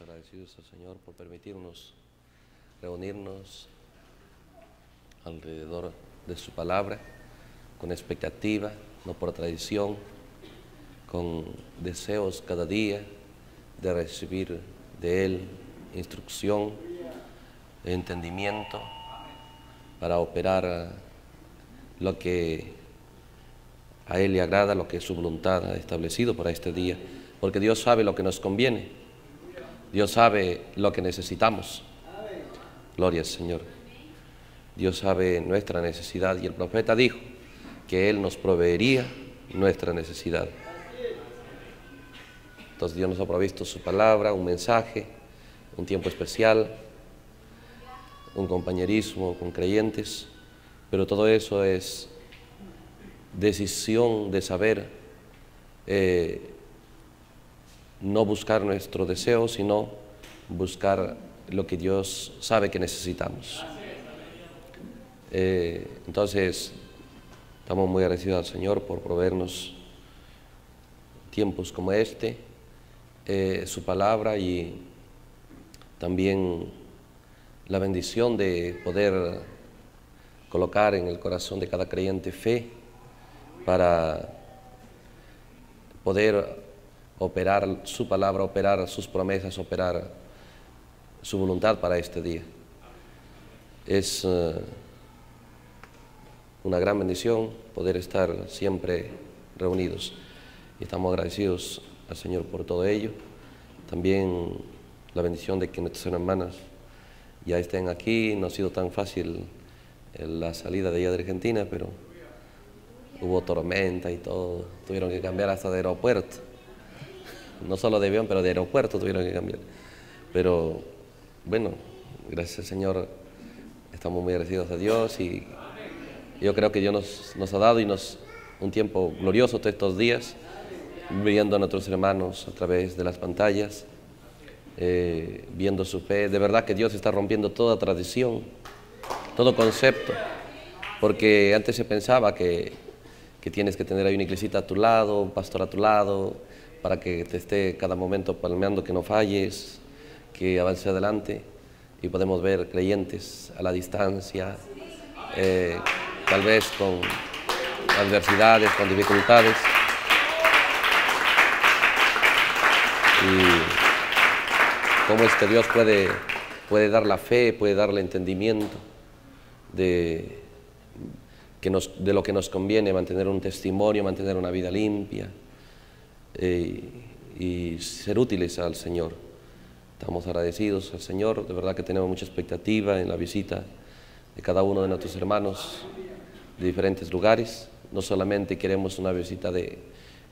agradecidos al Señor por permitirnos reunirnos alrededor de su palabra, con expectativa, no por tradición, con deseos cada día de recibir de Él instrucción, entendimiento, para operar lo que a Él le agrada, lo que su voluntad ha establecido para este día, porque Dios sabe lo que nos conviene Dios sabe lo que necesitamos. Gloria al Señor. Dios sabe nuestra necesidad y el profeta dijo que Él nos proveería nuestra necesidad. Entonces Dios nos ha provisto su palabra, un mensaje, un tiempo especial, un compañerismo con creyentes, pero todo eso es decisión de saber eh, no buscar nuestro deseo, sino buscar lo que Dios sabe que necesitamos. Eh, entonces, estamos muy agradecidos al Señor por proveernos tiempos como este, eh, su palabra y también la bendición de poder colocar en el corazón de cada creyente fe para poder operar su palabra, operar sus promesas, operar su voluntad para este día. Es eh, una gran bendición poder estar siempre reunidos y estamos agradecidos al Señor por todo ello. También la bendición de que nuestras hermanas ya estén aquí, no ha sido tan fácil eh, la salida de ella de Argentina, pero hubo tormenta y todo, tuvieron que cambiar hasta de aeropuerto no solo de avión, pero de aeropuerto tuvieron que cambiar. Pero bueno, gracias Señor, estamos muy agradecidos a Dios y yo creo que Dios nos, ha dado y nos un tiempo glorioso todos estos días, viendo a nuestros hermanos a través de las pantallas, eh, viendo su fe. De verdad que Dios está rompiendo toda tradición, todo concepto, porque antes se pensaba que, que tienes que tener ahí una iglesita a tu lado, un pastor a tu lado, para que te esté cada momento palmeando que no falles, que avance adelante y podemos ver creyentes a la distancia, eh, tal vez con adversidades, con dificultades. Y cómo es que Dios puede, puede dar la fe, puede darle entendimiento de lo que nos conviene, mantener un testimonio, mantener una vida limpia. Eh, y ser útiles al Señor. Estamos agradecidos al Señor, de verdad que tenemos mucha expectativa en la visita de cada uno de nuestros hermanos de diferentes lugares. No solamente queremos una visita de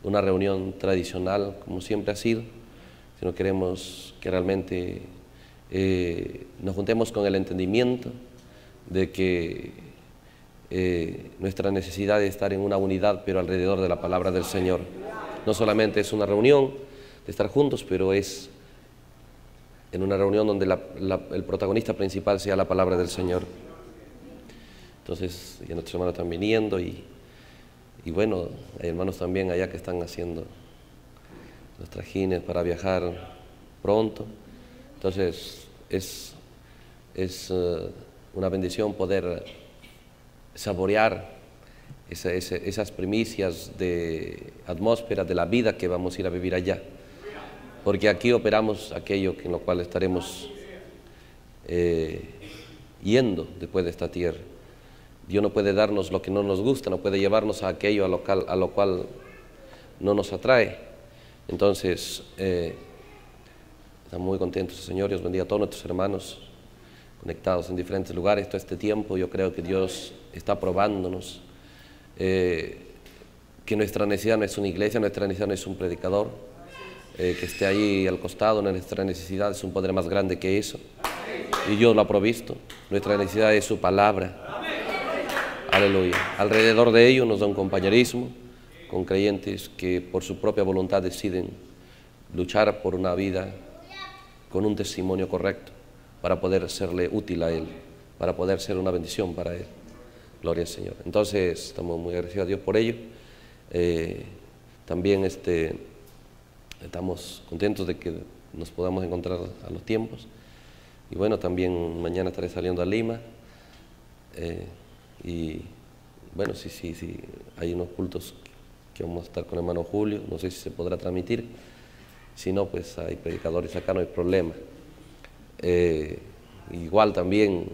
una reunión tradicional, como siempre ha sido, sino queremos que realmente eh, nos juntemos con el entendimiento de que eh, nuestra necesidad es estar en una unidad, pero alrededor de la palabra del Señor. No solamente es una reunión de estar juntos, pero es en una reunión donde el protagonista principal sea la palabra del Señor. Entonces, ya nuestros hermanos están viniendo y, bueno, hay hermanos también allá que están haciendo los trajines para viajar pronto. Entonces, es, eh, una bendición poder saborear esas primicias de atmósfera de la vida que vamos a ir a vivir allá. Porque aquí operamos aquello en lo cual estaremos eh, yendo después de esta tierra. Dios no puede darnos lo que no nos gusta, no puede llevarnos a aquello a lo, a lo cual no nos atrae. Entonces, eh, estamos muy contentos, señores Dios bendiga a todos nuestros hermanos conectados en diferentes lugares todo este tiempo. Yo creo que Dios está probándonos eh, que nuestra necesidad no es una iglesia, nuestra necesidad no es un predicador, eh, que esté ahí al costado, nuestra necesidad es un poder más grande que eso. Y Dios lo ha provisto, nuestra necesidad es su palabra. Aleluya. Alrededor de ello nos da un compañerismo con creyentes que por su propia voluntad deciden luchar por una vida con un testimonio correcto para poder serle útil a Él, para poder ser una bendición para Él. Gloria al Señor. Entonces, estamos muy agradecidos a Dios por ello. Eh, también este, estamos contentos de que nos podamos encontrar a los tiempos. Y bueno, también mañana estaré saliendo a Lima. Eh, y bueno, sí, sí, sí, hay unos cultos que vamos a estar con el hermano Julio. No sé si se podrá transmitir. Si no, pues hay predicadores acá, no hay problema. Eh, igual también,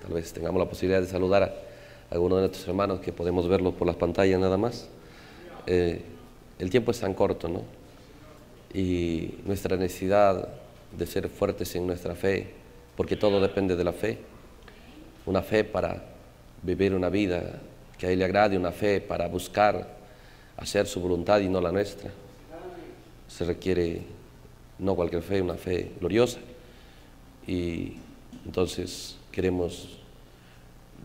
tal vez tengamos la posibilidad de saludar a algunos de nuestros hermanos que podemos verlo por las pantallas nada más. Eh, el tiempo es tan corto, ¿no? Y nuestra necesidad de ser fuertes en nuestra fe, porque todo depende de la fe, una fe para vivir una vida que a Él le agrade, una fe para buscar hacer su voluntad y no la nuestra. Se requiere no cualquier fe, una fe gloriosa. Y entonces queremos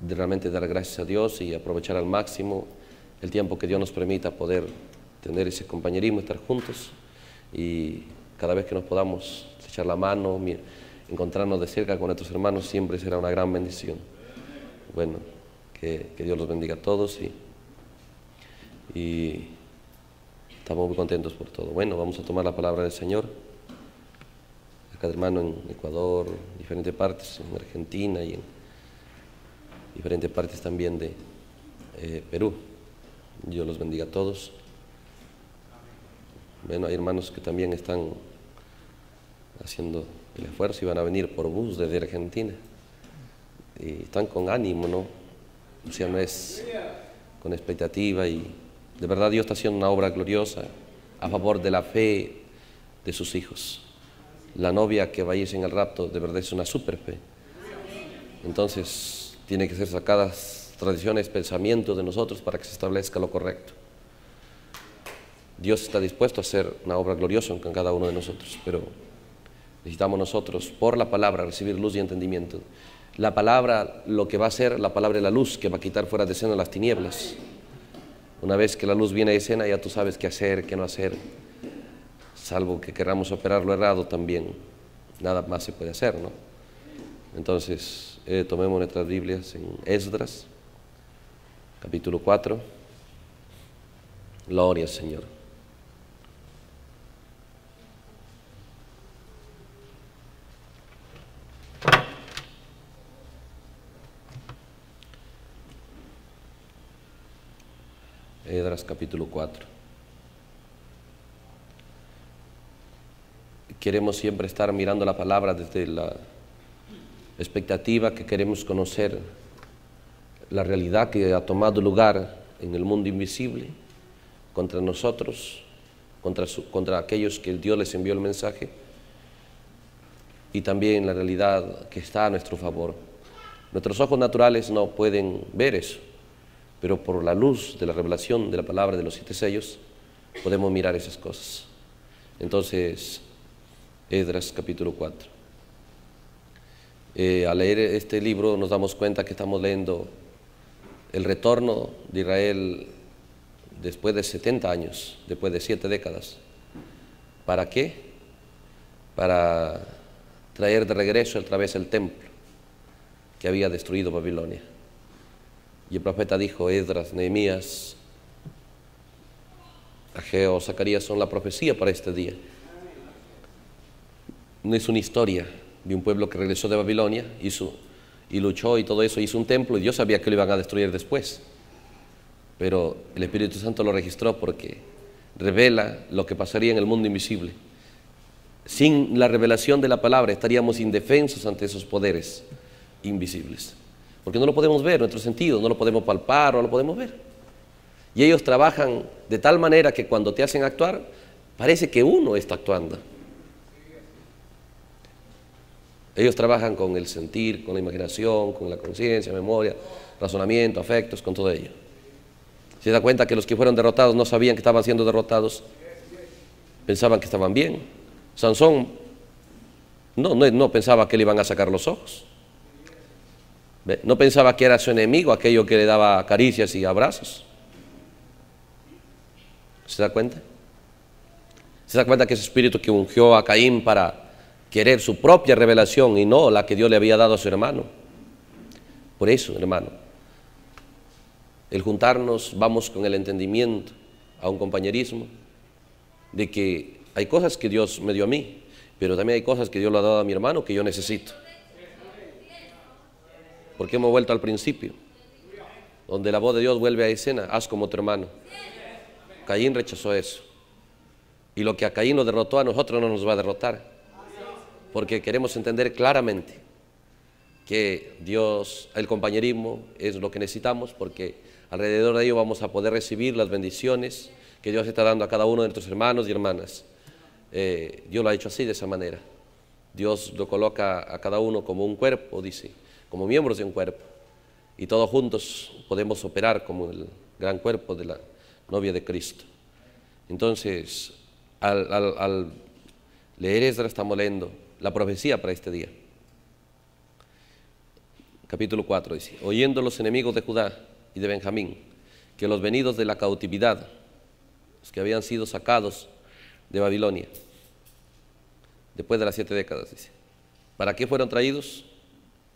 de realmente dar gracias a Dios y aprovechar al máximo el tiempo que Dios nos permita poder tener ese compañerismo, estar juntos y cada vez que nos podamos echar la mano, encontrarnos de cerca con nuestros hermanos, siempre será una gran bendición. Bueno, que, Dios los bendiga a todos y, estamos muy contentos por todo. Bueno, vamos a tomar la palabra del Señor. Cada hermano en Ecuador, en diferentes partes, en Argentina y en diferentes partes también de eh, Perú. Dios los bendiga a todos. Bueno, hay hermanos que también están haciendo el esfuerzo y van a venir por bus desde Argentina. Y están con ánimo, ¿no? O sea, no es con expectativa y de verdad Dios está haciendo una obra gloriosa a favor de la fe de sus hijos. La novia que va a irse en el rapto de verdad es una super fe. Entonces, tiene que ser sacadas tradiciones, pensamientos de nosotros para que se establezca lo correcto. Dios está dispuesto a hacer una obra gloriosa en cada uno de nosotros, pero necesitamos nosotros, por la palabra, recibir luz y entendimiento. La palabra, lo que va a ser, la palabra es la luz que va a quitar fuera de escena las tinieblas. Una vez que la luz viene de escena, ya tú sabes qué hacer, qué no hacer, salvo que queramos operar lo errado también. Nada más se puede hacer, ¿no? Entonces, eh, tomemos nuestras Biblias en Esdras, capítulo 4. Gloria al Señor. Esdras capítulo 4. Queremos siempre estar mirando la palabra desde la expectativa que queremos conocer la realidad que ha tomado lugar en el mundo invisible contra nosotros, contra, contra aquellos que Dios les envió el mensaje y también la realidad que está a nuestro favor. Nuestros ojos naturales no pueden ver eso, pero por la luz de la revelación de la palabra de los siete sellos podemos mirar esas cosas. Entonces, Edras capítulo 4. Eh, al leer este libro nos damos cuenta que estamos leyendo el retorno de Israel después de 70 años, después de 7 décadas. ¿Para qué? Para traer de regreso a través el templo que había destruido Babilonia. Y el profeta dijo, Edras, Nehemías, Ageo, Zacarías son la profecía para este día. No es una historia, de un pueblo que regresó de Babilonia y luchó y todo eso, hizo un templo y Dios sabía que lo iban a destruir después. Pero el Espíritu Santo lo registró porque revela lo que pasaría en el mundo invisible. Sin la revelación de la palabra estaríamos indefensos ante esos poderes invisibles. Porque no lo podemos ver, nuestro sentido no lo podemos palpar, o no lo podemos ver. Y ellos trabajan de tal manera que cuando te hacen actuar, parece que uno está actuando. Ellos trabajan con el sentir, con la imaginación, con la conciencia, memoria, razonamiento, afectos, con todo ello. ¿Se da cuenta que los que fueron derrotados no sabían que estaban siendo derrotados? Pensaban que estaban bien. Sansón no, no, pensaba que le iban a sacar los ojos. No pensaba que era su enemigo aquello que le daba caricias y abrazos. ¿Se da cuenta? ¿Se da cuenta que ese espíritu que ungió a Caín para querer su propia revelación y no la que Dios le había dado a su hermano. Por eso, hermano, el juntarnos vamos con el entendimiento a un compañerismo de que hay cosas que Dios me dio a mí, pero también hay cosas que Dios le ha dado a mi hermano que yo necesito. Porque hemos vuelto al principio, donde la voz de Dios vuelve a escena, haz como tu hermano. Caín rechazó eso. Y lo que a Caín lo derrotó a nosotros no nos va a derrotar porque queremos entender claramente que Dios, el compañerismo es lo que necesitamos, porque alrededor de ello vamos a poder recibir las bendiciones que Dios está dando a cada uno de nuestros hermanos y hermanas. Eh, Dios lo ha hecho así, de esa manera. Dios lo coloca a cada uno como un cuerpo, dice, como miembros de un cuerpo. Y todos juntos podemos operar como el gran cuerpo de la novia de Cristo. Entonces, al, al, al leer Esdras estamos leyendo la profecía para este día. Capítulo 4 dice, oyendo los enemigos de Judá y de Benjamín, que los venidos de la cautividad, los que habían sido sacados de Babilonia, después de las siete décadas, dice, ¿para qué fueron traídos?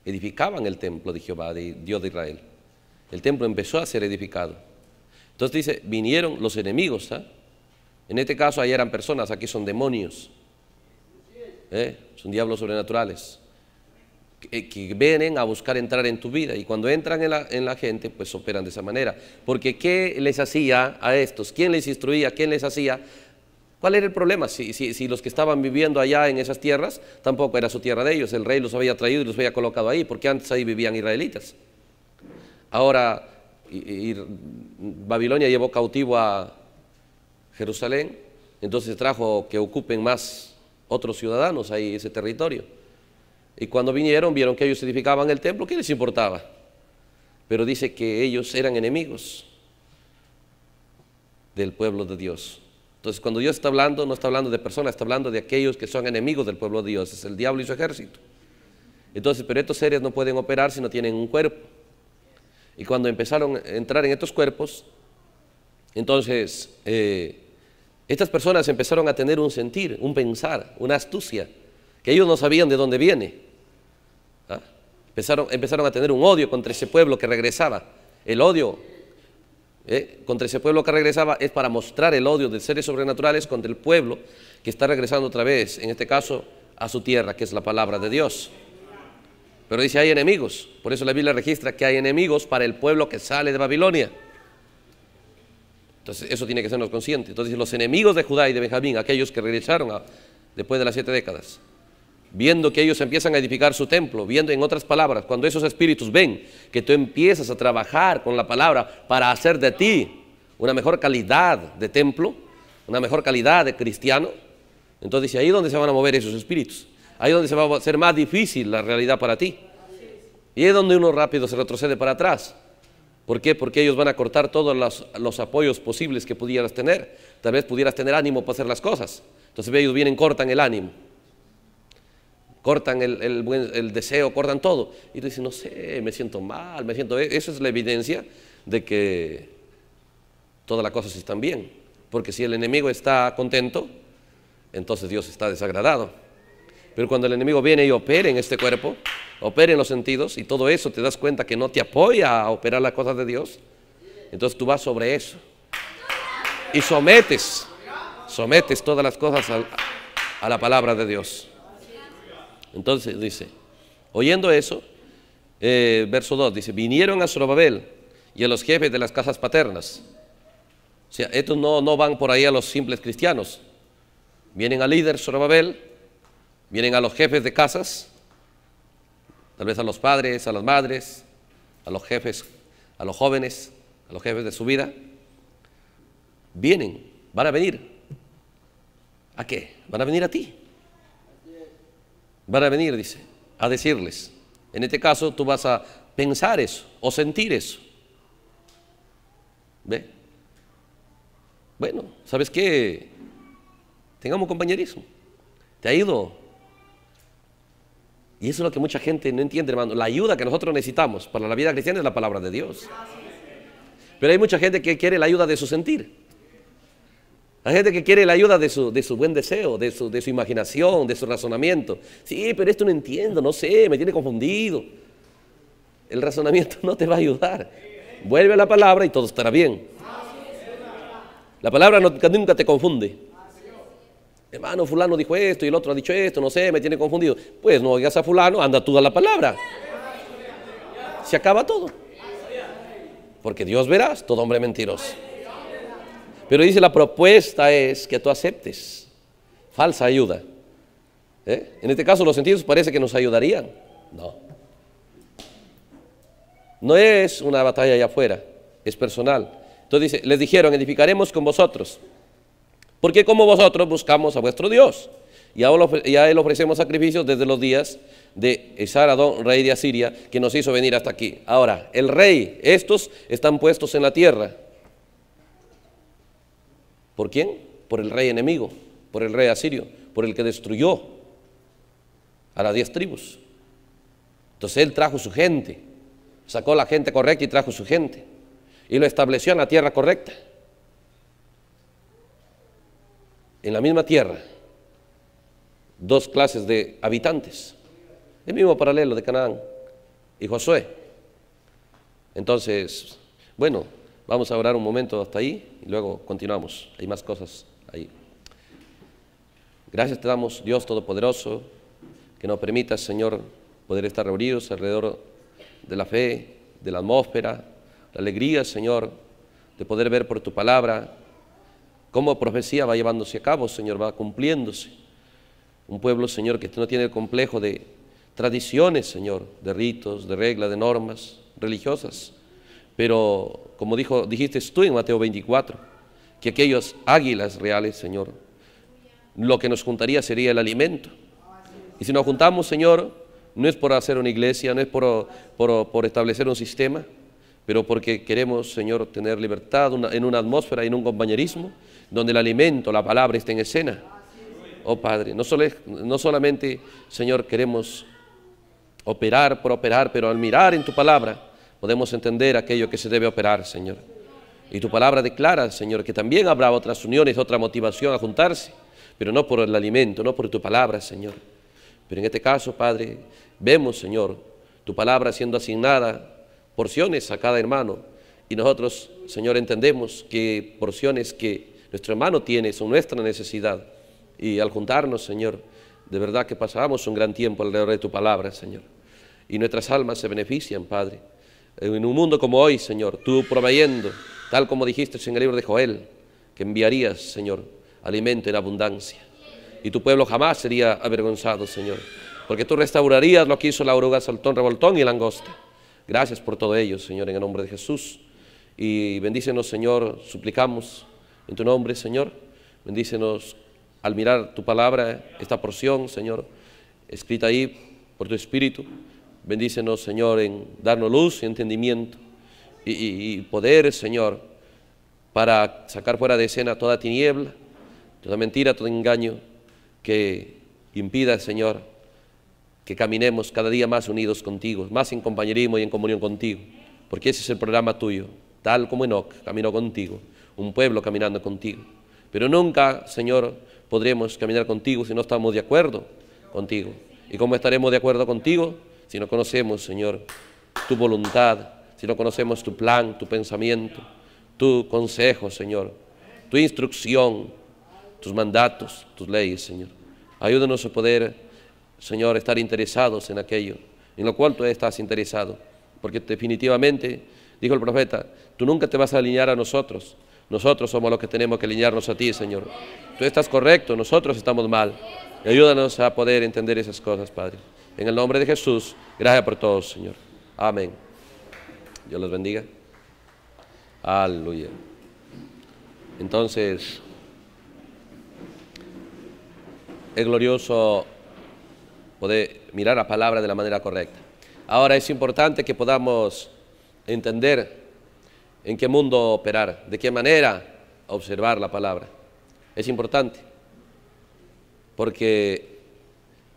Edificaban el templo de Jehová, de Dios de Israel. El templo empezó a ser edificado. Entonces dice, vinieron los enemigos. ¿ah? En este caso, ahí eran personas, aquí son demonios ¿eh? son diablos sobrenaturales, que, vienen a buscar entrar en tu vida y cuando entran en la, gente, pues operan de esa manera. Porque ¿qué les hacía a estos? ¿Quién les instruía? ¿Quién les hacía? ¿Cuál era el problema? Si, si, los que estaban viviendo allá en esas tierras, tampoco era su tierra de ellos, el rey los había traído y los había colocado ahí, porque antes ahí vivían israelitas. Ahora Babilonia llevó cautivo a Jerusalén, entonces trajo que ocupen más otros ciudadanos ahí, ese territorio. Y cuando vinieron, vieron que ellos edificaban el templo, ¿qué les importaba? Pero dice que ellos eran enemigos del pueblo de Dios. Entonces, cuando Dios está hablando, no está hablando de personas, está hablando de aquellos que son enemigos del pueblo de Dios, es el diablo y su ejército. Entonces, pero estos seres no pueden operar si no tienen un cuerpo. Y cuando empezaron a entrar en estos cuerpos, entonces eh, estas personas empezaron a tener un sentir, un pensar, una astucia, que ellos no sabían de dónde viene. ¿Ah? Empezaron, a tener un odio contra ese pueblo que regresaba. El odio ¿eh? contra ese pueblo que regresaba es para mostrar el odio de seres sobrenaturales contra el pueblo que está regresando otra vez, en este caso, a su tierra, que es la palabra de Dios. Pero dice, hay enemigos. Por eso la Biblia registra que hay enemigos para el pueblo que sale de Babilonia. Entonces, eso tiene que sernos consciente. Entonces, los enemigos de Judá y de Benjamín, aquellos que regresaron después de las siete décadas, viendo que ellos empiezan a edificar su templo, viendo en otras palabras, cuando esos espíritus ven que tú empiezas a trabajar con la palabra para hacer de ti una mejor calidad de templo, una mejor calidad de cristiano, entonces ahí es donde se van a mover esos espíritus, ahí es donde se va a hacer más difícil la realidad para ti. Y es donde uno rápido se retrocede para atrás. ¿Por qué? Porque ellos van a cortar todos los, apoyos posibles que pudieras tener. Tal vez pudieras tener ánimo para hacer las cosas. Entonces ellos vienen, cortan el ánimo. Cortan el, deseo, cortan todo. Y tú dices, no sé, me siento mal, me siento... E, esa es la evidencia de que todas las cosas están bien. Porque si el enemigo está contento, entonces Dios está desagradado. Pero cuando el enemigo viene y opere en este cuerpo, opere en los sentidos y todo eso te das cuenta que no te apoya a operar las cosas de Dios, entonces tú vas sobre eso y sometes, sometes todas las cosas a, la palabra de Dios. Entonces dice, oyendo eso, eh, verso 2 dice, vinieron a Zorobabel y a los jefes de las casas paternas. O sea, estos no, no van por ahí a los simples cristianos. Vienen al líder Zorobabel Vienen a los jefes de casas, tal vez a los padres, a las madres, a los jefes, a los jóvenes, a los jefes de su vida. Vienen, van a venir. ¿A qué? Van a venir a ti. Van a venir, dice, a decirles. En este caso tú vas a pensar eso o sentir eso. ¿Ve? Bueno, ¿sabes qué? Tengamos compañerismo. Te ha ido y eso es lo que mucha gente no entiende, hermano. La ayuda que nosotros necesitamos para la vida cristiana es la palabra de Dios. Pero hay mucha gente que quiere la ayuda de su sentir. Hay gente que quiere la ayuda de su, buen deseo, de su, de su imaginación, de su razonamiento. Sí, pero esto no entiendo, no sé, me tiene confundido. El razonamiento no te va a ayudar. Vuelve a la palabra y todo estará bien. La palabra nunca te confunde hermano, fulano dijo esto y el otro ha dicho esto, no sé, me tiene confundido. Pues no oigas a fulano, anda tú a la palabra. Se acaba todo. Porque Dios verás, todo hombre mentiroso. Pero dice, la propuesta es que tú aceptes falsa ayuda. ¿Eh? En este caso los sentidos parece que nos ayudarían. No. No es una batalla allá afuera, es personal. Entonces dice, les dijeron, edificaremos con vosotros. Porque como vosotros buscamos a vuestro Dios. Y a Él ofrecemos sacrificios desde los días de Saradón, rey de Asiria, que nos hizo venir hasta aquí. Ahora, el rey, estos están puestos en la tierra. ¿Por quién? Por el rey enemigo, por el rey asirio, por el que destruyó a las diez tribus. Entonces él trajo su gente, sacó la gente correcta y trajo su gente. Y lo estableció en la tierra correcta. en la misma tierra dos clases de habitantes. El mismo paralelo de Canaán y Josué. Entonces, bueno, vamos a orar un momento hasta ahí y luego continuamos. Hay más cosas ahí. Gracias te damos, Dios Todopoderoso, que nos permita Señor, poder estar reunidos alrededor de la fe, de la atmósfera, la alegría, Señor, de poder ver por tu palabra cómo profecía va llevándose a cabo, Señor, va cumpliéndose. Un pueblo, Señor, que no tiene el complejo de tradiciones, Señor, de ritos, de reglas, de normas religiosas. Pero como dijo, dijiste tú en Mateo 24, que aquellos águilas reales, Señor, lo que nos juntaría sería el alimento. Y si nos juntamos, Señor, no es por hacer una iglesia, no es por, por, por establecer un sistema, pero porque queremos, Señor, tener libertad en una atmósfera, y en un compañerismo donde el alimento, la palabra está en escena. Oh Padre, no, no solamente, Señor, queremos operar por operar, pero al mirar en tu palabra podemos entender aquello que se debe operar, Señor. Y tu palabra declara, Señor, que también habrá otras uniones, otra motivación a juntarse, pero no por el alimento, no por tu palabra, Señor. Pero en este caso, Padre, vemos, Señor, tu palabra siendo asignada porciones a cada hermano. Y nosotros, Señor, entendemos que porciones que nuestro hermano tiene, son nuestra necesidad. Y al juntarnos, Señor, de verdad que pasamos un gran tiempo alrededor de tu palabra, Señor. Y nuestras almas se benefician, Padre. En un mundo como hoy, Señor, tú proveyendo, tal como dijiste en el libro de Joel, que enviarías, Señor, alimento en abundancia. Y tu pueblo jamás sería avergonzado, Señor, porque tú restaurarías lo que hizo la oruga, saltón, revoltón y langosta. Gracias por todo ello, Señor, en el nombre de Jesús. Y bendícenos, Señor, suplicamos en tu nombre, Señor, bendícenos al mirar tu palabra, esta porción, Señor, escrita ahí por tu Espíritu. Bendícenos, Señor, en darnos luz y entendimiento y, poder, Señor, para sacar fuera de escena toda tiniebla, toda mentira, todo engaño que impida, Señor, que caminemos cada día más unidos contigo, más en compañerismo y en comunión contigo, porque ese es el programa tuyo, tal como Enoch caminó contigo un pueblo caminando contigo. Pero nunca, Señor, podremos caminar contigo si no estamos de acuerdo contigo. ¿Y cómo estaremos de acuerdo contigo? Si no conocemos, Señor, tu voluntad, si no conocemos tu plan, tu pensamiento, tu consejo, Señor, tu instrucción, tus mandatos, tus leyes, Señor. Ayúdanos a poder, Señor, estar interesados en aquello en lo cual tú estás interesado, porque definitivamente, dijo el profeta, tú nunca te vas a alinear a nosotros, nosotros somos los que tenemos que alinearnos a ti, Señor. Tú estás correcto, nosotros estamos mal. Ayúdanos a poder entender esas cosas, Padre. En el nombre de Jesús, gracias por todos, Señor. Amén. Dios los bendiga. Aleluya. Entonces, es glorioso poder mirar la palabra de la manera correcta. Ahora es importante que podamos entender en qué mundo operar, de qué manera observar la palabra. Es importante, porque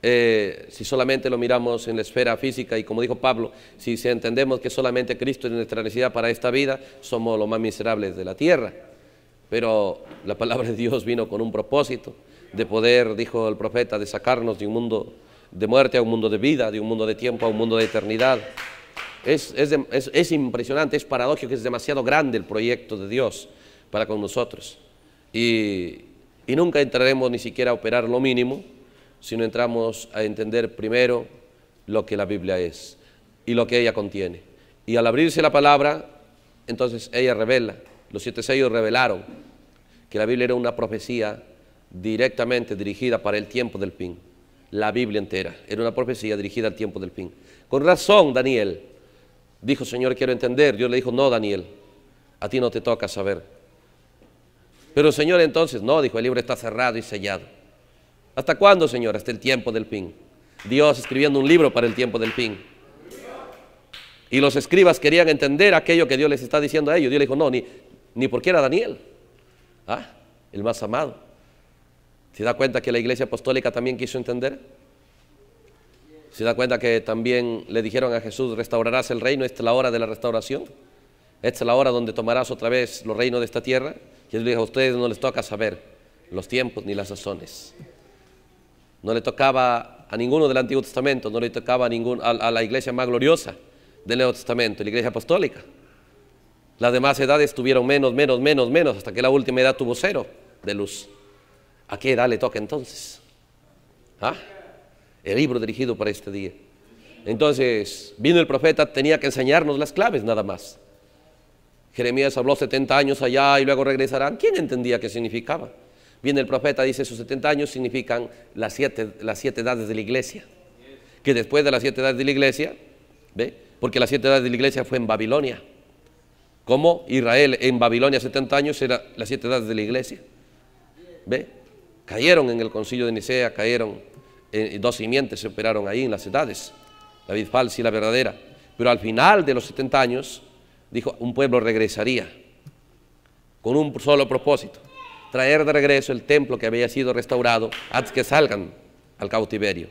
eh, si solamente lo miramos en la esfera física y como dijo Pablo, si entendemos que solamente Cristo es nuestra necesidad para esta vida, somos los más miserables de la tierra. Pero la palabra de Dios vino con un propósito de poder, dijo el profeta, de sacarnos de un mundo de muerte a un mundo de vida, de un mundo de tiempo a un mundo de eternidad es, es, es, impresionante, es paradójico, es demasiado grande el proyecto de Dios para con nosotros. Y, y nunca entraremos ni siquiera a operar lo mínimo, si no entramos a entender primero lo que la Biblia es y lo que ella contiene. Y al abrirse la palabra, entonces ella revela, los siete sellos revelaron que la Biblia era una profecía directamente dirigida para el tiempo del fin. La Biblia entera era una profecía dirigida al tiempo del fin. Con razón, Daniel, Dijo, Señor, quiero entender. Dios le dijo, no, Daniel, a ti no te toca saber. Pero Señor entonces, no, dijo, el libro está cerrado y sellado. ¿Hasta cuándo, Señor? Hasta el tiempo del fin. Dios escribiendo un libro para el tiempo del fin. Y los escribas querían entender aquello que Dios les está diciendo a ellos. Dios le dijo, no, ni, ni porque era Daniel, ¿ah? el más amado. ¿Se da cuenta que la iglesia apostólica también quiso entender? ¿Se da cuenta que también le dijeron a Jesús, restaurarás el reino, esta es la hora de la restauración? Esta es la hora donde tomarás otra vez los reinos de esta tierra. Y él dijo, a ustedes no les toca saber los tiempos ni las sazones. No le tocaba a ninguno del Antiguo Testamento, no le tocaba a, a, a la iglesia más gloriosa del Nuevo Testamento, la iglesia apostólica. Las demás edades tuvieron menos, menos, menos, menos, hasta que la última edad tuvo cero de luz. ¿A qué edad le toca entonces? ¿Ah? el libro dirigido para este día. Entonces, vino el profeta, tenía que enseñarnos las claves nada más. Jeremías habló 70 años allá y luego regresarán. ¿Quién entendía qué significaba? Viene el profeta, dice, esos 70 años significan las siete, las siete edades de la iglesia. Que después de las siete edades de la iglesia, ¿ve? Porque las siete edades de la iglesia fue en Babilonia. ¿Cómo Israel en Babilonia 70 años era las siete edades de la iglesia. ¿Ve? Cayeron en el concilio de Nicea, cayeron eh, dos simientes se operaron ahí en las edades, la vid falsa y la verdadera. Pero al final de los 70 años, dijo, un pueblo regresaría con un solo propósito, traer de regreso el templo que había sido restaurado antes que salgan al cautiverio.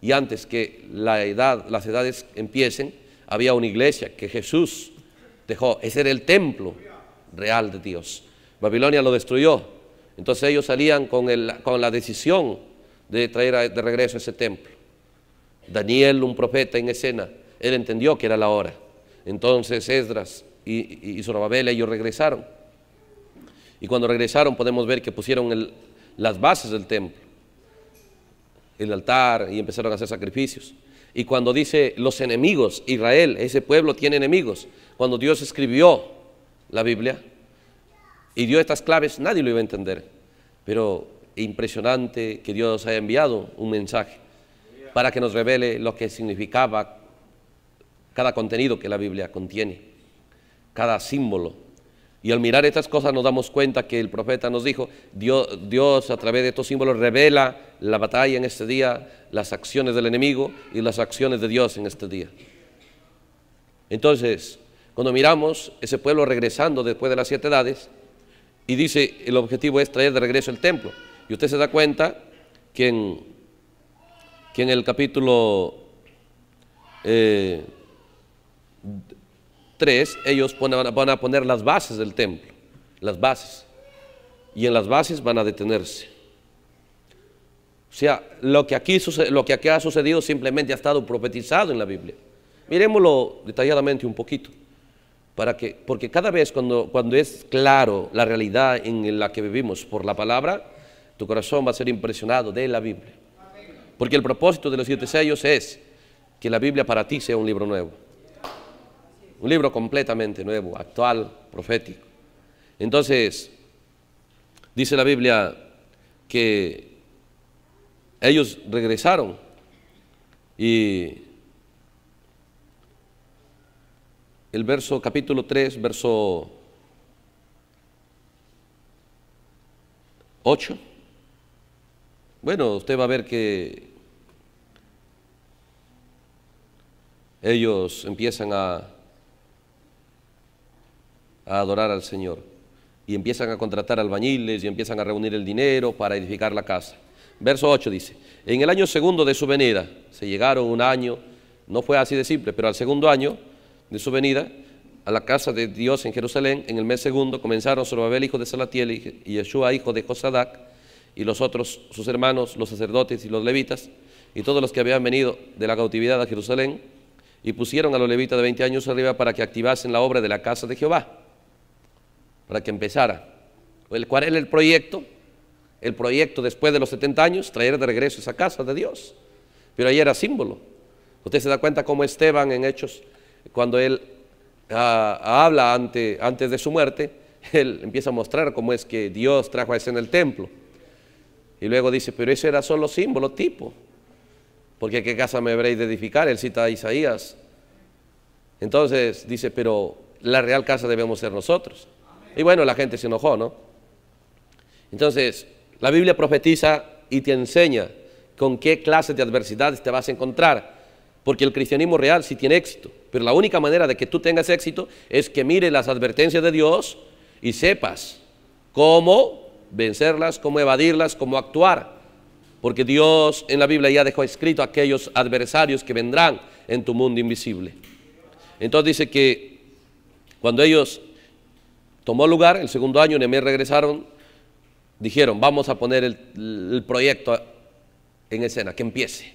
Y antes que la edad, las edades empiecen, había una iglesia que Jesús dejó. Ese era el templo real de Dios. Babilonia lo destruyó. Entonces ellos salían con, con la decisión de traer de regreso ese templo. Daniel, un profeta en escena, él entendió que era la hora. Entonces Esdras y, y Zorobabel, ellos regresaron. Y cuando regresaron podemos ver que pusieron las bases del templo, el altar y empezaron a hacer sacrificios. Y cuando dice los enemigos, Israel, ese pueblo tiene enemigos, cuando Dios escribió la Biblia y dio estas claves, nadie lo iba a entender. Pero impresionante que Dios haya enviado un mensaje para que nos revele lo que significaba cada contenido que la Biblia contiene, cada símbolo. Y al mirar estas cosas nos damos cuenta que el profeta nos dijo, Dios, Dios a través de estos símbolos revela la batalla en este día, las acciones del enemigo y las acciones de Dios en este día. Entonces, cuando miramos ese pueblo regresando después de las siete edades, y dice, el objetivo es traer de regreso el templo. Y usted se da cuenta que en, en el capítulo 3 eh, ellos van a poner las bases del templo, las bases. Y en las bases van a detenerse. O sea, lo que aquí, lo que ha sucedido simplemente ha estado profetizado en la Biblia. Miremoslo detalladamente un poquito, para que, porque cada vez cuando, cuando es claro la realidad en la que vivimos por la palabra, tu corazón va a ser impresionado de la Biblia. Porque el propósito de los siete sellos es que la Biblia para ti sea un libro nuevo. Un libro completamente nuevo, actual, profético. Entonces, dice la Biblia que ellos regresaron y el verso capítulo 3, verso 8. Bueno, usted va a ver que ellos empiezan a, adorar al Señor y empiezan a contratar albañiles y empiezan a reunir el dinero para edificar la casa. Verso 8 dice, en el año segundo de su venida, se llegaron un año, no fue así de simple, pero al segundo año de su venida, a la casa de Dios en Jerusalén, en el mes segundo, comenzaron Zorobabel, hijo de Salatiel, y Yeshua, hijo de Josadac, y los otros, sus hermanos, los sacerdotes y los levitas, y todos los que habían venido de la cautividad a Jerusalén, y pusieron a los levitas de 20 años arriba para que activasen la obra de la casa de Jehová, para que empezara. ¿Cuál era el proyecto? El proyecto después de los 70 años, traer de regreso esa casa de Dios. Pero ahí era símbolo. Usted se da cuenta cómo Esteban en Hechos, cuando él ah, habla ante, antes de su muerte, él empieza a mostrar cómo es que Dios trajo a ese en el templo y luego dice, pero eso era solo símbolo, tipo. Porque qué casa me habréis de edificar, él cita a Isaías. Entonces dice, pero la real casa debemos ser nosotros. Y bueno, la gente se enojó, ¿no? Entonces, la Biblia profetiza y te enseña con qué clases de adversidades te vas a encontrar. Porque el cristianismo real sí tiene éxito. Pero la única manera de que tú tengas éxito es que mires las advertencias de Dios y sepas cómo vencerlas, cómo evadirlas, cómo actuar. Porque Dios en la Biblia ya dejó escrito aquellos adversarios que vendrán en tu mundo invisible. Entonces dice que cuando ellos tomó lugar, el segundo año, Nehemías regresaron, dijeron, vamos a poner el, proyecto en escena, que empiece.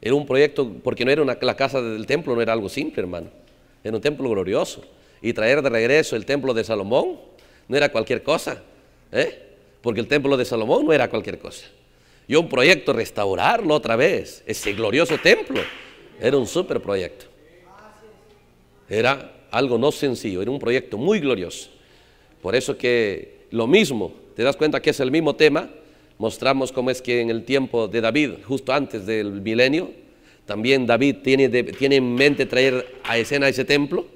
Era un proyecto, porque no era una, la casa del templo, no era algo simple, hermano. Era un templo glorioso. Y traer de regreso el templo de Salomón no era cualquier cosa. ¿Eh? Porque el templo de Salomón no era cualquier cosa. Y un proyecto restaurarlo otra vez, ese glorioso templo, era un super proyecto. Era algo no sencillo, era un proyecto muy glorioso. Por eso que lo mismo, te das cuenta que es el mismo tema, mostramos cómo es que en el tiempo de David, justo antes del milenio, también David tiene, tiene en mente traer a escena ese templo,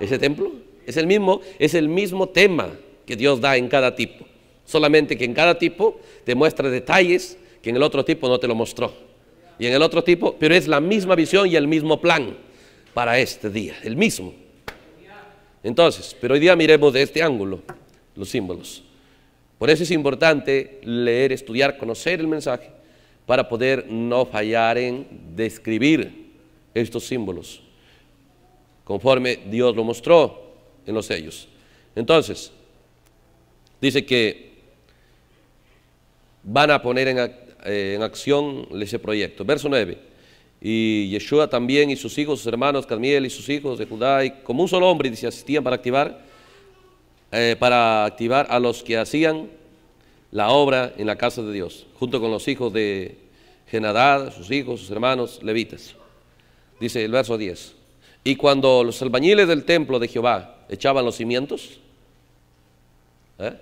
ese templo. Es el mismo, es el mismo tema que Dios da en cada tipo. Solamente que en cada tipo te muestra detalles que en el otro tipo no te lo mostró. Y en el otro tipo, pero es la misma visión y el mismo plan para este día, el mismo. Entonces, pero hoy día miremos de este ángulo los símbolos. Por eso es importante leer, estudiar, conocer el mensaje para poder no fallar en describir estos símbolos conforme Dios lo mostró en los sellos. Entonces, dice que van a poner eh, en, acción ese proyecto. Verso 9. Y Yeshua también y sus hijos, sus hermanos, Carmiel y sus hijos de Judá, y como un solo hombre, y se asistían para activar, eh, para activar a los que hacían la obra en la casa de Dios, junto con los hijos de Genadad, sus hijos, sus hermanos, levitas. Dice el verso 10. Y cuando los albañiles del templo de Jehová echaban los cimientos, ¿eh?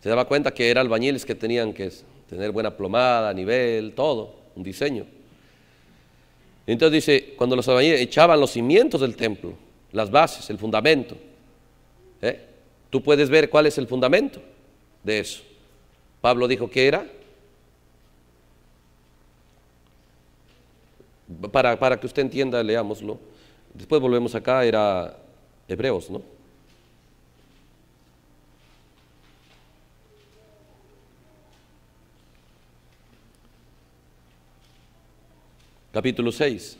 se daba cuenta que eran albañiles que tenían que tener buena plomada, nivel, todo, un diseño. Entonces dice, cuando los albañiles echaban los cimientos del templo, las bases, el fundamento, ¿eh? tú puedes ver cuál es el fundamento de eso. Pablo dijo que era Para, para, que usted entienda, leámoslo. Después volvemos acá, era Hebreos, ¿no? capítulo 6.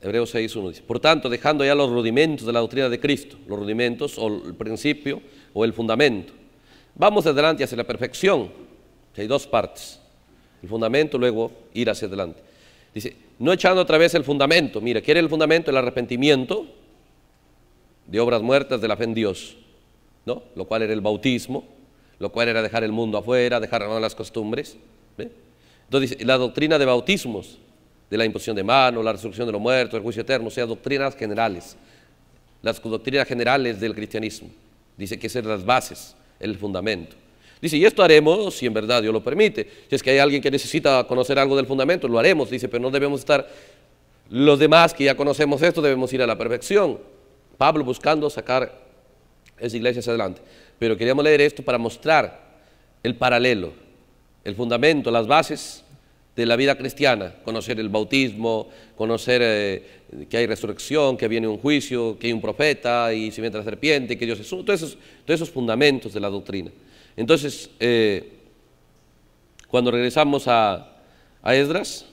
Hebreos 6, 1 dice, por tanto, dejando ya los rudimentos de la doctrina de Cristo, los rudimentos o el principio o el fundamento, vamos adelante hacia la perfección. Hay dos partes, el fundamento, luego ir hacia adelante. Dice, no echando otra vez el fundamento, mira, quiere el fundamento, el arrepentimiento de obras muertas de la fe en Dios, ¿no? Lo cual era el bautismo, lo cual era dejar el mundo afuera, dejar las costumbres. Entonces, la doctrina de bautismos, de la imposición de manos, la resurrección de los muertos, el juicio eterno, o sea, doctrinas generales, las doctrinas generales del cristianismo. Dice que esas son las bases, el fundamento. Dice, y esto haremos si en verdad Dios lo permite. Si es que hay alguien que necesita conocer algo del fundamento, lo haremos, dice, pero no debemos estar los demás que ya conocemos esto, debemos ir a la perfección. Pablo buscando sacar esa iglesia hacia adelante. Pero queríamos leer esto para mostrar el paralelo, el fundamento, las bases de la vida cristiana, conocer el bautismo, conocer eh, que hay resurrección, que viene un juicio, que hay un profeta y se miente la serpiente, que Dios es uno, todos esos, fundamentos de la doctrina. Entonces, eh, cuando regresamos a, a Esdras,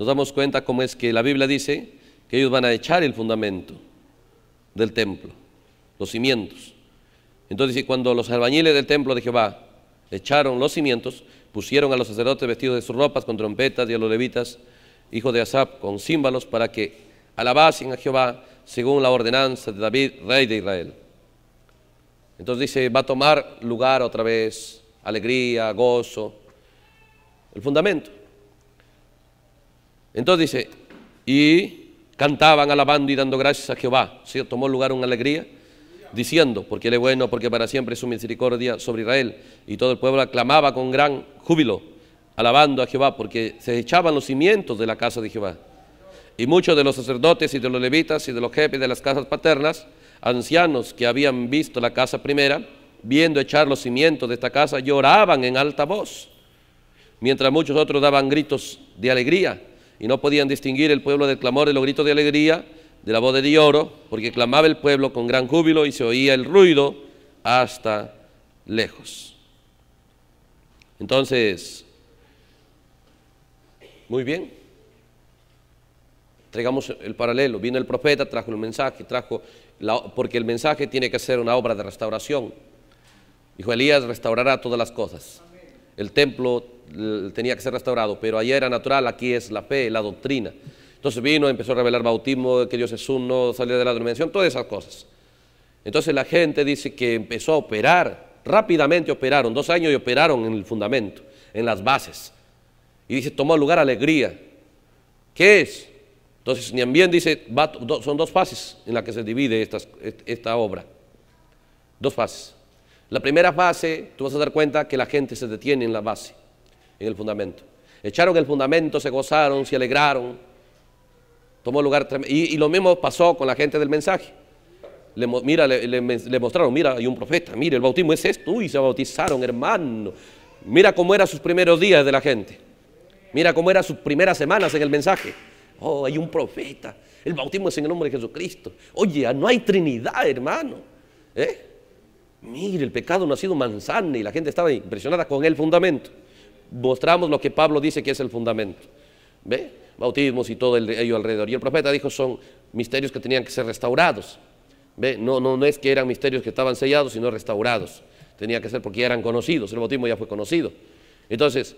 nos damos cuenta cómo es que la Biblia dice que ellos van a echar el fundamento del templo, los cimientos. Entonces, dice, cuando los albañiles del templo de Jehová echaron los cimientos, pusieron a los sacerdotes vestidos de sus ropas con trompetas y a los levitas, hijos de Asap, con címbalos para que alabasen a Jehová según la ordenanza de David, rey de Israel. Entonces dice, va a tomar lugar otra vez alegría, gozo, el fundamento. Entonces dice, y cantaban alabando y dando gracias a Jehová. Tomó lugar una alegría diciendo, porque Él es bueno, porque para siempre es su misericordia sobre Israel. Y todo el pueblo aclamaba con gran júbilo, alabando a Jehová, porque se echaban los cimientos de la casa de Jehová. Y muchos de los sacerdotes y de los levitas y de los jefes de las casas paternas, ancianos que habían visto la casa primera, viendo echar los cimientos de esta casa, lloraban en alta voz, mientras muchos otros daban gritos de alegría y no podían distinguir el pueblo del clamor de los gritos de alegría de la voz de oro, porque clamaba el pueblo con gran júbilo y se oía el ruido hasta lejos. Entonces, muy bien, traigamos el paralelo. Vino el profeta, trajo el mensaje, trajo porque el mensaje tiene que ser una obra de restauración. Dijo Elías, restaurará todas las cosas. El templo tenía que ser restaurado, pero allá era natural, aquí es la fe, la doctrina. Entonces vino, empezó a revelar bautismo, que Dios es uno, salía de la dimensión, todas esas cosas. Entonces la gente dice que empezó a operar, rápidamente operaron, dos años y operaron en el fundamento, en las bases. Y dice, tomó lugar alegría. ¿Qué es? Entonces Niambien dice, son dos fases en las que se divide esta obra. Dos fases. La primera fase, tú vas a dar cuenta que la gente se detiene en la base, en el fundamento. Echaron el fundamento, se gozaron, se alegraron, Tomó lugar y, y, lo mismo pasó con la gente del mensaje. Le, mira, le, mostraron, mira, hay un profeta, mira, el bautismo es esto. y se bautizaron, hermano. Mira cómo eran sus primeros días de la gente. Mira cómo eran sus primeras semanas en el mensaje. Oh, hay un profeta. El bautismo es en el nombre de Jesucristo. Oye, no hay Trinidad, hermano. ¿eh? Mira, el pecado no ha sido manzana y la gente estaba impresionada con el fundamento. Mostramos lo que Pablo dice que es el fundamento. ¿Ve? bautismos y todo ello alrededor. Y el profeta dijo, son misterios que tenían que ser restaurados. No, no, no es que eran misterios que estaban sellados, sino restaurados. Tenía que ser porque ya eran conocidos, el bautismo ya fue conocido. Entonces,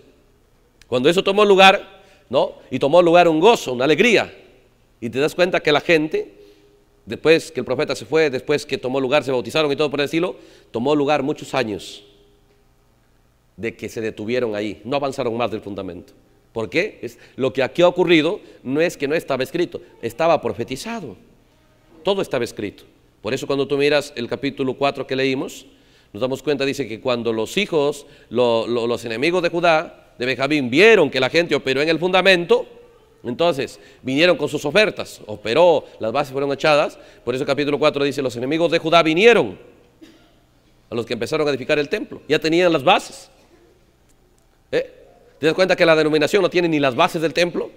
cuando eso tomó lugar, ¿no? Y tomó lugar un gozo, una alegría. Y te das cuenta que la gente, después que el profeta se fue, después que tomó lugar, se bautizaron y todo por el tomó lugar muchos años de que se detuvieron ahí, no avanzaron más del fundamento. ¿Por qué? Es, lo que aquí ha ocurrido no es que no estaba escrito, estaba profetizado. Todo estaba escrito. Por eso cuando tú miras el capítulo 4 que leímos, nos damos cuenta, dice que cuando los hijos, los enemigos de Judá, de Benjamín, vieron que la gente operó en el fundamento, entonces vinieron con sus ofertas, operó, las bases fueron echadas. Por eso el capítulo 4 dice, los enemigos de Judá vinieron a los que empezaron a edificar el templo. Ya tenían las bases. ¿Eh? ¿Te das cuenta que la denominación no tiene ni las bases del templo?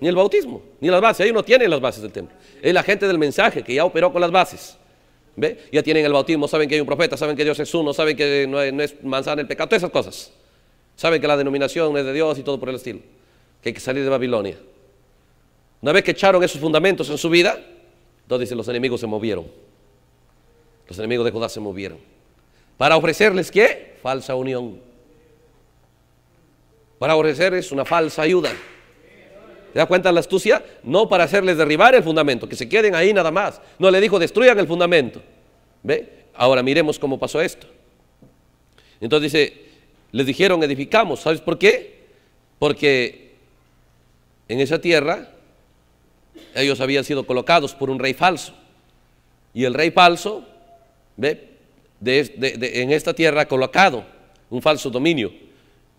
Ni el bautismo, ni las bases. Ahí no tienen las bases del templo. Es la gente del mensaje que ya operó con las bases. ¿Ve? Ya tienen el bautismo, saben que hay un profeta, saben que Dios es uno, saben que no es, manzana el pecado, todas esas cosas. Saben que la denominación es de Dios y todo por el estilo. Que hay que salir de Babilonia. Una vez que echaron esos fundamentos en su vida, entonces los enemigos se movieron. Los enemigos de Judá se movieron. Para ofrecerles qué? Falsa unión. Para aborrecer es una falsa ayuda. ¿Te das cuenta la astucia? No para hacerles derribar el fundamento, que se queden ahí nada más. No le dijo destruyan el fundamento. ¿Ve? Ahora miremos cómo pasó esto. Entonces dice, les dijeron edificamos. ¿Sabes por qué? Porque en esa tierra ellos habían sido colocados por un rey falso. Y el rey falso, ¿ve? en esta tierra colocado un falso dominio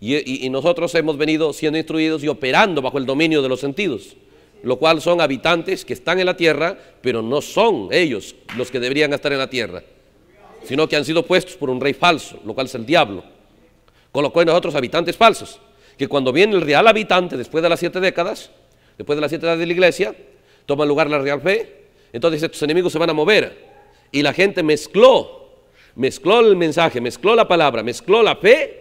y, nosotros hemos venido siendo instruidos y operando bajo el dominio de los sentidos, lo cual son habitantes que están en la tierra, pero no son ellos los que deberían estar en la tierra, sino que han sido puestos por un rey falso, lo cual es el diablo. Con lo cual nosotros habitantes falsos, que cuando viene el real habitante después de las siete décadas, después de las siete décadas de la iglesia, toma lugar la real fe, entonces estos enemigos se van a mover. Y la gente mezcló, mezcló el mensaje, mezcló la palabra, mezcló la fe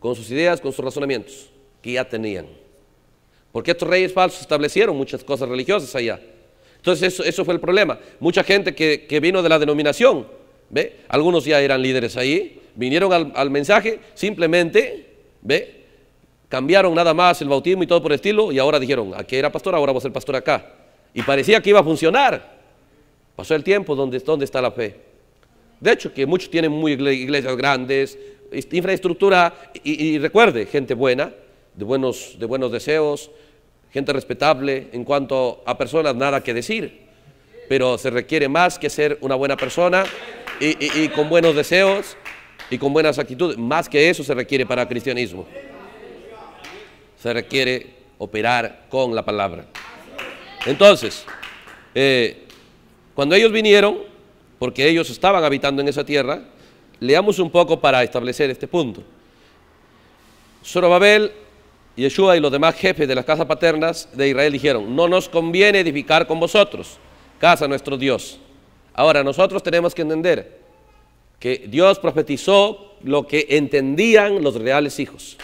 con sus ideas, con sus razonamientos que ya tenían. Porque estos reyes falsos establecieron muchas cosas religiosas allá. Entonces eso, fue el problema. Mucha gente que, vino de la denominación, ¿ve? algunos ya eran líderes ahí, vinieron al, mensaje, simplemente, ¿ve? cambiaron nada más el bautismo y todo por el estilo, y ahora dijeron, aquí era pastor, ahora voy a ser pastor acá. Y parecía que iba a funcionar. Pasó el tiempo, ¿dónde, dónde está la fe? De hecho, que muchos tienen muy iglesias grandes, infraestructura y, recuerde, gente buena, de buenos, de buenos deseos, gente respetable en cuanto a personas, nada que decir, pero se requiere más que ser una buena persona y, con buenos deseos y con buenas actitudes, más que eso se requiere para el cristianismo. Se requiere operar con la palabra. Entonces, eh, cuando ellos vinieron, porque ellos estaban habitando en esa tierra, Leamos un poco para establecer este punto. Zorobabel, Yeshua y los demás jefes de las casas paternas de Israel dijeron, no nos conviene edificar con vosotros, casa nuestro Dios. Ahora, nosotros tenemos que entender que Dios profetizó lo que entendían los reales hijos.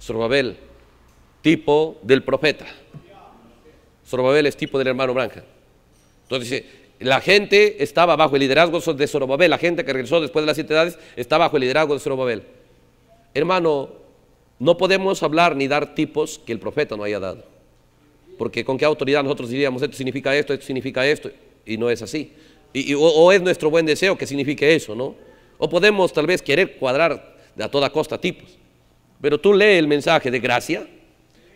Zorobabel, tipo del profeta. Zorobabel es tipo del hermano Branja. Entonces dice, la gente estaba bajo el liderazgo de Zorobabel, la gente que regresó después de las siete edades está bajo el liderazgo de Zorobabel. Hermano, no podemos hablar ni dar tipos que el profeta no haya dado. Porque con qué autoridad nosotros diríamos, esto significa esto, esto significa esto, y no es así. Y, o, es nuestro buen deseo que signifique eso, ¿no? O podemos tal vez querer cuadrar de a toda costa tipos. Pero tú lee el mensaje de gracia,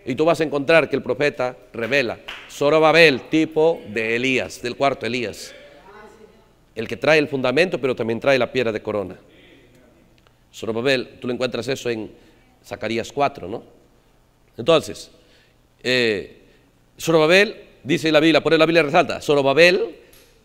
y tú vas a encontrar que el profeta revela Zorobabel, tipo de Elías, del cuarto Elías. El que trae el fundamento, pero también trae la piedra de corona. Zorobabel, tú lo encuentras eso en Zacarías 4, ¿no? Entonces, eh, Zorobabel, dice la Biblia, por la Biblia resalta, Zorobabel,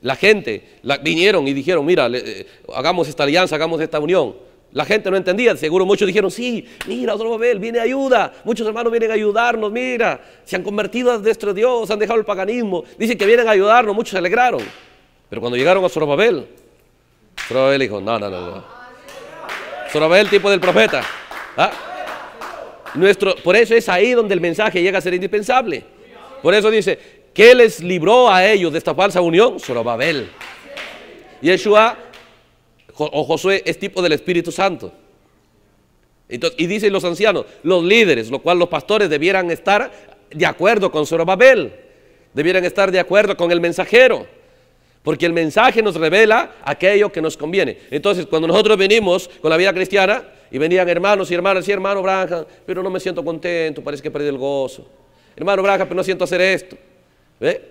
la gente vinieron y dijeron, mira, eh, hagamos esta alianza, hagamos esta unión. La gente no entendía, seguro muchos dijeron, sí, mira, Zorobabel, viene ayuda, muchos hermanos vienen a ayudarnos, mira, se han convertido a nuestro Dios, han dejado el paganismo, dicen que vienen a ayudarnos, muchos se alegraron. Pero cuando llegaron a Zorobabel, Zorobabel dijo, no, no, no, no. Zorobabel tipo del profeta. ¿ah? Nuestro, por eso es ahí donde el mensaje llega a ser indispensable. Por eso dice, ¿qué les libró a ellos de esta falsa unión? Zorobabel. Yeshua o Josué es tipo del Espíritu Santo. y dicen los ancianos, los líderes, lo cual los pastores debieran estar de acuerdo con Zorobabel, debieran estar de acuerdo con el mensajero, porque el mensaje nos revela aquello que nos conviene. Entonces, cuando nosotros venimos con la vida cristiana y venían hermanos y hermanas, y hermano Branja, pero no me siento contento, parece que perdí el gozo. Hermano Branja, pero no siento hacer esto. ¿Ve?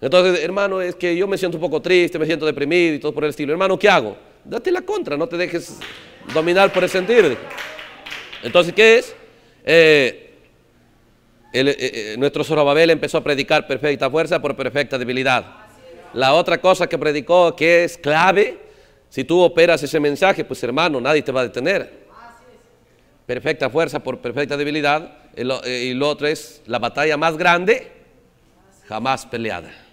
Entonces, hermano, es que yo me siento un poco triste, me siento deprimido y todo por el estilo. Hermano, ¿qué hago? date la contra, no te dejes dominar por el sentir. Entonces, ¿qué es? Eh, eh, eh, nuestro Zorobabel empezó a predicar perfecta fuerza por perfecta debilidad. La otra cosa que predicó que es clave, si tú operas ese mensaje, pues hermano, nadie te va a detener. Perfecta fuerza por perfecta debilidad. y lo otro es la batalla más grande jamás peleada.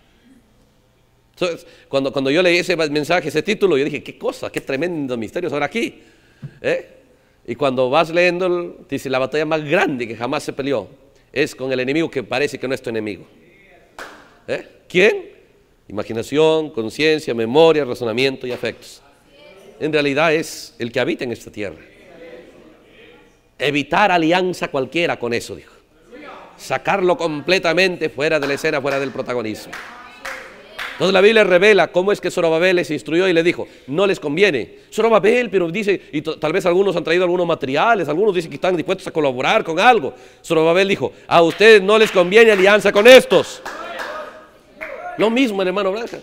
Entonces, cuando, cuando yo leí ese mensaje, ese título, yo dije, qué cosa, qué tremendo misterio ahora aquí. ¿eh? Y cuando vas leyendo, dice, la batalla más grande que jamás se peleó es con el enemigo que parece que no es tu enemigo. ¿eh? ¿Quién? Imaginación, conciencia, memoria, razonamiento y afectos. En realidad es el que habita en esta tierra. Evitar alianza cualquiera con eso, dijo. Sacarlo completamente fuera de la escena, fuera del protagonismo. Entonces la Biblia revela cómo es que Zorobabel les instruyó y le dijo, no les conviene. Zorobabel, pero dice, y tal vez algunos han traído algunos materiales, algunos dicen que están dispuestos a colaborar con algo. Zorobabel dijo, a ustedes no les conviene alianza con estos. Lo mismo el hermano Branca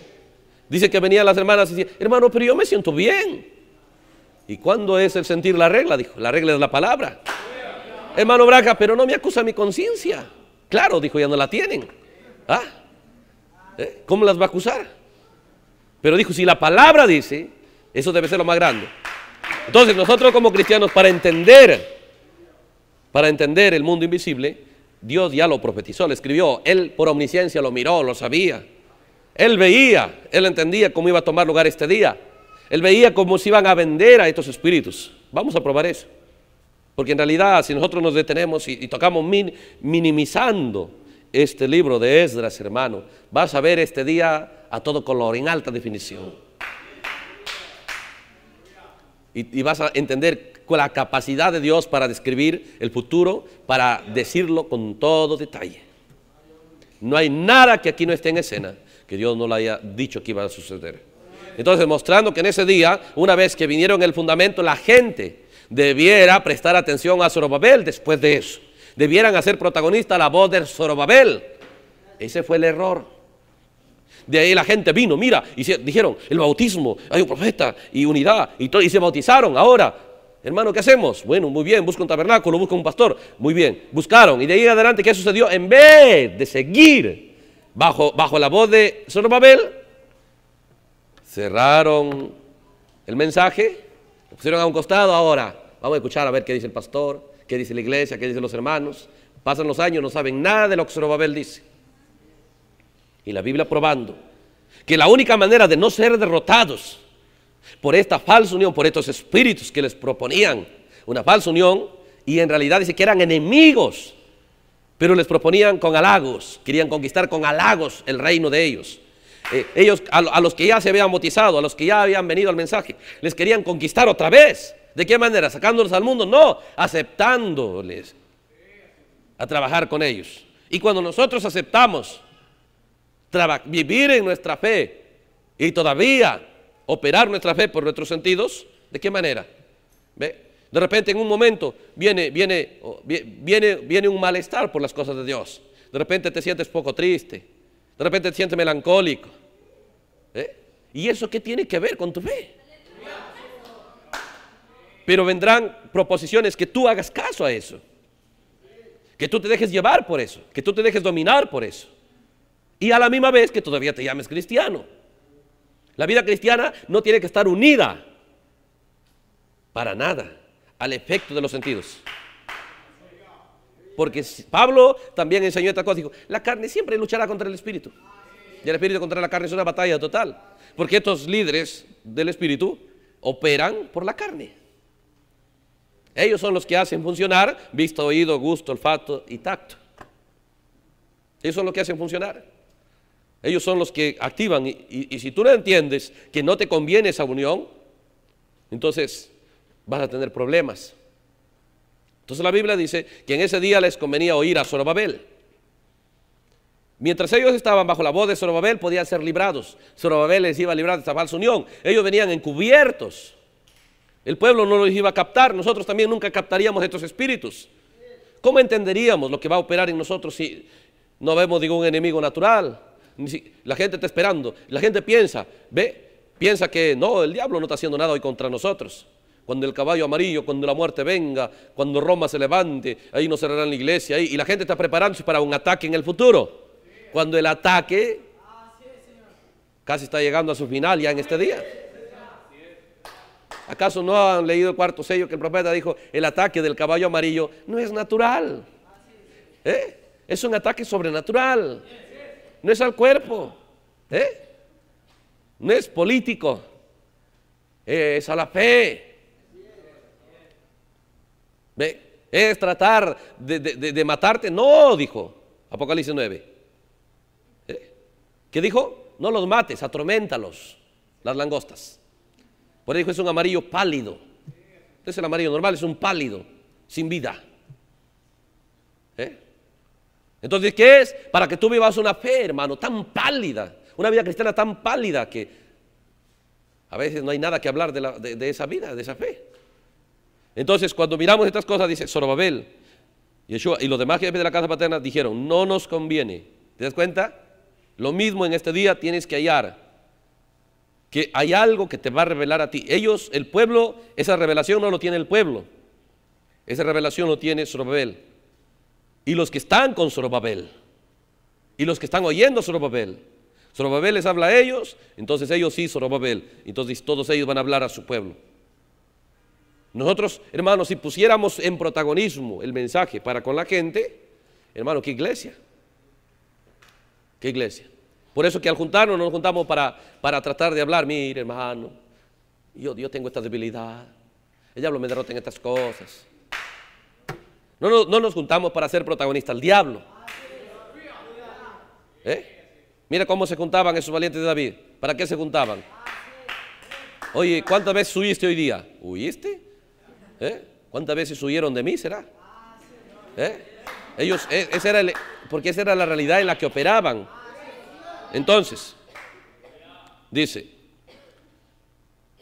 Dice que venían las hermanas y decían, hermano, pero yo me siento bien. ¿Y cuándo es el sentir la regla? Dijo, la regla es la palabra. Hermano Branca pero no me acusa mi conciencia. Claro, dijo, ya no la tienen. ¿Ah? ¿Eh? ¿Cómo las va a acusar? Pero dijo, si la palabra dice, eso debe ser lo más grande. Entonces nosotros como cristianos, para entender, para entender el mundo invisible, Dios ya lo profetizó, le escribió, Él por omnisciencia lo miró, lo sabía. Él veía, él entendía cómo iba a tomar lugar este día. Él veía cómo se iban a vender a estos espíritus. Vamos a probar eso. Porque en realidad, si nosotros nos detenemos y, tocamos minimizando este libro de Esdras, hermano. Vas a ver este día a todo color, en alta definición. Y, vas a entender la capacidad de Dios para describir el futuro, para decirlo con todo detalle. No hay nada que aquí no esté en escena, que Dios no le haya dicho que iba a suceder. Entonces, mostrando que en ese día, una vez que vinieron el fundamento, la gente debiera prestar atención a Zorobabel después de eso debieran hacer protagonista la voz de Zorobabel. Ese fue el error. De ahí la gente vino, mira, y dijeron, el bautismo, hay un profeta y unidad, y, todo, se bautizaron ahora. Hermano, ¿qué hacemos? Bueno, muy bien, busca un tabernáculo, busca un pastor. Muy bien, buscaron. Y de ahí adelante, ¿qué sucedió? En vez de seguir bajo, bajo la voz de Zorobabel, cerraron el mensaje, lo pusieron a un costado ahora. Vamos a escuchar a ver qué dice el pastor qué dice la iglesia, qué dicen los hermanos. Pasan los años, no saben nada de lo que Zorobabel dice. Y la Biblia probando que la única manera de no ser derrotados por esta falsa unión, por estos espíritus que les proponían una falsa unión, y en realidad dice que eran enemigos, pero les proponían con halagos, querían conquistar con halagos el reino de ellos. Eh, ellos, a, a, los que ya se habían bautizado, a los que ya habían venido al mensaje, les querían conquistar otra vez. ¿De qué manera? ¿Sacándolos al mundo? No, aceptándoles a trabajar con ellos. Y cuando nosotros aceptamos vivir en nuestra fe y todavía operar nuestra fe por nuestros sentidos, ¿de qué manera? ¿Ve? De repente en un momento viene, viene, viene, viene un malestar por las cosas de Dios. De repente te sientes poco triste. De repente te sientes melancólico. ¿Eh? ¿Y eso qué tiene que ver con tu fe? pero vendrán proposiciones que tú hagas caso a eso. Que tú te dejes llevar por eso, que tú te dejes dominar por eso. Y a la misma vez que todavía te llames cristiano. La vida cristiana no tiene que estar unida para nada al efecto de los sentidos. Porque Pablo también enseñó esta cosa, dijo, la carne siempre luchará contra el espíritu. Y el espíritu contra la carne es una batalla total. Porque estos líderes del espíritu operan por la carne. Ellos son los que hacen funcionar visto, oído, gusto, olfato y tacto. Ellos son los que hacen funcionar. Ellos son los que activan. Y, si tú no entiendes que no te conviene esa unión, entonces vas a tener problemas. Entonces la Biblia dice que en ese día les convenía oír a Zorobabel. Mientras ellos estaban bajo la voz de Zorobabel, podían ser librados. Zorobabel les iba a librar de esta falsa unión. Ellos venían encubiertos. El pueblo no los iba a captar, nosotros también nunca captaríamos estos espíritus. ¿Cómo entenderíamos lo que va a operar en nosotros si no vemos ningún enemigo natural? La gente está esperando, la gente piensa, ve, piensa que no, el diablo no está haciendo nada hoy contra nosotros. Cuando el caballo amarillo, cuando la muerte venga, cuando Roma se levante, ahí no cerrarán la iglesia, ahí, y la gente está preparándose para un ataque en el futuro. Cuando el ataque casi está llegando a su final ya en este día. ¿Acaso no han leído el cuarto sello que el profeta dijo, el ataque del caballo amarillo no es natural? ¿Eh? Es un ataque sobrenatural. No es al cuerpo. ¿Eh? No es político. Eh, es a la fe. Es tratar de, matarte. No, dijo Apocalipsis 9. ¿Qué dijo? No los mates, atorméntalos, las langostas. Por eso es un amarillo pálido. Este es el amarillo normal, es un pálido, sin vida. ¿Eh? Entonces, ¿qué es? Para que tú vivas una fe, hermano, tan pálida, una vida cristiana tan pálida que a veces no hay nada que hablar de, esa vida, de esa fe. Entonces, cuando miramos estas cosas, dice Zorobabel, Yeshua y los demás jefes de la casa paterna dijeron, no nos conviene. ¿Te das cuenta? Lo mismo en este día tienes que hallar que hay algo que te va a revelar a ti. Ellos, el pueblo, esa revelación no lo tiene el pueblo. Esa revelación lo tiene Sorobabel Y los que están con Sorobabel Y los que están oyendo Sorobabel Sorobabel les habla a ellos, entonces ellos sí, Sorobabel Entonces todos ellos van a hablar a su pueblo. Nosotros, hermanos, si pusiéramos en protagonismo el mensaje para con la gente, hermano, ¿qué iglesia? ¿Qué iglesia? Por eso que al juntarnos nos juntamos para, tratar de hablar, mire hermano, yo, yo tengo esta debilidad, el diablo me derrota en estas cosas. No, nos juntamos para ser protagonistas, el diablo. ¿Eh? Mira cómo se juntaban esos valientes de David. ¿Para qué se juntaban? Oye, ¿cuántas veces huiste hoy día? ¿Huiste? ¿Eh? ¿Cuántas veces huyeron de mí, será? ¿Eh? Ellos, e, ese era porque esa era la realidad en la que operaban. Entonces, dice,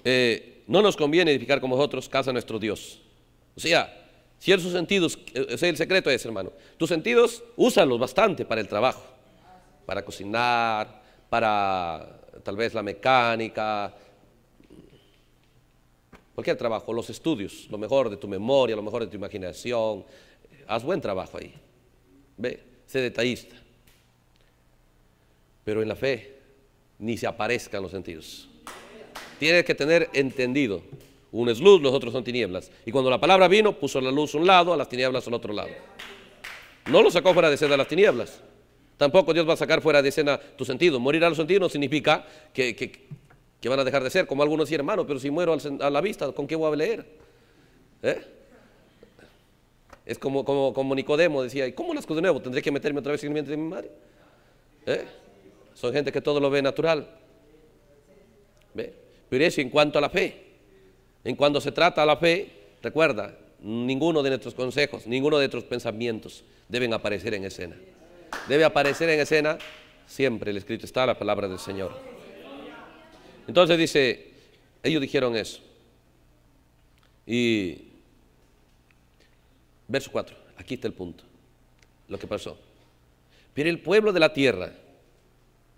eh, no nos conviene edificar como vosotros casa nuestro Dios. O sea, ciertos sentidos, eh, o el secreto es, hermano, tus sentidos úsalos bastante para el trabajo, para cocinar, para tal vez la mecánica, cualquier trabajo, los estudios, lo mejor de tu memoria, lo mejor de tu imaginación, haz buen trabajo ahí. Ve, sé detallista pero en la fe ni se aparezcan los sentidos. Tienes que tener entendido. Uno es luz, los otros son tinieblas. Y cuando la palabra vino, puso la luz a un lado, a las tinieblas al otro lado. No lo sacó fuera de escena las tinieblas. Tampoco Dios va a sacar fuera de escena tu sentido Morir a los sentidos no significa que, van a dejar de ser, como algunos dicen, hermano, pero si muero a la vista, ¿con qué voy a leer? ¿Eh? Es como, como, Nicodemo decía, ¿y cómo las de nuevo? ¿Tendré que meterme otra vez en el vientre de mi madre? ¿Eh? Son gente que todo lo ve natural. ¿Ve? Pero eso en cuanto a la fe. En cuanto se trata a la fe, recuerda, ninguno de nuestros consejos, ninguno de nuestros pensamientos deben aparecer en escena. Debe aparecer en escena siempre. El escrito está la palabra del Señor. Entonces dice, ellos dijeron eso. Y verso 4, aquí está el punto, lo que pasó. Pero el pueblo de la tierra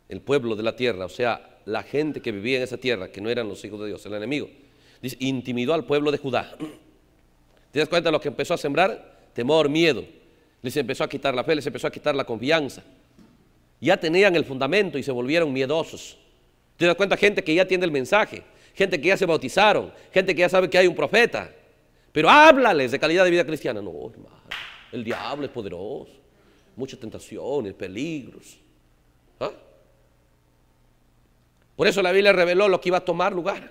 el pueblo de la tierra, o sea, la gente que vivía en esa tierra, que no eran los hijos de Dios, el enemigo. Dice, intimidó al pueblo de Judá. ¿Te das cuenta de lo que empezó a sembrar? Temor, miedo. Les empezó a quitar la fe, les empezó a quitar la confianza. Ya tenían el fundamento y se volvieron miedosos. ¿Te das cuenta? Gente que ya tiene el mensaje, gente que ya se bautizaron, gente que ya sabe que hay un profeta. Pero háblales de calidad de vida cristiana. No, hermano, el diablo es poderoso. Muchas tentaciones, peligros. ¿Ah? Por eso la Biblia reveló lo que iba a tomar lugar.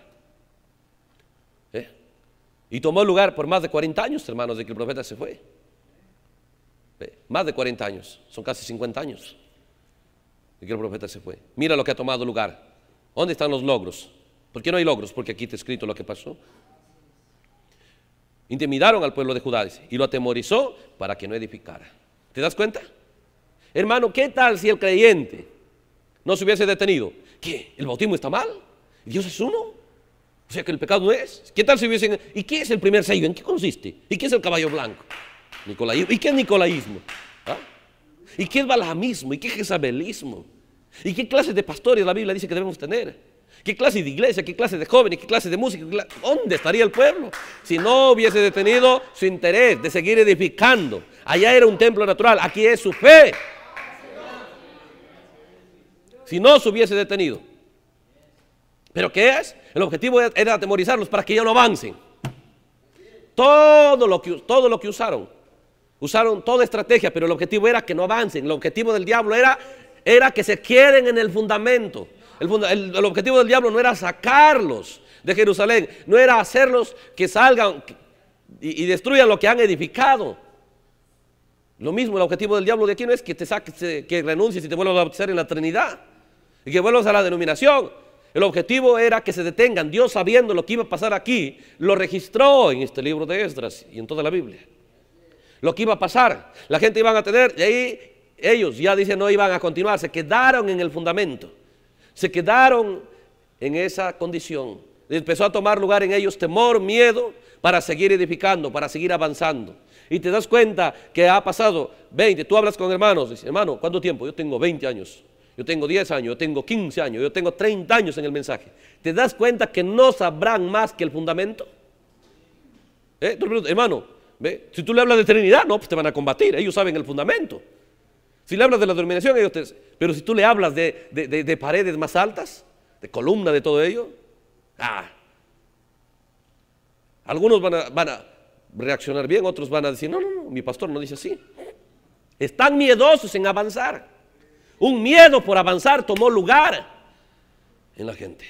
¿eh? Y tomó lugar por más de 40 años, hermanos, de que el profeta se fue. ¿Eh? Más de 40 años, son casi 50 años de que el profeta se fue. Mira lo que ha tomado lugar. ¿Dónde están los logros? ¿Por qué no hay logros? Porque aquí está escrito lo que pasó. Intimidaron al pueblo de Judá y lo atemorizó para que no edificara. ¿Te das cuenta? Hermano, ¿qué tal si el creyente no se hubiese detenido? ¿Qué? ¿El bautismo está mal? ¿Dios es uno? O sea que el pecado no es. ¿Qué tal si hubiesen... ¿Y qué es el primer sello? ¿En qué consiste? ¿Y qué es el caballo blanco? ¿Y qué es nicolaísmo? ¿Ah? ¿Y qué es balamismo? ¿Y qué es jezabelismo? ¿Y qué clase de pastores la Biblia dice que debemos tener? ¿Qué clase de iglesia? ¿Qué clase de jóvenes? ¿Qué clase de música? ¿Dónde estaría el pueblo? Si no hubiese detenido su interés de seguir edificando. Allá era un templo natural, aquí es su fe si no se hubiese detenido. ¿Pero qué es? El objetivo era atemorizarlos para que ya no avancen. Todo lo que, todo lo que usaron, usaron toda estrategia, pero el objetivo era que no avancen. El objetivo del diablo era, era que se queden en el fundamento. El, objetivo del diablo no era sacarlos de Jerusalén, no era hacerlos que salgan y, y destruyan lo que han edificado. Lo mismo, el objetivo del diablo de aquí no es que te saques, que renuncies y te vuelvas a bautizar en la Trinidad y que vuelvas a la denominación. El objetivo era que se detengan. Dios sabiendo lo que iba a pasar aquí, lo registró en este libro de Esdras y en toda la Biblia. Lo que iba a pasar, la gente iban a tener, y ahí ellos ya dicen no iban a continuar, se quedaron en el fundamento, se quedaron en esa condición. Empezó a tomar lugar en ellos temor, miedo, para seguir edificando, para seguir avanzando. Y te das cuenta que ha pasado 20, tú hablas con hermanos, dice hermano, ¿cuánto tiempo? Yo tengo 20 años yo tengo 10 años, yo tengo 15 años, yo tengo 30 años en el mensaje. ¿Te das cuenta que no sabrán más que el fundamento? ¿Eh? hermano, si tú le hablas de Trinidad, no, pues te van a combatir, ellos saben el fundamento. Si le hablas de la dominación, ellos te... Pero si tú le hablas de, paredes más altas, de columna, de todo ello, ah. Algunos van a, van a reaccionar bien, otros van a decir, no, no, no, mi pastor no dice así. Están miedosos en avanzar. Un miedo por avanzar tomó lugar en la gente.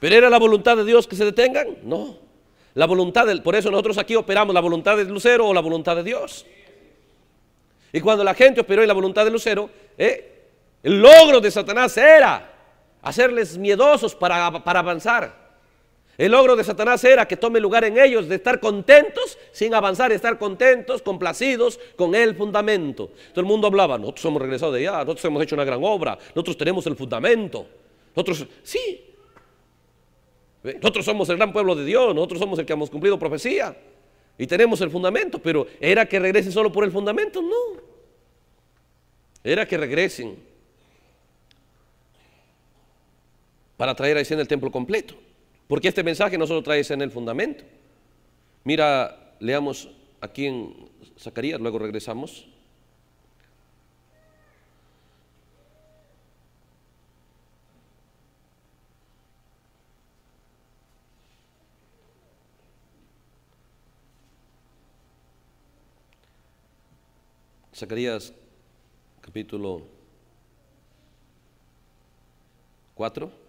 ¿Pero era la voluntad de Dios que se detengan? No. La voluntad del por eso nosotros aquí operamos la voluntad del Lucero o la voluntad de Dios. Y cuando la gente operó en la voluntad del Lucero, eh, el logro de Satanás era hacerles miedosos para, para avanzar. El logro de Satanás era que tome lugar en ellos de estar contentos, sin avanzar, estar contentos, complacidos con el fundamento. Todo el mundo hablaba, nosotros hemos regresado de allá, nosotros hemos hecho una gran obra, nosotros tenemos el fundamento. Nosotros, sí, nosotros somos el gran pueblo de Dios, nosotros somos el que hemos cumplido profecía y tenemos el fundamento, pero ¿era que regresen solo por el fundamento? No. Era que regresen para traer a en el templo completo. Porque este mensaje no solo en el fundamento. Mira, leamos aquí en Zacarías, luego regresamos. Zacarías capítulo 4.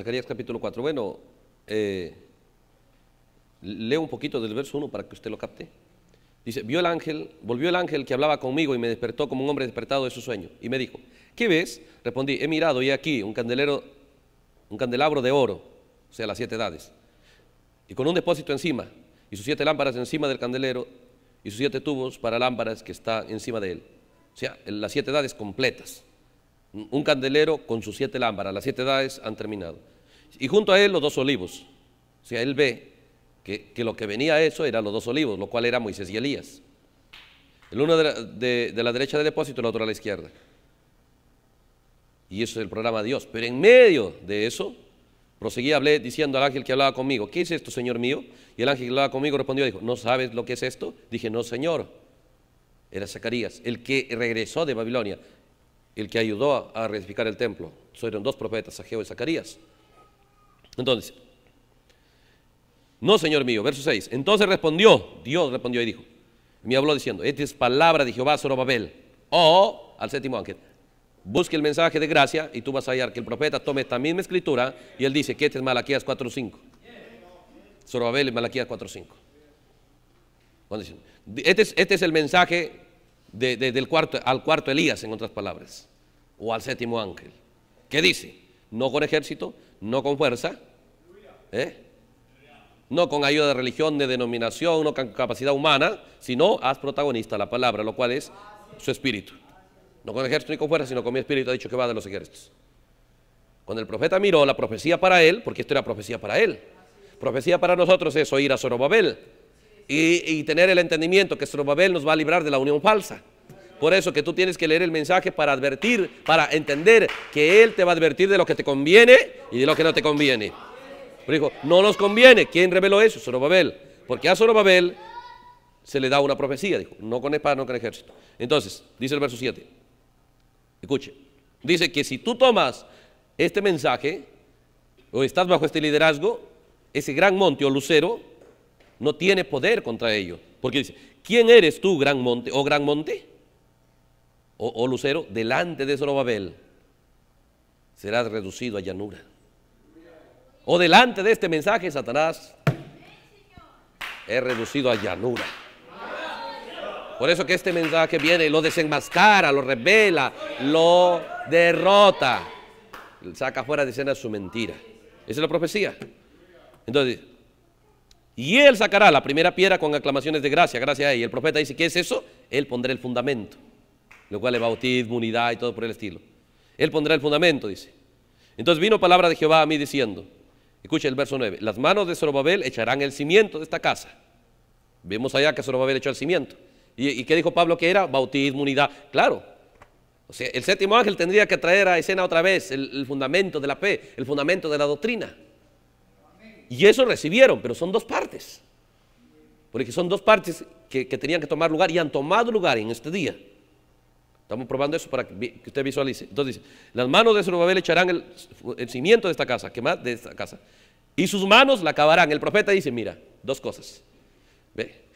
Zacarías capítulo 4. Bueno, eh, leo un poquito del verso 1 para que usted lo capte. Dice, vio el ángel, volvió el ángel que hablaba conmigo y me despertó como un hombre despertado de su sueño. Y me dijo, ¿qué ves? Respondí, he mirado y aquí un candelero, un candelabro de oro, o sea, las siete edades, y con un depósito encima, y sus siete lámparas encima del candelero, y sus siete tubos para lámparas que está encima de él. O sea, las siete edades completas un candelero con sus siete lámparas, las siete edades han terminado. Y junto a él los dos olivos. O sea, él ve que, lo que venía a eso eran los dos olivos, lo cual era Moisés y Elías. El uno de la, de, la derecha del depósito, el otro a la izquierda. Y eso es el programa de Dios. Pero en medio de eso, proseguí, hablé diciendo al ángel que hablaba conmigo, ¿qué es esto, Señor mío? Y el ángel que hablaba conmigo respondió, dijo, ¿no sabes lo que es esto? Dije, no, Señor. Era Zacarías, el que regresó de Babilonia el que ayudó a, a reedificar el templo. Fueron dos profetas, Ageo y Zacarías. Entonces, no, Señor mío, verso 6. Entonces respondió, Dios respondió y dijo, me habló diciendo, esta es palabra de Jehová Zorobabel. O, al séptimo ángel, busque el mensaje de gracia y tú vas a hallar que el profeta tome esta misma escritura y él dice que este es Malaquías 4.5. Zorobabel es Malaquías 4.5. Este es, este es el mensaje del cuarto, al cuarto Elías, en otras palabras o al séptimo ángel. ¿Qué dice? No con ejército, no con fuerza, ¿eh? no con ayuda de religión, de denominación, no con capacidad humana, sino haz protagonista la palabra, lo cual es su espíritu. No con ejército ni con fuerza, sino con mi espíritu, ha dicho que va de los ejércitos. Cuando el profeta miró la profecía para él, porque esto era profecía para él, profecía para nosotros es oír a Zorobabel y, y tener el entendimiento que Zorobabel nos va a librar de la unión falsa. Por eso que tú tienes que leer el mensaje para advertir, para entender que Él te va a advertir de lo que te conviene y de lo que no te conviene. Pero dijo, no nos conviene. ¿Quién reveló eso? Babel. Porque a Babel se le da una profecía, dijo, no con espada, no con ejército. Entonces, dice el verso 7. Escuche. Dice que si tú tomas este mensaje, o estás bajo este liderazgo, ese gran monte o lucero no tiene poder contra ellos. Porque dice, ¿quién eres tú, gran monte o gran monte? o, lucero delante de Zorobabel, serás reducido a llanura. O delante de este mensaje, Satanás es reducido a llanura. Por eso que este mensaje viene lo desenmascara, lo revela, lo derrota. Saca fuera de escena su mentira. Esa es la profecía. Entonces, y él sacará la primera piedra con aclamaciones de gracia, gracias a él. Y el profeta dice, ¿qué es eso? Él pondrá el fundamento lo cual es bautismo, unidad y todo por el estilo. Él pondrá el fundamento, dice. Entonces vino palabra de Jehová a mí diciendo, escuche el verso 9, las manos de Zorobabel echarán el cimiento de esta casa. Vemos allá que Zorobabel echó el cimiento. ¿Y, qué dijo Pablo que era? Bautismo, unidad. Claro. O sea, el séptimo ángel tendría que traer a escena otra vez el, fundamento de la fe, el fundamento de la doctrina. Y eso recibieron, pero son dos partes. Porque son dos partes que tenían que tomar lugar y han tomado lugar en este día. Estamos probando eso para que usted visualice. Entonces dice, las manos de Zorobabel echarán el, cimiento de esta casa, que más de esta casa. Y sus manos la acabarán. El profeta dice, mira, dos cosas.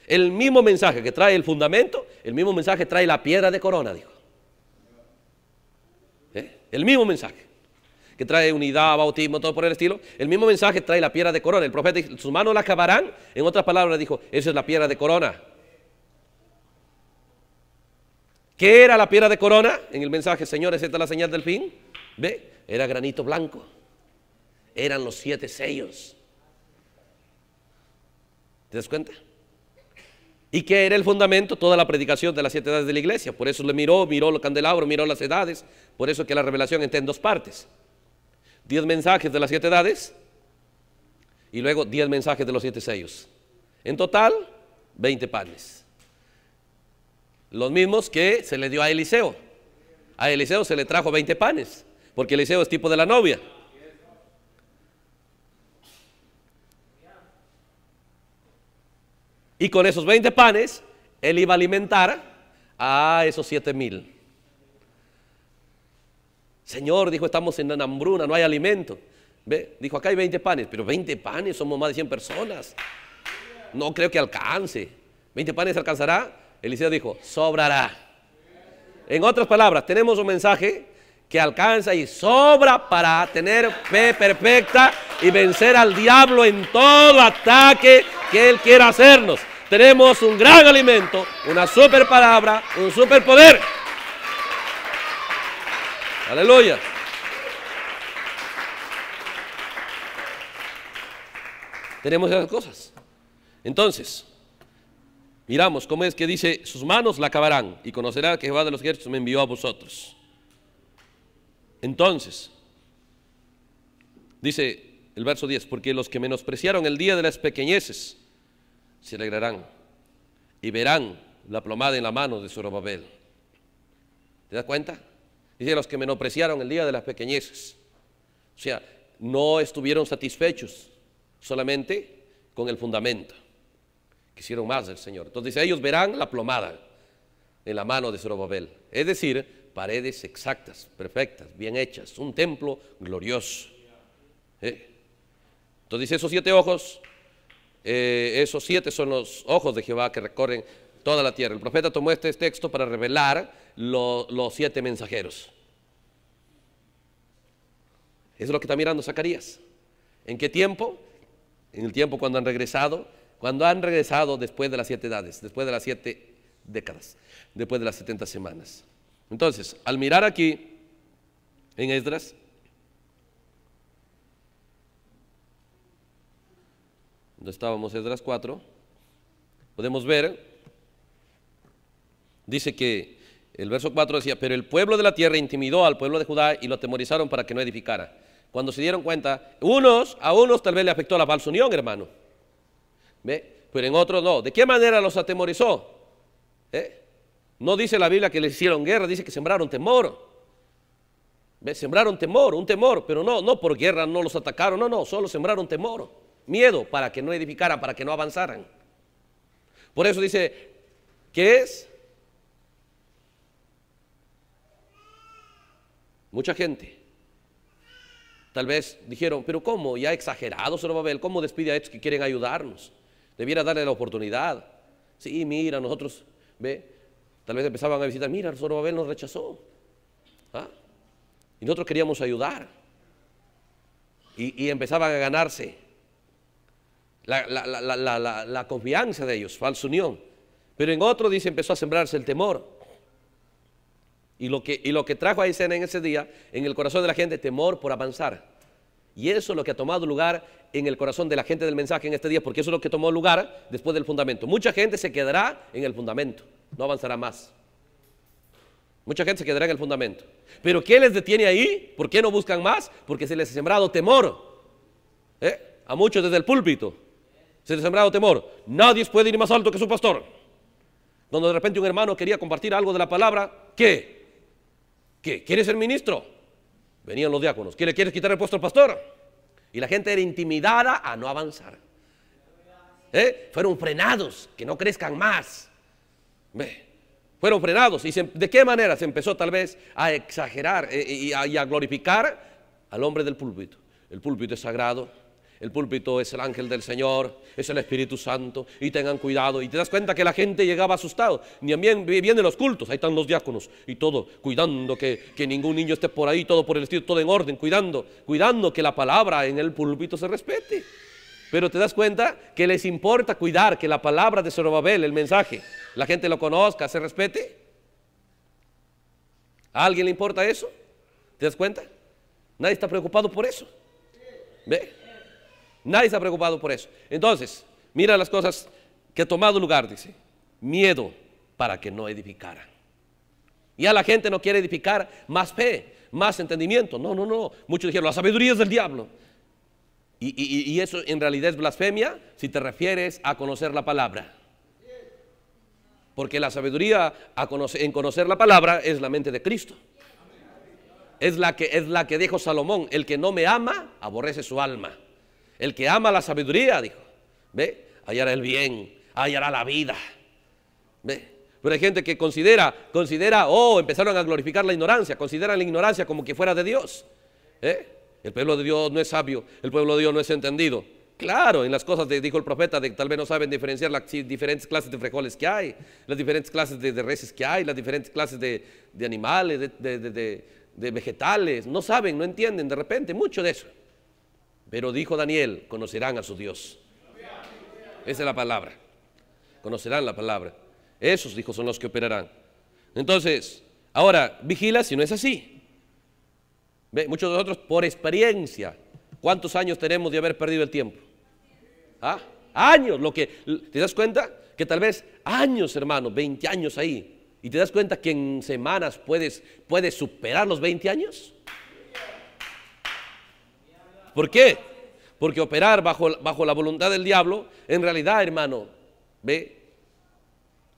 El mismo mensaje que trae el fundamento, el mismo mensaje trae la piedra de corona, dijo. ¿Eh? El mismo mensaje que trae unidad, bautismo, todo por el estilo. El mismo mensaje trae la piedra de corona. El profeta dice, sus manos la acabarán. En otras palabras dijo, esa es la piedra de corona ¿Qué era la piedra de corona? En el mensaje, señores, esta es la señal del fin. ¿Ve? Era granito blanco. Eran los siete sellos. ¿Te das cuenta? Y qué era el fundamento toda la predicación de las siete edades de la iglesia. Por eso le miró, miró los candelabros, miró las edades. Por eso que la revelación está en dos partes. Diez mensajes de las siete edades y luego diez mensajes de los siete sellos. En total, veinte padres. Los mismos que se le dio a Eliseo. A Eliseo se le trajo 20 panes, porque Eliseo es tipo de la novia. Y con esos 20 panes, él iba a alimentar a esos 7 mil. Señor, dijo, estamos en una hambruna, no hay alimento. Dijo, acá hay 20 panes, pero 20 panes somos más de 100 personas. No creo que alcance. ¿20 panes alcanzará? Eliseo dijo, sobrará. En otras palabras, tenemos un mensaje que alcanza y sobra para tener fe perfecta y vencer al diablo en todo ataque que él quiera hacernos. Tenemos un gran alimento, una super palabra, un super poder. Aleluya. Tenemos esas cosas. Entonces, Miramos cómo es que dice, sus manos la acabarán y conocerá que Jehová de los ejércitos me envió a vosotros. Entonces, dice el verso 10, porque los que menospreciaron el día de las pequeñeces se alegrarán y verán la plomada en la mano de Zorobabel. ¿Te das cuenta? Dice, los que menospreciaron el día de las pequeñeces. O sea, no estuvieron satisfechos solamente con el fundamento Quisieron más del Señor. Entonces ellos verán la plomada en la mano de Zorobabel. Es decir, paredes exactas, perfectas, bien hechas, un templo glorioso. ¿Eh? Entonces esos siete ojos, eh, esos siete son los ojos de Jehová que recorren toda la tierra. El profeta tomó este texto para revelar los siete mensajeros. es lo que está mirando Zacarías. ¿En qué tiempo? En el tiempo cuando han regresado cuando han regresado después de las siete edades, después de las siete décadas, después de las 70 semanas. Entonces, al mirar aquí en Esdras, donde estábamos Esdras 4, podemos ver, dice que el verso 4 decía, pero el pueblo de la tierra intimidó al pueblo de Judá y lo atemorizaron para que no edificara. Cuando se dieron cuenta, unos, a unos tal vez le afectó la falsa unión, hermano pero en otros no. ¿De qué manera los atemorizó? ¿Eh? No dice la Biblia que les hicieron guerra, dice que sembraron temor. Sembraron temor, un temor, pero no, no por guerra no los atacaron, no, no, solo sembraron temor, miedo para que no edificaran, para que no avanzaran. Por eso dice, ¿qué es? Mucha gente. Tal vez dijeron, pero ¿cómo? Ya exagerado, Babel. ¿cómo despide a estos que quieren ayudarnos? Debiera darle la oportunidad. Sí, mira, nosotros, ve, tal vez empezaban a visitar, mira, el Babel nos rechazó. ¿Ah? Y nosotros queríamos ayudar. Y, empezaban a ganarse la, confianza de ellos, falsa unión. Pero en otro, dice, empezó a sembrarse el temor. Y lo que, y lo que trajo a Isena en ese día, en el corazón de la gente, temor por avanzar. Y eso es lo que ha tomado lugar en el corazón de la gente del mensaje en este día, porque eso es lo que tomó lugar después del fundamento. Mucha gente se quedará en el fundamento, no avanzará más. Mucha gente se quedará en el fundamento. Pero ¿qué les detiene ahí? ¿Por qué no buscan más? Porque se les ha sembrado temor. ¿eh? A muchos desde el púlpito. Se les ha sembrado temor. Nadie puede ir más alto que su pastor. Donde de repente un hermano quería compartir algo de la palabra. ¿Qué? ¿Qué? ¿Quiere ser ministro? Venían los diáconos. ¿quieres le quiere quitar el puesto al pastor? Y la gente era intimidada a no avanzar. ¿Eh? Fueron frenados, que no crezcan más. Fueron frenados. ¿Y de qué manera se empezó tal vez a exagerar eh, y, a, y a glorificar al hombre del púlpito? El púlpito es sagrado, el púlpito es el ángel del Señor, es el Espíritu Santo, y tengan cuidado. Y te das cuenta que la gente llegaba asustado. Ni bien vienen los cultos, ahí están los diáconos y todo, cuidando que, que ningún niño esté por ahí, todo por el estilo, todo en orden, cuidando, cuidando que la palabra en el púlpito se respete. Pero te das cuenta que les importa cuidar que la palabra de Zorobabel, el mensaje, la gente lo conozca, se respete. ¿A alguien le importa eso? ¿Te das cuenta? Nadie está preocupado por eso. ¿Ve? Nadie se ha preocupado por eso. Entonces, mira las cosas que ha tomado lugar, dice. Miedo para que no edificaran. Ya la gente no quiere edificar más fe, más entendimiento. No, no, no. Muchos dijeron, la sabiduría es del diablo. Y, eso en realidad es blasfemia si te refieres a conocer la palabra. Porque la sabiduría en conocer la palabra es la mente de Cristo. Es la, que, es la que dijo Salomón, el que no me ama, aborrece su alma. El que ama la sabiduría, dijo, ve, hallará el bien, hallará la vida. ¿Ve? Pero hay gente que considera, considera, oh, empezaron a glorificar la ignorancia, consideran la ignorancia como que fuera de Dios. ¿Eh? El pueblo de Dios no es sabio, el pueblo de Dios no es entendido. Claro, en las cosas, dijo el profeta, tal vez no saben diferenciar las diferentes clases de frijoles que hay, las diferentes clases de, de reses que hay, las diferentes clases de animales, de, vegetales. No saben, no entienden de repente mucho de eso. Pero dijo Daniel, conocerán a su Dios. Esa es la palabra. Conocerán la palabra. Esos, dijo, son los que operarán. Entonces, ahora, vigila si no es así. Muchos de nosotros, por experiencia, ¿cuántos años tenemos de haber perdido el tiempo? ¿Ah? Años, lo que, ¿te das cuenta? Que tal vez años, hermano, 20 años ahí. ¿Y te das cuenta que en semanas puedes, puedes superar los 20 años? ¿Por qué? Porque operar bajo, bajo la voluntad del diablo, en realidad, hermano, ve,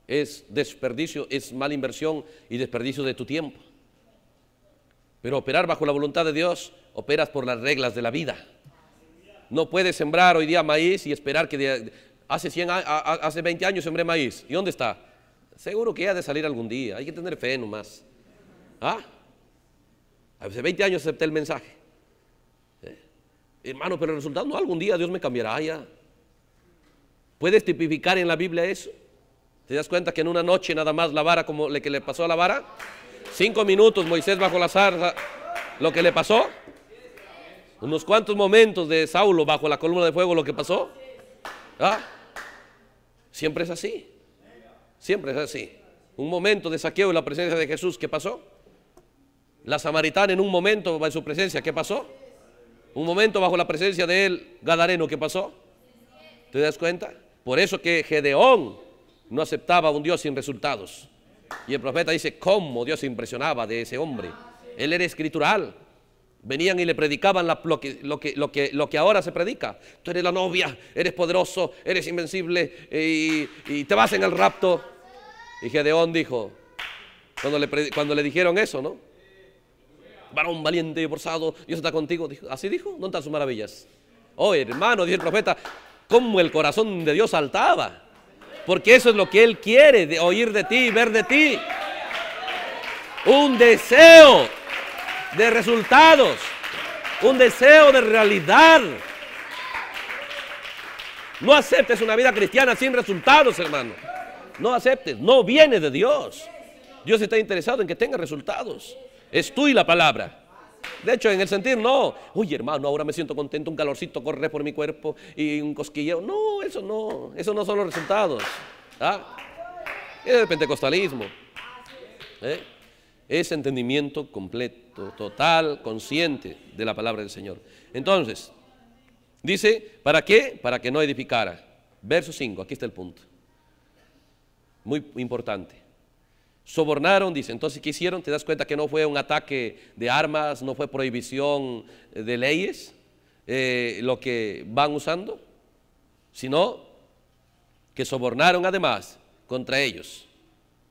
es desperdicio, es mala inversión y desperdicio de tu tiempo. Pero operar bajo la voluntad de Dios, operas por las reglas de la vida. No puedes sembrar hoy día maíz y esperar que hace, 100, hace 20 años sembré maíz. ¿Y dónde está? Seguro que ha de salir algún día. Hay que tener fe nomás. ¿Ah? Hace 20 años acepté el mensaje. Hermano, pero el resultado no, algún día Dios me cambiará ya. ¿Puedes tipificar en la Biblia eso? ¿Te das cuenta que en una noche nada más la vara como le que le pasó a la vara? Cinco minutos Moisés bajo la zarza, lo que le pasó. Unos cuantos momentos de Saulo bajo la columna de fuego, lo que pasó. ¿Ah? Siempre es así. Siempre es así. Un momento de saqueo en la presencia de Jesús, ¿qué pasó? La samaritana en un momento en su presencia, ¿qué pasó? un momento bajo la presencia de él, Gadareno, ¿qué pasó? ¿Te das cuenta? Por eso que Gedeón no aceptaba a un Dios sin resultados. Y el profeta dice, ¿cómo Dios se impresionaba de ese hombre? Él era escritural. Venían y le predicaban lo, que, lo, que, lo, que, ahora se predica. Tú eres la novia, eres poderoso, eres invencible eh, y, te vas en el rapto. Y Gedeón dijo, cuando le, cuando le dijeron eso, ¿no? varón valiente y forzado, Dios está contigo. Así dijo, ¿dónde están sus maravillas? Oh, hermano, dice el profeta, como el corazón de Dios saltaba. Porque eso es lo que Él quiere, oír de ti, ver de ti. Un deseo de resultados, un deseo de realidad. No aceptes una vida cristiana sin resultados, hermano. No aceptes, no viene de Dios. Dios está interesado en que tenga resultados. Es y la palabra. De hecho, en el sentir, no. Uy, hermano, ahora me siento contento, un calorcito corre por mi cuerpo y un cosquilleo. No, eso no. Eso no son los resultados. ¿ah? Es el pentecostalismo. ¿eh? Es entendimiento completo, total, consciente de la palabra del Señor. Entonces, dice, ¿para qué? Para que no edificara. Verso 5, aquí está el punto. Muy importante. Sobornaron, dice. Entonces, ¿qué hicieron? Te das cuenta que no fue un ataque de armas, no fue prohibición de leyes, eh, lo que van usando, sino que sobornaron además contra ellos.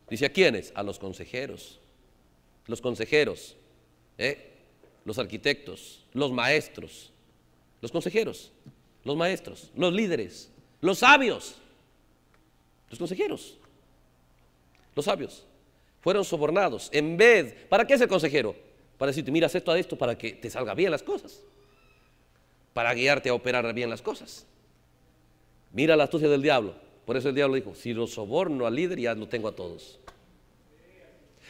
Dice, ¿a quiénes? A los consejeros, los consejeros, ¿eh? los arquitectos, los maestros, los consejeros, los maestros, los líderes, los sabios, los consejeros, los sabios fueron sobornados. En vez, ¿para qué es el consejero? Para decirte, mira, esto a esto para que te salga bien las cosas. Para guiarte a operar bien las cosas. Mira la astucia del diablo. Por eso el diablo dijo, si los soborno al líder ya lo tengo a todos.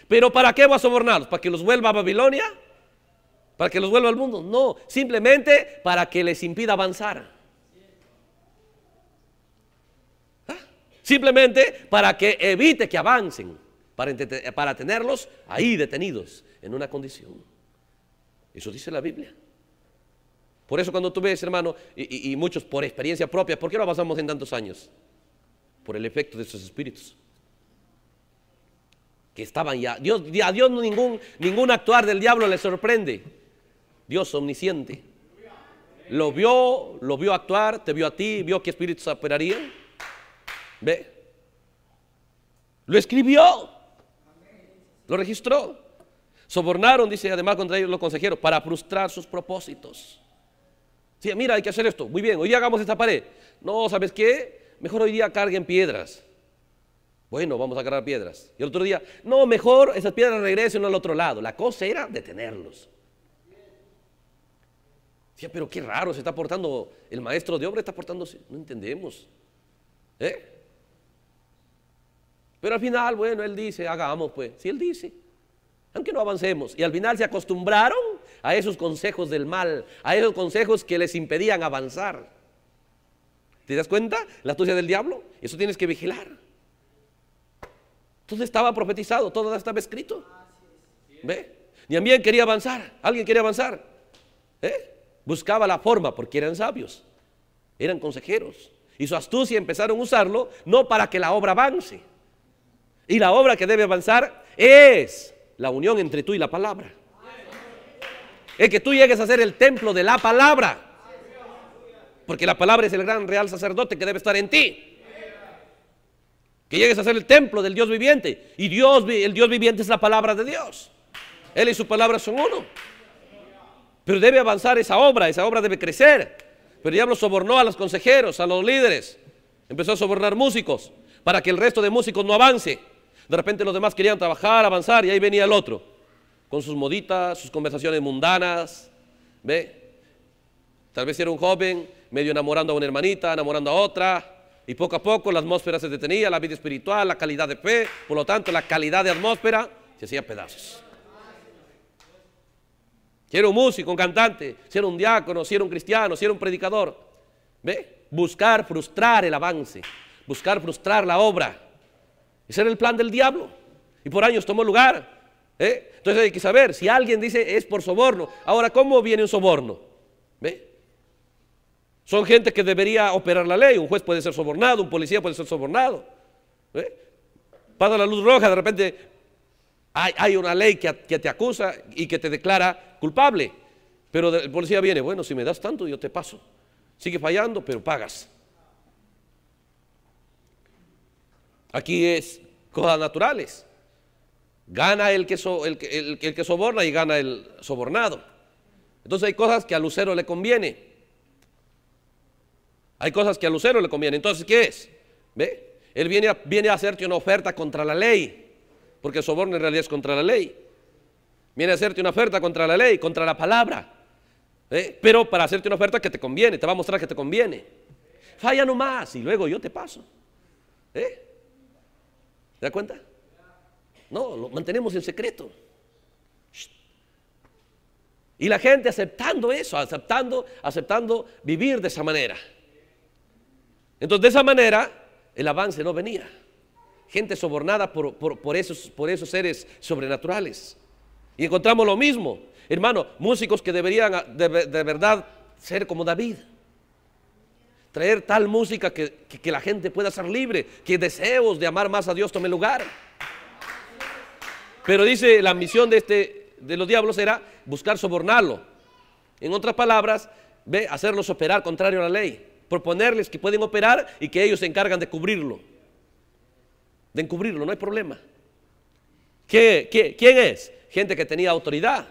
Pero ¿para qué va a sobornarlos? ¿Para que los vuelva a Babilonia? ¿Para que los vuelva al mundo? No, simplemente para que les impida avanzar. ¿Ah? Simplemente para que evite que avancen para, tenerlos ahí detenidos en una condición. Eso dice la Biblia. Por eso cuando tú ves, hermano, y, muchos por experiencia propia, ¿por qué lo pasamos en tantos años? Por el efecto de esos espíritus. Que estaban ya. Dios, a Dios ningún, ningún actuar del diablo le sorprende. Dios omnisciente. Lo vio, lo vio actuar, te vio a ti, vio qué espíritus operarían. ¿Ve? Lo escribió. Lo registró. Sobornaron, dice además contra ellos los consejeros, para frustrar sus propósitos. Sí, mira, hay que hacer esto. Muy bien, hoy día hagamos esta pared. No, ¿sabes qué? Mejor hoy día carguen piedras. Bueno, vamos a cargar piedras. Y el otro día, no, mejor esas piedras regresen al otro lado. La cosa era detenerlos. Sí, pero qué raro, se está portando, el maestro de obra está portándose. No entendemos. ¿Eh? Pero al final, bueno, Él dice, hagamos pues. Si Él dice, aunque no avancemos. Y al final se acostumbraron a esos consejos del mal, a esos consejos que les impedían avanzar. ¿Te das cuenta? La astucia del diablo. Eso tienes que vigilar. Entonces estaba profetizado, todo estaba escrito. ¿Ve? también quería avanzar, alguien quería avanzar. ¿Eh? Buscaba la forma porque eran sabios, eran consejeros. Y su astucia empezaron a usarlo no para que la obra avance, y la obra que debe avanzar es la unión entre tú y la palabra. Es que tú llegues a ser el templo de la palabra. Porque la palabra es el gran real sacerdote que debe estar en ti. Que llegues a ser el templo del Dios viviente. Y Dios, el Dios viviente es la palabra de Dios. Él y su palabra son uno. Pero debe avanzar esa obra, esa obra debe crecer. Pero el diablo sobornó a los consejeros, a los líderes. Empezó a sobornar músicos para que el resto de músicos no avance. De repente los demás querían trabajar, avanzar y ahí venía el otro, con sus moditas, sus conversaciones mundanas, ¿ve? Tal vez era un joven, medio enamorando a una hermanita, enamorando a otra, y poco a poco la atmósfera se detenía, la vida espiritual, la calidad de fe, por lo tanto la calidad de atmósfera se hacía pedazos. Si era un músico, un cantante, si era un diácono, si era un cristiano, si era un predicador. ¿Ve? Buscar frustrar el avance, buscar frustrar la obra. Ese era el plan del diablo. Y por años tomó lugar. ¿eh? Entonces hay que saber, si alguien dice es por soborno, ahora ¿cómo viene un soborno? Son gente que debería operar la ley. Un juez puede ser sobornado, un policía puede ser sobornado. Pasa la luz roja, de repente hay, una ley que, que, te acusa y que te declara culpable. Pero el policía viene, bueno, si me das tanto, yo te paso. Sigue fallando, pero pagas. Aquí es cosas naturales. Gana el que, el, soborna y gana el sobornado. Entonces hay cosas que a Lucero le conviene. Hay cosas que a Lucero le conviene. Entonces, ¿qué es? ¿Ve? Él viene a, viene a hacerte una oferta contra la ley, porque el soborno en realidad es contra la ley. Viene a hacerte una oferta contra la ley, contra la palabra. ¿eh? Pero para hacerte una oferta que te conviene, te va a mostrar que te conviene. Falla nomás y luego yo te paso. ¿Eh? ¿Te das cuenta? No, lo mantenemos en secreto. Y la gente aceptando eso, aceptando, aceptando vivir de esa manera. Entonces, de esa manera, el avance no venía. Gente sobornada por, por, esos, por esos seres sobrenaturales. Y encontramos lo mismo, hermano, músicos que deberían de verdad ser como David traer tal música que, la gente pueda ser libre, que deseos de amar más a Dios tomen lugar. Pero dice, la misión de, este, de los diablos era buscar sobornarlo. En otras palabras, ve, hacerlos operar contrario a la ley, proponerles que pueden operar y que ellos se encargan de cubrirlo. De encubrirlo, no hay problema. quién es? Gente que tenía autoridad.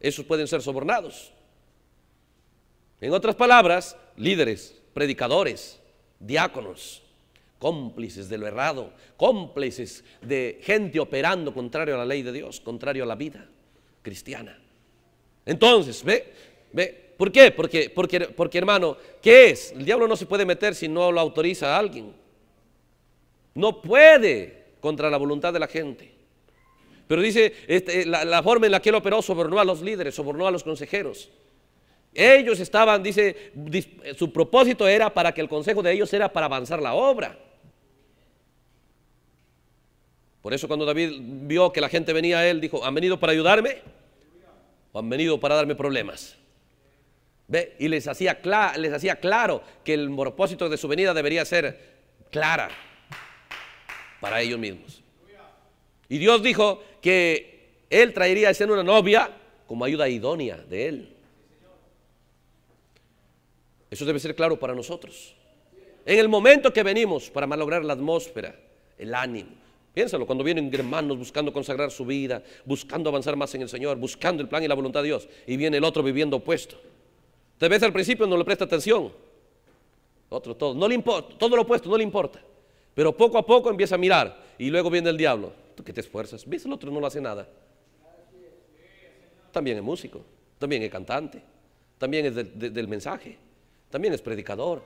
Esos pueden ser sobornados. En otras palabras, líderes, predicadores, diáconos, cómplices de lo errado, cómplices de gente operando contrario a la ley de Dios, contrario a la vida cristiana. Entonces, ve, ve, ¿por qué? Porque, porque, porque hermano, ¿qué es? El diablo no se puede meter si no lo autoriza a alguien. No puede contra la voluntad de la gente. Pero dice este, la, la, forma en la que él operó sobornó a los líderes, sobornó a los consejeros. Ellos estaban, dice, eh, su propósito era para que el consejo de ellos era para avanzar la obra. Por eso cuando David vio que la gente venía a él, dijo, ¿han venido para ayudarme? ¿O han venido para darme problemas? ¿Ve? Y les hacía, les hacía claro que el propósito de su venida debería ser clara para ellos mismos. Y Dios dijo que él traería a ser una novia como ayuda idónea de él. Eso debe ser claro para nosotros. En el momento que venimos para malograr la atmósfera, el ánimo. Piénsalo, cuando vienen hermanos buscando consagrar su vida, buscando avanzar más en el Señor, buscando el plan y la voluntad de Dios, y viene el otro viviendo opuesto. te ves al principio no le presta atención. Otro, todo, no le importa, todo lo opuesto, no le importa. Pero poco a poco empieza a mirar y luego viene el diablo. Tú que te esfuerzas, ves el otro no lo hace nada. También es músico, también es cantante, también es del mensaje también es predicador.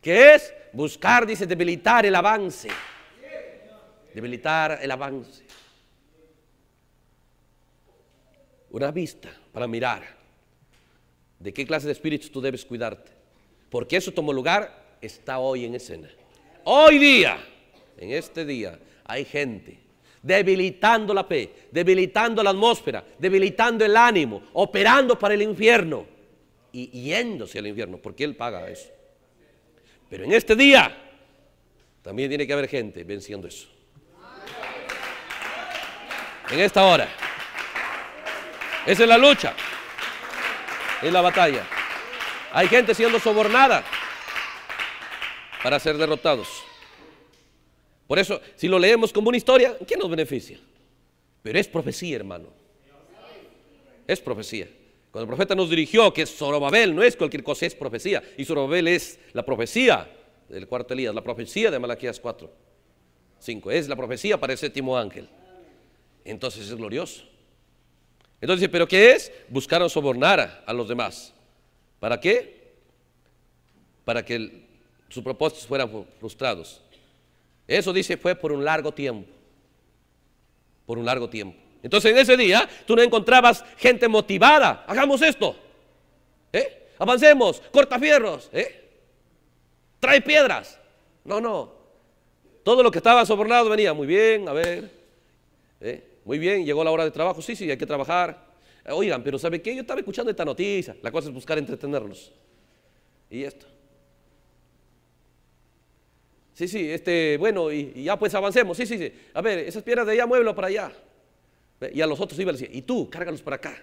Que es buscar, dice, debilitar el avance. Debilitar el avance. Una vista para mirar de qué clase de espíritus tú debes cuidarte. Porque eso tomó lugar, está hoy en escena. Hoy día, en este día, hay gente debilitando la fe, debilitando la atmósfera, debilitando el ánimo, operando para el infierno y yéndose al infierno, porque Él paga eso. Pero en este día también tiene que haber gente venciendo eso. En esta hora. Esa es la lucha. Es la batalla. Hay gente siendo sobornada para ser derrotados. Por eso, si lo leemos como una historia, ¿quién nos beneficia? Pero es profecía, hermano. Es profecía. Cuando el profeta nos dirigió que Zorobabel no es cualquier cosa, es profecía. Y Zorobabel es la profecía del cuarto Elías, la profecía de Malaquías 4, 5. Es la profecía para el séptimo ángel. Entonces es glorioso. Entonces dice, ¿pero qué es? Buscaron sobornar a los demás. ¿Para qué? Para que sus propósitos fueran frustrados. Eso dice fue por un largo tiempo. Por un largo tiempo. Entonces en ese día tú no encontrabas gente motivada. Hagamos esto. ¿Eh? Avancemos. Corta fierros. ¿Eh? Trae piedras. No, no. Todo lo que estaba sobornado venía. Muy bien, a ver. ¿Eh? Muy bien, llegó la hora de trabajo. Sí, sí, hay que trabajar. Oigan, pero ¿sabe qué? Yo estaba escuchando esta noticia. La cosa es buscar entretenerlos. Y esto. Sí, sí, este, bueno, y, y ya pues avancemos. Sí, sí, sí. A ver, esas piedras de allá, muévelo para allá. Eh, y a los otros iba y y tú, cárgalos para acá,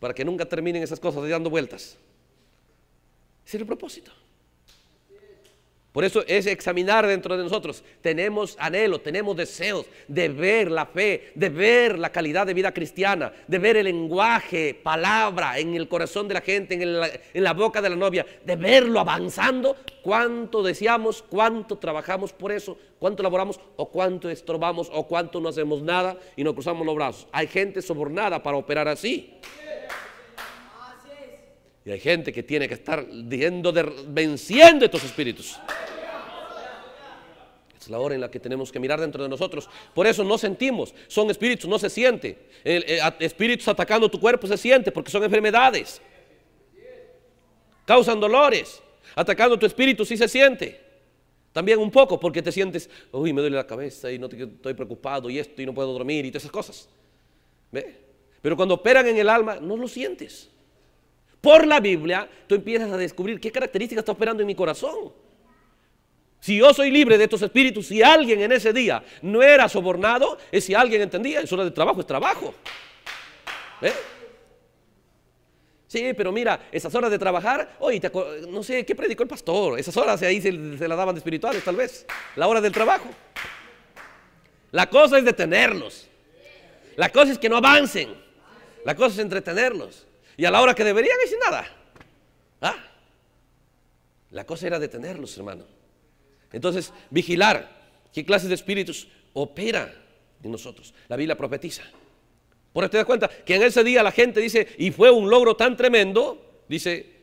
para que nunca terminen esas cosas de dando vueltas. Ese era el propósito. Por eso es examinar dentro de nosotros. Tenemos anhelo, tenemos deseos de ver la fe, de ver la calidad de vida cristiana, de ver el lenguaje, palabra en el corazón de la gente, en, la boca de la novia, de verlo avanzando. ¿Cuánto deseamos, cuánto trabajamos por eso, cuánto laboramos o cuánto estorbamos o cuánto no hacemos nada y nos cruzamos los brazos? Hay gente sobornada para operar así. Y hay gente que tiene que estar diciendo venciendo estos espíritus. Es la hora en la que tenemos que mirar dentro de nosotros. Por eso no sentimos. Son espíritus, no se siente. Eh, espíritus atacando tu cuerpo se siente porque son enfermedades. Causan dolores. Atacando tu espíritu sí se siente. También un poco porque te sientes, uy, me duele la cabeza y no estoy preocupado y esto y no puedo dormir y todas esas cosas. Pero cuando operan en el alma, no lo sientes por la Biblia, tú empiezas a descubrir qué características está operando en mi corazón. Si yo soy libre de estos espíritus, si alguien en ese día no era sobornado, es si alguien entendía, es hora de trabajo, es trabajo. ¿Eh? Sí, pero mira, esas horas de trabajar, oye, no sé, ¿qué predicó el pastor? Esas horas ahí se, se las daban de espirituales, tal vez. La hora del trabajo. La cosa es detenerlos. La cosa es que no avancen. La cosa es entretenerlos. Y a la hora que deberían, sin nada. ¿Ah? La cosa era detenerlos, hermano. Entonces, vigilar qué clases de espíritus opera en nosotros. La Biblia profetiza. Por eso te das cuenta que en ese día la gente dice, y fue un logro tan tremendo, dice,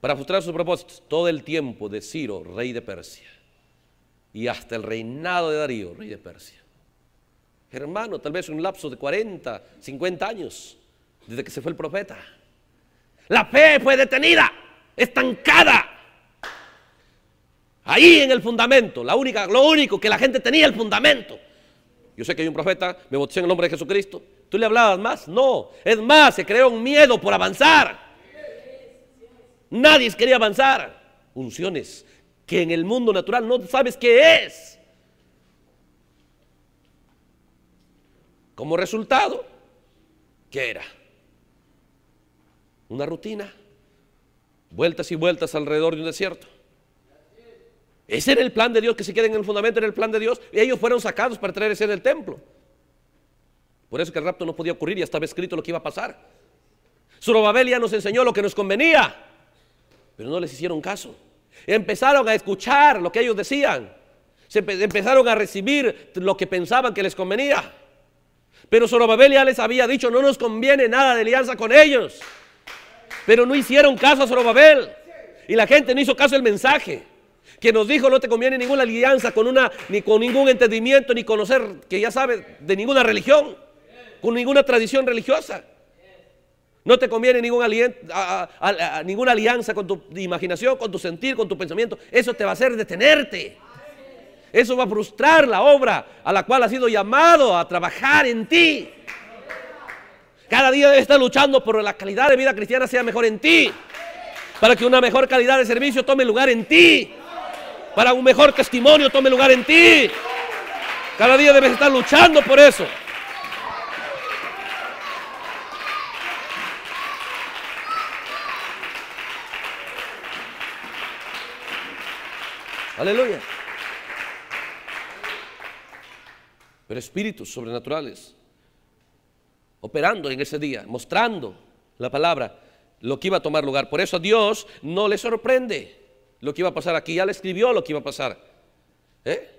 para frustrar sus propósitos, todo el tiempo de Ciro, rey de Persia, y hasta el reinado de Darío, rey de Persia. Hermano, tal vez un lapso de 40, 50 años, desde que se fue el profeta. La fe fue detenida, estancada. Ahí en el fundamento, la única, lo único que la gente tenía el fundamento. Yo sé que hay un profeta, me bauticé en el nombre de Jesucristo. ¿Tú le hablabas más? No. Es más, se creó un miedo por avanzar. Nadie quería avanzar. Unciones que en el mundo natural no sabes qué es. Como resultado, ¿qué era? Una rutina. Vueltas y vueltas alrededor de un desierto. Ese era el plan de Dios, que se queden en el fundamento, era el plan de Dios. Y ellos fueron sacados para traerse del templo. Por eso que el rapto no podía ocurrir, y estaba escrito lo que iba a pasar. Zorobabel ya nos enseñó lo que nos convenía, pero no les hicieron caso. Empezaron a escuchar lo que ellos decían. Se empezaron a recibir lo que pensaban que les convenía. Pero Zorobabel ya les había dicho, no nos conviene nada de alianza con ellos. Pero no hicieron caso a Zorobabel. Y la gente no hizo caso al mensaje. Que nos dijo no te conviene ninguna alianza con una, ni con ningún entendimiento, ni conocer, que ya sabes, de ninguna religión, con ninguna tradición religiosa. No te conviene ningún ninguna alianza con tu imaginación, con tu sentir, con tu pensamiento. Eso te va a hacer detenerte. Eso va a frustrar la obra a la cual has sido llamado a trabajar en ti. Cada día debes estar luchando por la calidad de vida cristiana sea mejor en ti. Para que una mejor calidad de servicio tome lugar en ti. Para un mejor testimonio tome lugar en ti. Cada día debes estar luchando por eso. Aleluya. Pero espíritus sobrenaturales operando en ese día, mostrando la palabra, lo que iba a tomar lugar. Por eso a Dios no le sorprende lo que iba a pasar aquí, ya le escribió lo que iba a pasar. ¿eh?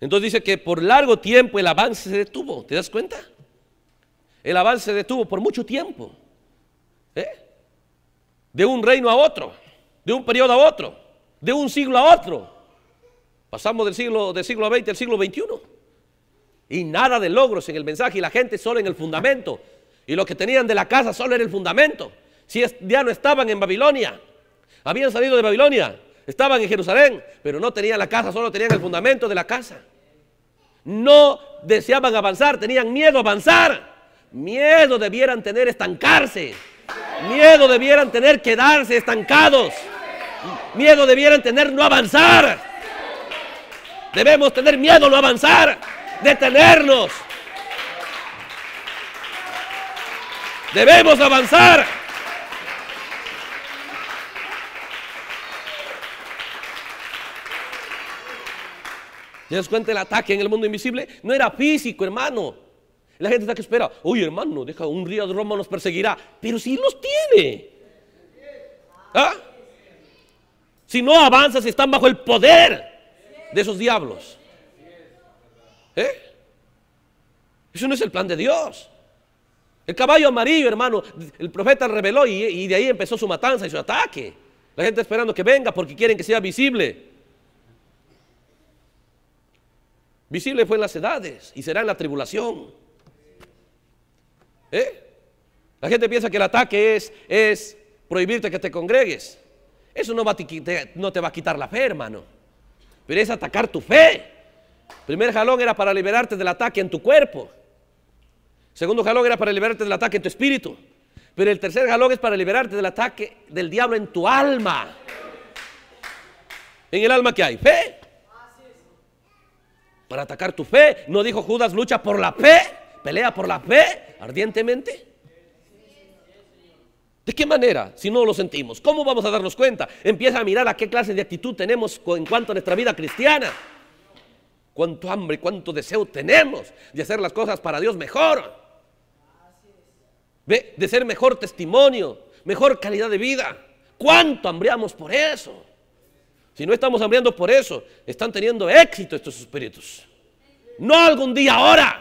Entonces dice que por largo tiempo el avance se detuvo, ¿te das cuenta? El avance se detuvo por mucho tiempo, ¿eh? de un reino a otro, de un periodo a otro, de un siglo a otro. Pasamos del siglo, del siglo XX al siglo XXI. Y nada de logros en el mensaje y la gente solo en el fundamento. Y lo que tenían de la casa solo era el fundamento. Si ya no estaban en Babilonia, habían salido de Babilonia, estaban en Jerusalén, pero no tenían la casa, solo tenían el fundamento de la casa. No deseaban avanzar, tenían miedo a avanzar. Miedo debieran tener estancarse. Miedo debieran tener quedarse estancados. Miedo debieran tener no avanzar. Debemos tener miedo no avanzar detenernos. Debemos avanzar. ¿Te das cuenta el ataque en el mundo invisible? No era físico, hermano. La gente está que espera. Oye, hermano, deja un río de Roma nos perseguirá. Pero si sí los tiene. ¿Ah? Si no avanzas, están bajo el poder de esos diablos. ¿Eh? Eso no es el plan de Dios. El caballo amarillo, hermano, el profeta reveló y, de ahí empezó su matanza y su ataque. La gente esperando que venga porque quieren que sea visible. Visible fue en las edades y será en la tribulación. ¿Eh? La gente piensa que el ataque es, prohibirte que te congregues. Eso no, no te va a quitar la fe, hermano. Pero es atacar tu fe. Primer jalón era para liberarte del ataque en tu cuerpo. Segundo jalón era para liberarte del ataque en tu espíritu. Pero el tercer jalón es para liberarte del ataque del diablo en tu alma. En el alma que hay fe. Para atacar tu fe. No dijo Judas, lucha por la fe. Pelea por la fe ardientemente. ¿De qué manera? Si no lo sentimos, ¿cómo vamos a darnos cuenta? Empieza a mirar a qué clase de actitud tenemos en cuanto a nuestra vida cristiana cuánto hambre, cuánto deseo tenemos de hacer las cosas para Dios mejor. De, ser mejor testimonio, mejor calidad de vida. ¿Cuánto hambreamos por eso? Si no estamos hambreando por eso, están teniendo éxito estos espíritus. No algún día ahora.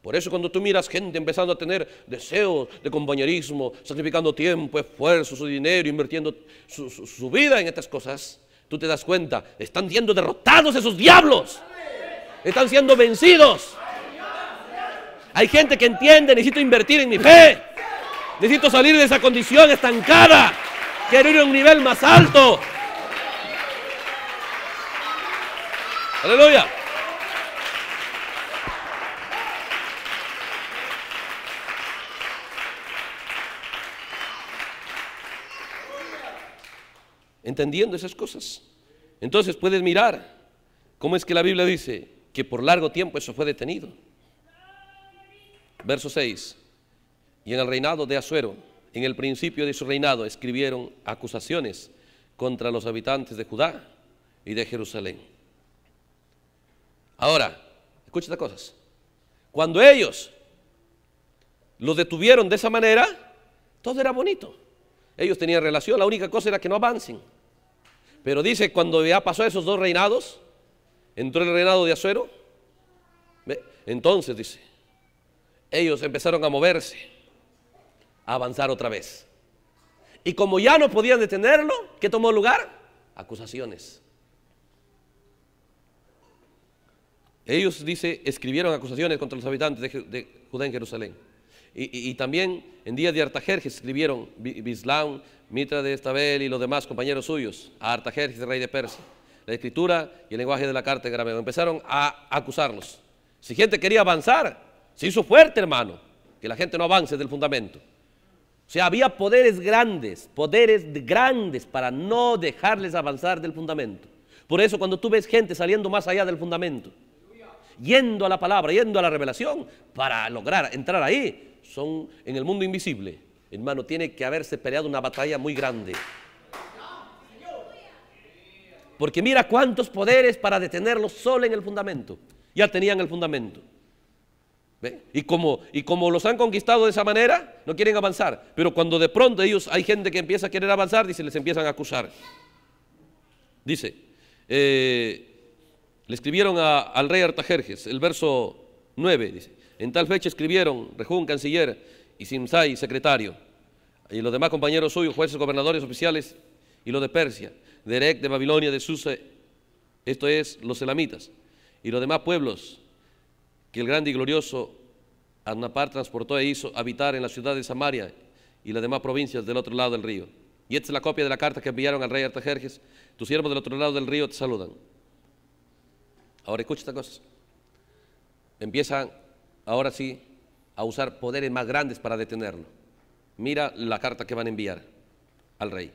Por eso cuando tú miras gente empezando a tener deseos de compañerismo, sacrificando tiempo, esfuerzo, su dinero, invirtiendo su vida en estas cosas, tú te das cuenta, están siendo derrotados esos diablos. Están siendo vencidos. Hay gente que entiende, necesito invertir en mi fe. Necesito salir de esa condición estancada. Quiero ir a un nivel más alto. Aleluya. entendiendo esas cosas. Entonces puedes mirar cómo es que la Biblia dice que por largo tiempo eso fue detenido. Verso 6. Y en el reinado de Asuero, en el principio de su reinado, escribieron acusaciones contra los habitantes de Judá y de Jerusalén. Ahora, escucha estas cosas. Cuando ellos los detuvieron de esa manera, todo era bonito. Ellos tenían relación, la única cosa era que no avancen. Pero dice, cuando ya pasó esos dos reinados, entró el reinado de Azuero. Entonces dice, ellos empezaron a moverse, a avanzar otra vez. Y como ya no podían detenerlo, ¿qué tomó lugar? Acusaciones. Ellos, dice, escribieron acusaciones contra los habitantes de Judá en Jerusalén. Y, también en días de Artajerjes escribieron Bislam, Mitra de Estabel y los demás compañeros suyos a Artajerjes, rey de Persia. La escritura y el lenguaje de la carta de Grameo empezaron a acusarlos. Si gente quería avanzar, se hizo fuerte, hermano, que la gente no avance del fundamento. O sea, había poderes grandes, poderes grandes para no dejarles avanzar del fundamento. Por eso cuando tú ves gente saliendo más allá del fundamento, yendo a la palabra, yendo a la revelación, para lograr entrar ahí. Son en el mundo invisible. Hermano, tiene que haberse peleado una batalla muy grande. Porque mira cuántos poderes para detenerlos solo en el fundamento. Ya tenían el fundamento. Y, como, y como los han conquistado de esa manera, no quieren avanzar. Pero cuando de pronto ellos, hay gente que empieza a querer avanzar, dice, les empiezan a acusar. Dice, eh, le escribieron al rey Artajerjes, el verso 9 dice, en tal fecha escribieron Rejún, canciller, y Simsai, secretario, y los demás compañeros suyos, jueces, gobernadores, oficiales, y los de Persia, de Erec, de Babilonia, de Susa, esto es, los elamitas, y los demás pueblos que el grande y glorioso Anapar transportó e hizo habitar en la ciudad de Samaria y las demás provincias del otro lado del río. Y esta es la copia de la carta que enviaron al rey Artajerjes. Tus siervos del otro lado del río te saludan. Ahora escucha esta cosa. Empiezan, ahora sí, a usar poderes más grandes para detenerlo. Mira la carta que van a enviar al rey.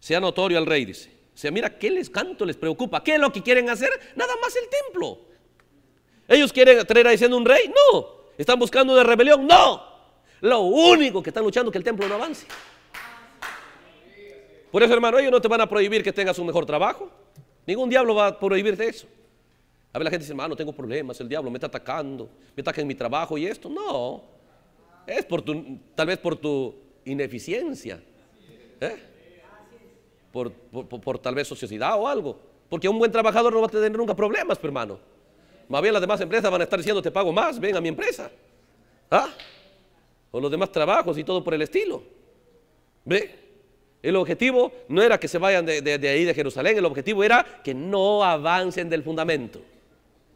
Sea notorio al rey, dice. O sea, mira qué les canto les preocupa. ¿Qué es lo que quieren hacer? Nada más el templo. ¿Ellos quieren traer a diciendo un rey? No. ¿Están buscando una rebelión? No. Lo único que están luchando es que el templo no avance. Por eso, hermano, ellos no te van a prohibir que tengas un mejor trabajo. Ningún diablo va a prohibirte eso. A ver, la gente dice, hermano, tengo problemas, el diablo me está atacando, me ataca en mi trabajo y esto. No, es por tal vez por tu ineficiencia, ¿eh? por, por, tal vez sociosidad o algo. Porque un buen trabajador no va a tener nunca problemas, hermano. Más bien las demás empresas van a estar diciendo, te pago más, ven a mi empresa. ¿Ah? O los demás trabajos y todo por el estilo. ¿Ve? El objetivo no era que se vayan de ahí de Jerusalén, el objetivo era que no avancen del fundamento.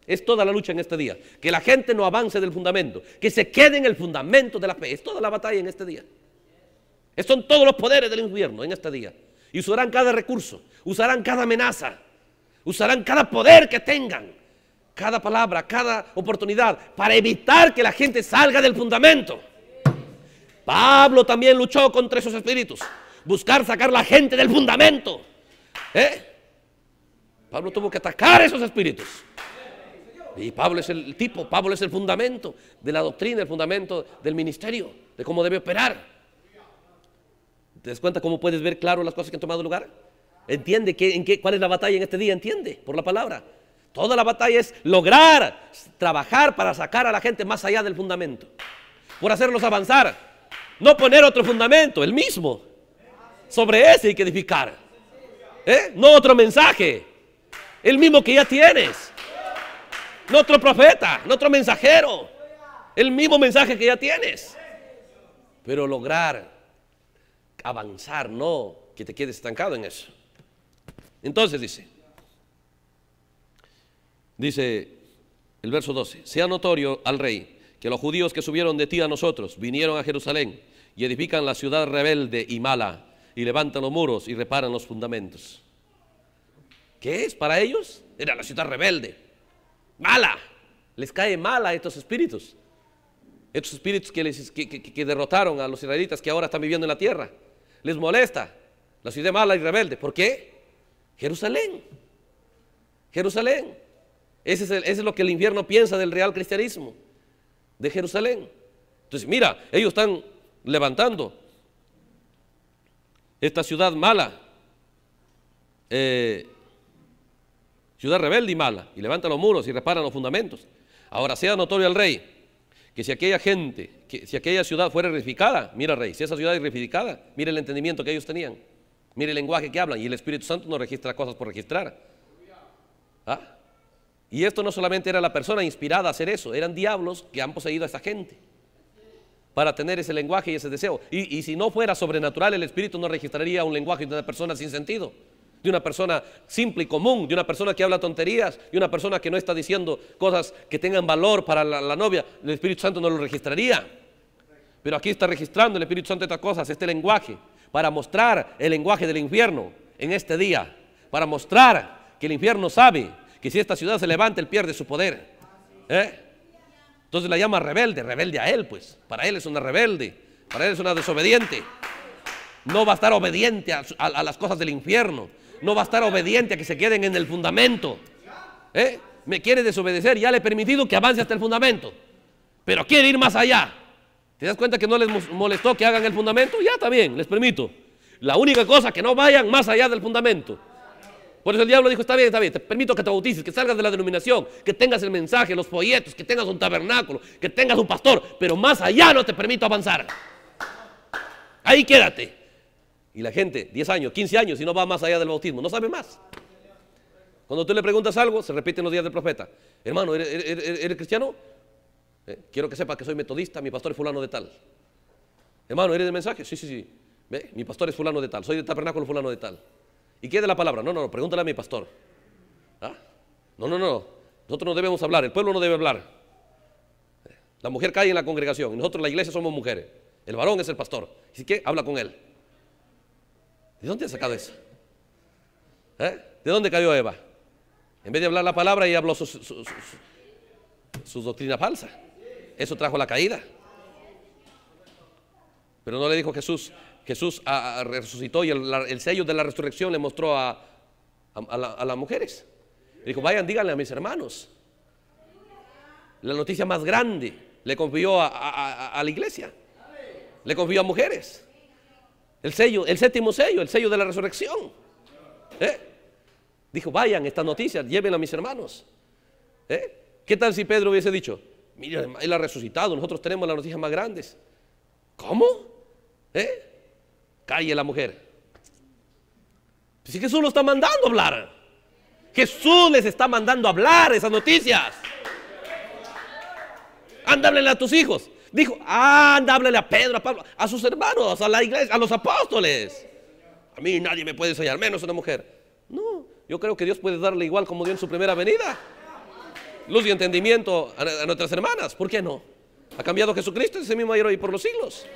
Es toda la lucha en este día. Que la gente no avance del fundamento. Que se quede en el fundamento de la fe. Es toda la batalla en este día. Son todos los poderes del infierno en este día. Y usarán cada recurso. Usarán cada amenaza. Usarán cada poder que tengan. Cada palabra, cada oportunidad. Para evitar que la gente salga del fundamento. Pablo también luchó contra esos espíritus. Buscar sacar la gente del fundamento. ¿Eh? Pablo tuvo que atacar esos espíritus. Y Pablo es el tipo, Pablo es el fundamento de la doctrina, el fundamento del ministerio, de cómo debe operar. ¿Te das cuenta cómo puedes ver claro las cosas que han tomado lugar? ¿Entiende en qué, cuál es la batalla en este día? ¿Entiende? Por la palabra. Toda la batalla es lograr trabajar para sacar a la gente más allá del fundamento. Por hacerlos avanzar. No poner otro fundamento, el mismo. Sobre ese hay que edificar. ¿Eh? No otro mensaje. El mismo que ya tienes. Nuestro otro profeta, nuestro mensajero. El mismo mensaje que ya tienes. Pero lograr avanzar, no que te quedes estancado en eso. Entonces dice, dice el verso 12, sea notorio al rey que los judíos que subieron de ti a nosotros vinieron a Jerusalén y edifican la ciudad rebelde y mala y levantan los muros y reparan los fundamentos. ¿Qué es para ellos? Era la ciudad rebelde mala. Les cae mala a estos espíritus. Estos espíritus que, les, que, derrotaron a los israelitas que ahora están viviendo en la tierra. Les molesta la ciudad mala y rebelde. ¿Por qué? Jerusalén. Jerusalén. Ese es, lo que el infierno piensa del real cristianismo. De Jerusalén. Entonces, mira, ellos están levantando esta ciudad mala. Eh, ciudad rebelde y mala, y levanta los muros y repara los fundamentos. Ahora sea notorio al rey que si aquella gente, si aquella ciudad fuera reificada, mira rey, si esa ciudad es reificada, mire el entendimiento que ellos tenían, mire el lenguaje que hablan, y el Espíritu Santo no registra cosas por registrar. ¿Ah? Y esto no solamente era la persona inspirada a hacer eso, eran diablos que han poseído a esa gente para tener ese lenguaje y ese deseo. Y, y si no fuera sobrenatural, el Espíritu no registraría un lenguaje de una persona sin sentido de una persona simple y común, de una persona que habla tonterías, de una persona que no está diciendo cosas que tengan valor para la, novia, el Espíritu Santo no lo registraría. Pero aquí está registrando el Espíritu Santo estas cosas, este lenguaje, para mostrar el lenguaje del infierno en este día, para mostrar que el infierno sabe que si esta ciudad se levanta, él pierde su poder. ¿eh? Entonces la llama rebelde, rebelde a él, pues. Para él es una rebelde, para él es una desobediente. No va a estar obediente a las cosas del infierno no va a estar obediente a que se queden en el fundamento. ¿Eh? Me quiere desobedecer, ya le he permitido que avance hasta el fundamento, pero quiere ir más allá. ¿Te das cuenta que no les molestó que hagan el fundamento? Ya está bien, les permito. La única cosa que no vayan más allá del fundamento. Por eso el diablo dijo, está bien, está bien, te permito que te bautices, que salgas de la denominación, que tengas el mensaje, los folletos, que tengas un tabernáculo, que tengas un pastor, pero más allá no te permito avanzar. Ahí quédate. Y la gente, 10 años, 15 años, y no va más allá del bautismo, no sabe más. Cuando tú le preguntas algo, se repite en los días del profeta. Hermano, ¿eres, cristiano? Eh, quiero que sepas que soy metodista, mi pastor es fulano de tal. Hermano, ¿eres de mensaje? Sí, sí, sí. Mi pastor es fulano de tal, soy de tabernáculo fulano de tal. ¿Y qué de la palabra? No, no, no, pregúntale a mi pastor. ¿Ah? No, no, no, nosotros no debemos hablar, el pueblo no debe hablar. La mujer cae en la congregación, nosotros la iglesia somos mujeres, el varón es el pastor. Así que habla con él. ¿De dónde ha sacado eso? ¿Eh? ¿De dónde cayó Eva? En vez de hablar la palabra, ella habló su, doctrina falsa. Eso trajo la caída. Pero no le dijo Jesús. Jesús ah, ah, resucitó y el, sello de la resurrección le mostró a, a, las mujeres. Le dijo, vayan, díganle a mis hermanos. La noticia más grande le confió a la iglesia. Le confió a mujeres. El sello, el séptimo sello, el sello de la resurrección. ¿Eh? Dijo, vayan estas noticias, llévenlas a mis hermanos. ¿Eh? ¿Qué tal si Pedro hubiese dicho, mira, él ha resucitado, nosotros tenemos las noticias más grandes? ¿Cómo? ¿Eh? Calle la mujer. Pues si Jesús lo está mandando a hablar. Jesús les está mandando a hablar esas noticias. Ándale a tus hijos. Dijo, anda, háblale a Pedro, a Pablo, a sus hermanos, a la iglesia, a los apóstoles. A mí nadie me puede enseñar, menos una mujer. No, yo creo que Dios puede darle igual como dio en su primera venida. Luz y entendimiento a, nuestras hermanas, ¿por qué no? Ha cambiado Jesucristo, ese mismo ayer hoy por los siglos.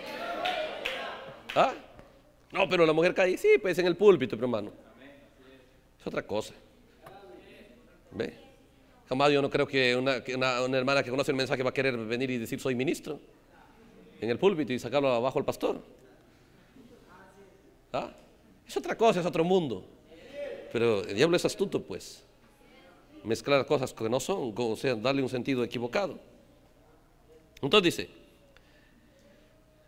¿Ah? No, pero la mujer cae, sí, pues en el púlpito, hermano. Es otra cosa. ¿Ve? Jamás yo no creo que una, hermana que conoce el mensaje va a querer venir y decir soy ministro en el púlpito y sacarlo abajo al pastor. ¿Ah? Es otra cosa, es otro mundo. Pero el diablo es astuto, pues. Mezclar cosas que no son, o sea, darle un sentido equivocado. Entonces dice,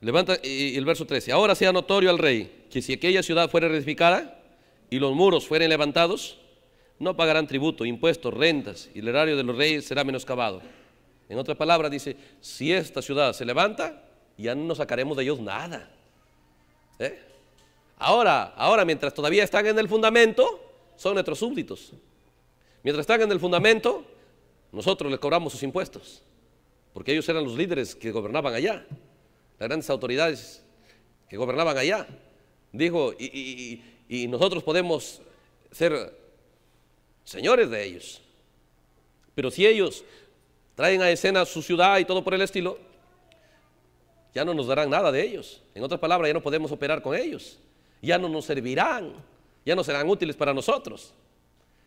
levanta el verso 13, ahora sea notorio al rey que si aquella ciudad fuera edificada y los muros fueran levantados, no pagarán tributo, impuestos, rentas, y el erario de los reyes será menoscabado. En otras palabras, dice, si esta ciudad se levanta, ya no nos sacaremos de ellos nada. ¿Eh? Ahora, ahora, mientras todavía están en el fundamento, son nuestros súbditos. Mientras están en el fundamento, nosotros les cobramos sus impuestos, porque ellos eran los líderes que gobernaban allá, las grandes autoridades que gobernaban allá. Dijo, y nosotros podemos ser señores de ellos. Pero si ellos traen a escena su ciudad y todo por el estilo, ya no nos darán nada de ellos. En otras palabras, ya no podemos operar con ellos. Ya no nos servirán, ya no serán útiles para nosotros.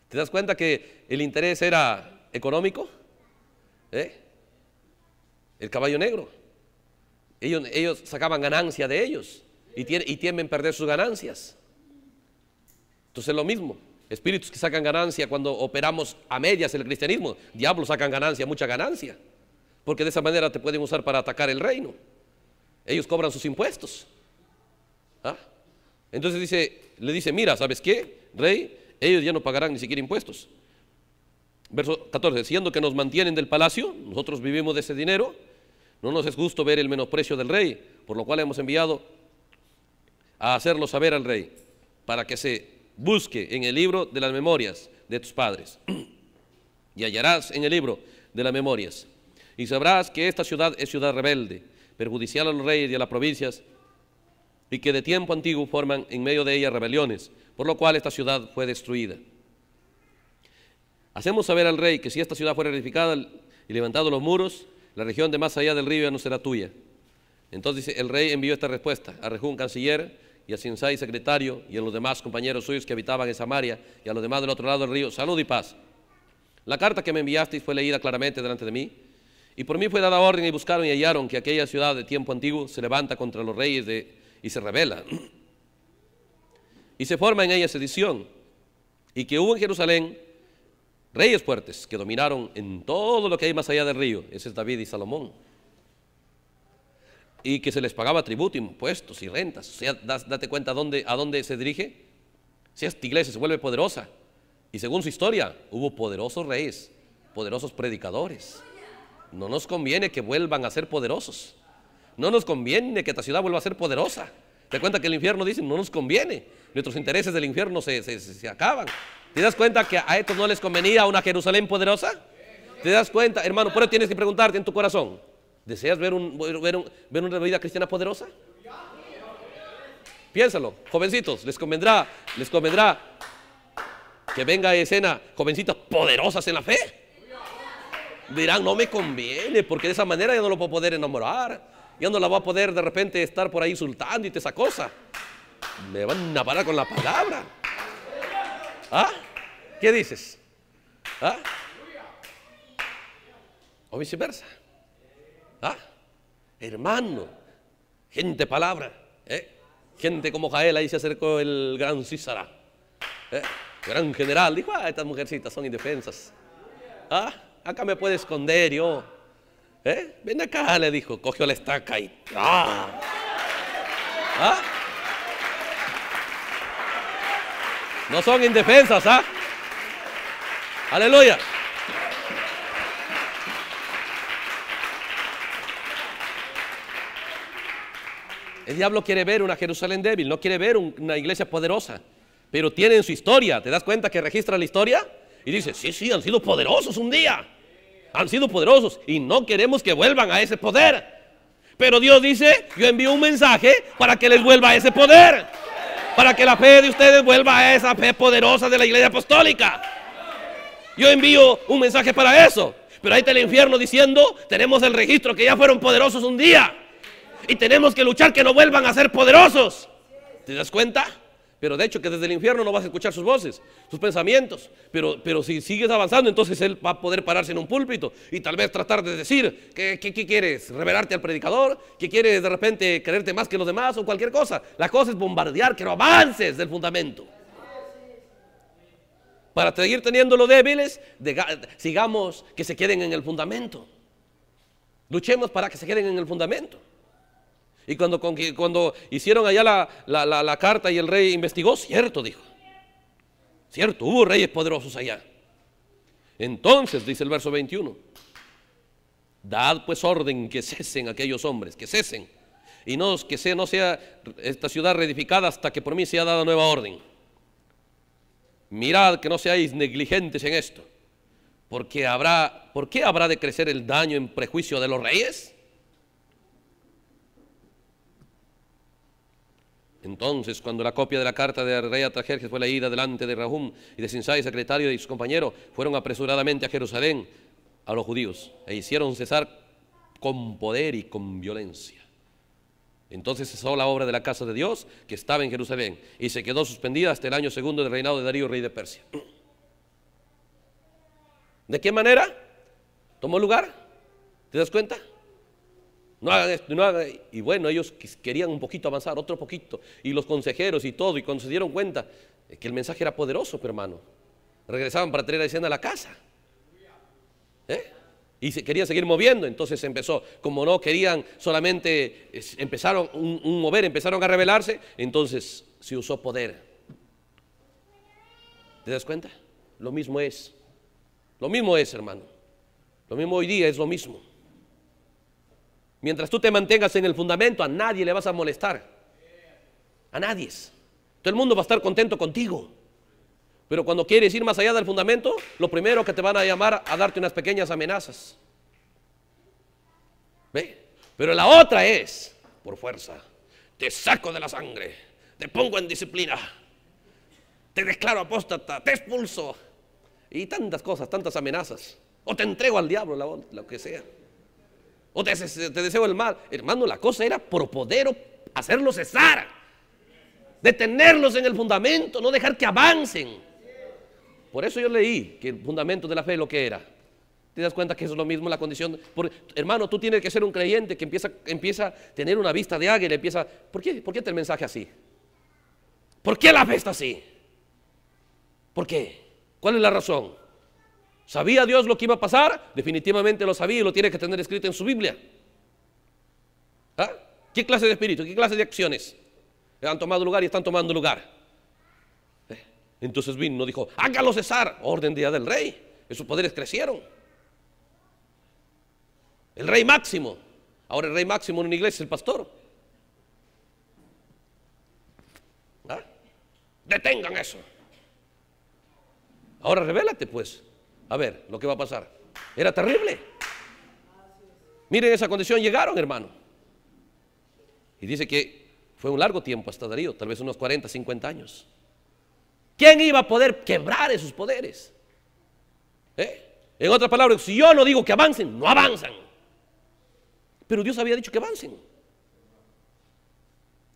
¿Te das cuenta que el interés era económico? ¿Eh? El caballo negro. Ellos, sacaban ganancia de ellos y, tienen, y perder sus ganancias. Entonces es lo mismo espíritus que sacan ganancia cuando operamos a medias el cristianismo. Diablos sacan ganancia, mucha ganancia, porque de esa manera te pueden usar para atacar el reino. Ellos cobran sus impuestos. ¿Ah? Entonces dice, le dice, mira, ¿sabes qué, rey? Ellos ya no pagarán ni siquiera impuestos. Verso 14, siendo que nos mantienen del palacio, nosotros vivimos de ese dinero, no nos es justo ver el menosprecio del rey, por lo cual hemos enviado a hacerlo saber al rey, para que se busque en el libro de las memorias de tus padres. Y hallarás en el libro de las memorias. Y sabrás que esta ciudad es ciudad rebelde, perjudicial a los reyes y a las provincias, y que de tiempo antiguo forman en medio de ella rebeliones, por lo cual esta ciudad fue destruida. Hacemos saber al rey que si esta ciudad fuera edificada y levantados los muros, la región de más allá del río ya no será tuya. Entonces el rey envió esta respuesta a Rejún, canciller, y a Sinsai, secretario, y a los demás compañeros suyos que habitaban en Samaria, y a los demás del otro lado del río, salud y paz. La carta que me enviaste fue leída claramente delante de mí, y por mí fue dada orden y buscaron y hallaron que aquella ciudad de tiempo antiguo se levanta contra los reyes de, y se revela Y se forma en ella sedición, y que hubo en Jerusalén reyes fuertes que dominaron en todo lo que hay más allá del río. Ese es David y Salomón y que se les pagaba tributo, impuestos y rentas. O sea, date cuenta a dónde se dirige. Si esta iglesia se vuelve poderosa, y según su historia, hubo poderosos reyes, poderosos predicadores. No nos conviene que vuelvan a ser poderosos. No nos conviene que esta ciudad vuelva a ser poderosa. Te das cuenta que el infierno dice, no nos conviene. Nuestros intereses del infierno se, se acaban. ¿Te das cuenta que a estos no les convenía una Jerusalén poderosa? ¿Te das cuenta, hermano? Por eso tienes que preguntarte en tu corazón. ¿Deseas ver, un, ver, ver una vida cristiana poderosa? Piénsalo, jovencitos, les convendrá, les convendrá que venga a escena jovencitos poderosas en la fe. Dirán, no me conviene, porque de esa manera ya no lo voy a poder enamorar, ya no la voy a poder de repente estar por ahí insultando y te esa cosa. Me van a parar con la palabra. ¿Ah? ¿Qué dices? ¿Ah? O viceversa. ¿Ah? Hermano, gente palabra, ¿eh? gente como Jael, ahí se acercó el gran Císara, ¿eh? gran general, dijo, ah, estas mujercitas son indefensas, ah, acá me puede esconder yo, ¿eh? ven acá, le dijo, cogió la estaca y ¿Ah? No son indefensas, Aleluya. El diablo quiere ver una Jerusalén débil, no quiere ver una iglesia poderosa, pero tienen su historia, ¿te das cuenta que registra la historia? Y dice, sí, sí, han sido poderosos un día, han sido poderosos y no queremos que vuelvan a ese poder. Pero Dios dice, yo envío un mensaje para que les vuelva a ese poder, para que la fe de ustedes vuelva a esa fe poderosa de la iglesia apostólica. Yo envío un mensaje para eso. Pero ahí está el infierno diciendo, tenemos el registro que ya fueron poderosos un día y tenemos que luchar que no vuelvan a ser poderosos. ¿Te das cuenta? Pero de hecho que desde el infierno no vas a escuchar sus voces, sus pensamientos. Pero, pero si sigues avanzando, entonces él va a poder pararse en un púlpito y tal vez tratar de decir, ¿qué, quieres? ¿Revelarte al predicador? ¿Qué quieres de repente creerte más que los demás o cualquier cosa? La cosa es bombardear, que no avances del fundamento. Para seguir teniendo los débiles, sigamos que se queden en el fundamento. Luchemos para que se queden en el fundamento. Y cuando, cuando hicieron allá la, carta y el rey investigó, cierto, dijo. Cierto, hubo reyes poderosos allá. Entonces, dice el verso 21, dad pues orden que cesen aquellos hombres, que cesen. Y no que sea, no sea esta ciudad reedificada hasta que por mí sea dada nueva orden. Mirad que no seáis negligentes en esto, porque habrá, ¿por qué habrá de crecer el daño en prejuicio de los reyes? Entonces, cuando la copia de la carta de rey que fue leída delante de Rahum y de Sinsai, secretario y sus compañeros, fueron apresuradamente a Jerusalén a los judíos e hicieron cesar con poder y con violencia. Entonces cesó la obra de la casa de Dios que estaba en Jerusalén y se quedó suspendida hasta el año segundo del reinado de Darío, rey de Persia. ¿De qué manera tomó lugar? ¿Te das cuenta? no hagan esto, no hagan. Y bueno, ellos querían un poquito avanzar, otro poquito, y los consejeros y todo, y cuando se dieron cuenta que el mensaje era poderoso, hermano, regresaban para traer la escena a la casa. ¿Eh? Y se querían seguir moviendo, entonces empezó, como no querían solamente, empezaron un, mover, empezaron a rebelarse, entonces se usó poder. ¿Te das cuenta? Lo mismo es, lo mismo es, hermano, lo mismo hoy día es lo mismo. Mientras tú te mantengas en el fundamento, a nadie le vas a molestar. A nadie. Todo el mundo va a estar contento contigo. Pero cuando quieres ir más allá del fundamento, lo primero que te van a llamar a darte unas pequeñas amenazas. ¿Ve? Pero la otra es, por fuerza, te saco de la sangre, te pongo en disciplina, te declaro apóstata, te expulso. Y tantas cosas, tantas amenazas. O te entrego al diablo, lo que sea o te, deseo el mal. Hermano, la cosa era por poder hacerlo cesar, detenerlos en el fundamento, no dejar que avancen. Por eso yo leí que el fundamento de la fe es lo que era. ¿Te das cuenta que es lo mismo la condición? hermano, tú tienes que ser un creyente que empieza, empieza a tener una vista de águila, empieza... ¿Por qué, ¿Por qué está el mensaje así? ¿Por qué la fe está así? ¿Por qué? ¿Cuál es la razón? ¿Sabía Dios lo que iba a pasar? Definitivamente lo sabía y lo tiene que tener escrito en su Biblia. ¿Ah? ¿Qué clase de espíritu? ¿Qué clase de acciones han tomado lugar y están tomando lugar? Eh, entonces vino, no dijo, hágalo cesar, orden día del rey. Esos poderes crecieron. El rey máximo. Ahora el rey máximo en una iglesia es el pastor. ¿Ah? Detengan eso. Ahora revélate pues a ver lo que va a pasar. Era terrible. Miren esa condición, llegaron, hermano. Y dice que fue un largo tiempo hasta Darío, tal vez unos 40, 50 años. ¿Quién iba a poder quebrar esos poderes? ¿Eh? En otras palabras, si yo no digo que avancen, no avanzan. Pero Dios había dicho que avancen.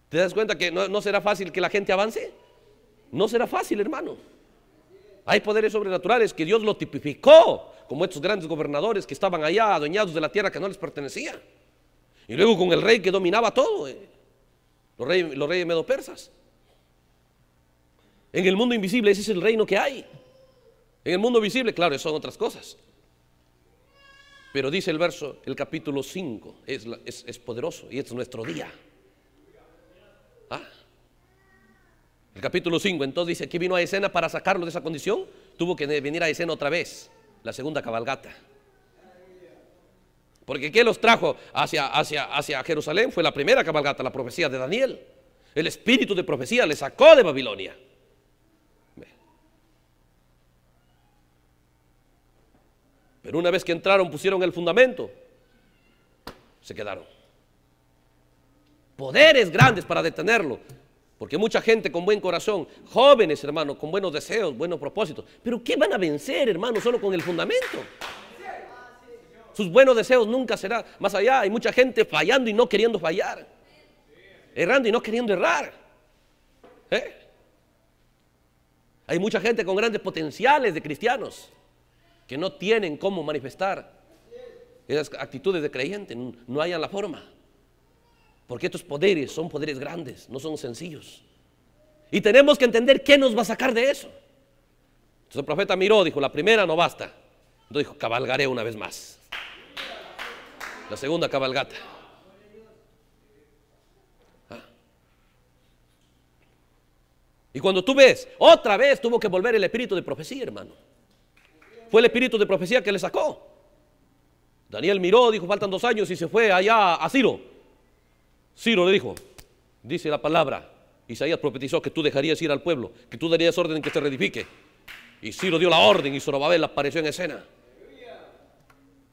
¿Te das cuenta que no será fácil que la gente avance? No será fácil, hermano. Hay poderes sobrenaturales que Dios lo tipificó, como estos grandes gobernadores que estaban allá adueñados de la tierra que no les pertenecía. Y luego con el rey que dominaba todo, eh. los, reyes, los reyes medo-persas. En el mundo invisible ese es el reino que hay. En el mundo visible, claro, son otras cosas. Pero dice el verso, el capítulo 5, es poderoso y es nuestro día. El capítulo 5, entonces dice, que vino a escena para sacarlo de esa condición, tuvo que venir a escena otra vez, la segunda cabalgata. Porque ¿qué los trajo hacia, hacia Jerusalén? Fue la primera cabalgata, la profecía de Daniel. El espíritu de profecía le sacó de Babilonia. Pero una vez que entraron, pusieron el fundamento, se quedaron. Poderes grandes para detenerlo, porque mucha gente con buen corazón, jóvenes hermanos, con buenos deseos, buenos propósitos. Pero ¿qué van a vencer, hermanos, solo con el fundamento? Sus buenos deseos nunca serán más allá. Hay mucha gente fallando y no queriendo fallar. Errando y no queriendo errar. ¿Eh? Hay mucha gente con grandes potenciales de cristianos que no tienen cómo manifestar esas actitudes de creyente, no hayan la forma. Porque estos poderes son poderes grandes, no son sencillos. Y tenemos que entender qué nos va a sacar de eso. Entonces el profeta miró, dijo, la primera no basta. Entonces dijo, cabalgaré una vez más. La segunda cabalgata. Ah. Y cuando tú ves, otra vez tuvo que volver el espíritu de profecía, hermano. Fue el espíritu de profecía que le sacó. Daniel miró, dijo, faltan dos años y se fue allá a Ciro. Ciro le dijo, dice la palabra, Isaías profetizó que tú dejarías ir al pueblo, que tú darías orden en que se reedifique. Y Ciro dio la orden y Zorobabel apareció en escena.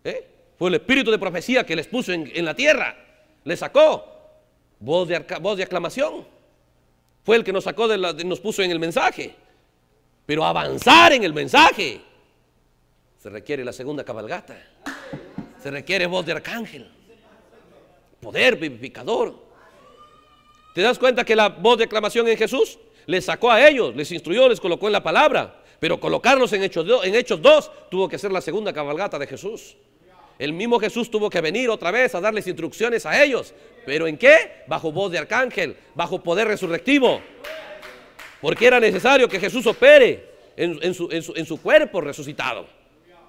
¿Eh? Fue el espíritu de profecía que les puso en, la tierra, les sacó voz de, voz de, aclamación. Fue el que nos sacó, nos puso en el mensaje. Pero avanzar en el mensaje se requiere la segunda cabalgata, se requiere voz de arcángel poder vivificador. ¿Te das cuenta que la voz de aclamación en Jesús les sacó a ellos, les instruyó, les colocó en la palabra? Pero colocarlos en Hechos, en Hechos 2 tuvo que ser la segunda cabalgata de Jesús. El mismo Jesús tuvo que venir otra vez a darles instrucciones a ellos. ¿Pero en qué? Bajo voz de arcángel, bajo poder resurrectivo. Porque era necesario que Jesús opere en su cuerpo resucitado.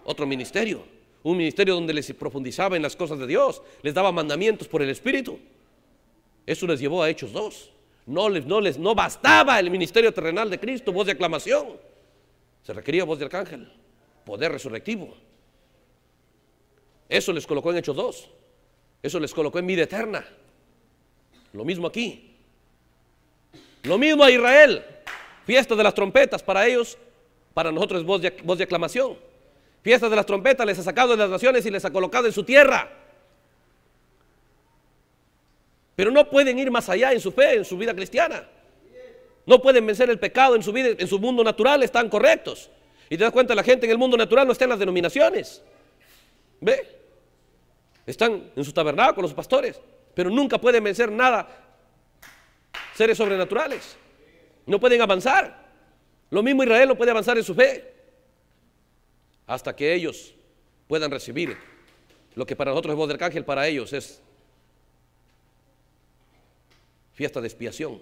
Otro ministerio un ministerio donde les profundizaba en las cosas de Dios, les daba mandamientos por el Espíritu. Eso les llevó a Hechos 2. No les, no les, no bastaba el ministerio terrenal de Cristo, voz de aclamación. Se requería voz de arcángel, poder resurrectivo. Eso les colocó en Hechos 2. Eso les colocó en vida eterna. Lo mismo aquí. Lo mismo a Israel. Fiesta de las trompetas para ellos, para nosotros es voz voz de aclamación. Fiestas de las trompetas les ha sacado de las naciones y les ha colocado en su tierra. Pero no pueden ir más allá en su fe, en su vida cristiana. No pueden vencer el pecado en su vida, en su mundo natural, están correctos. Y te das cuenta, la gente en el mundo natural no está en las denominaciones. ¿Ve? Están en su tabernáculo, los pastores, pero nunca pueden vencer nada. Seres sobrenaturales. No pueden avanzar. Lo mismo Israel no puede avanzar en su fe hasta que ellos puedan recibir lo que para nosotros es voz del arcángel, para ellos es fiesta de expiación.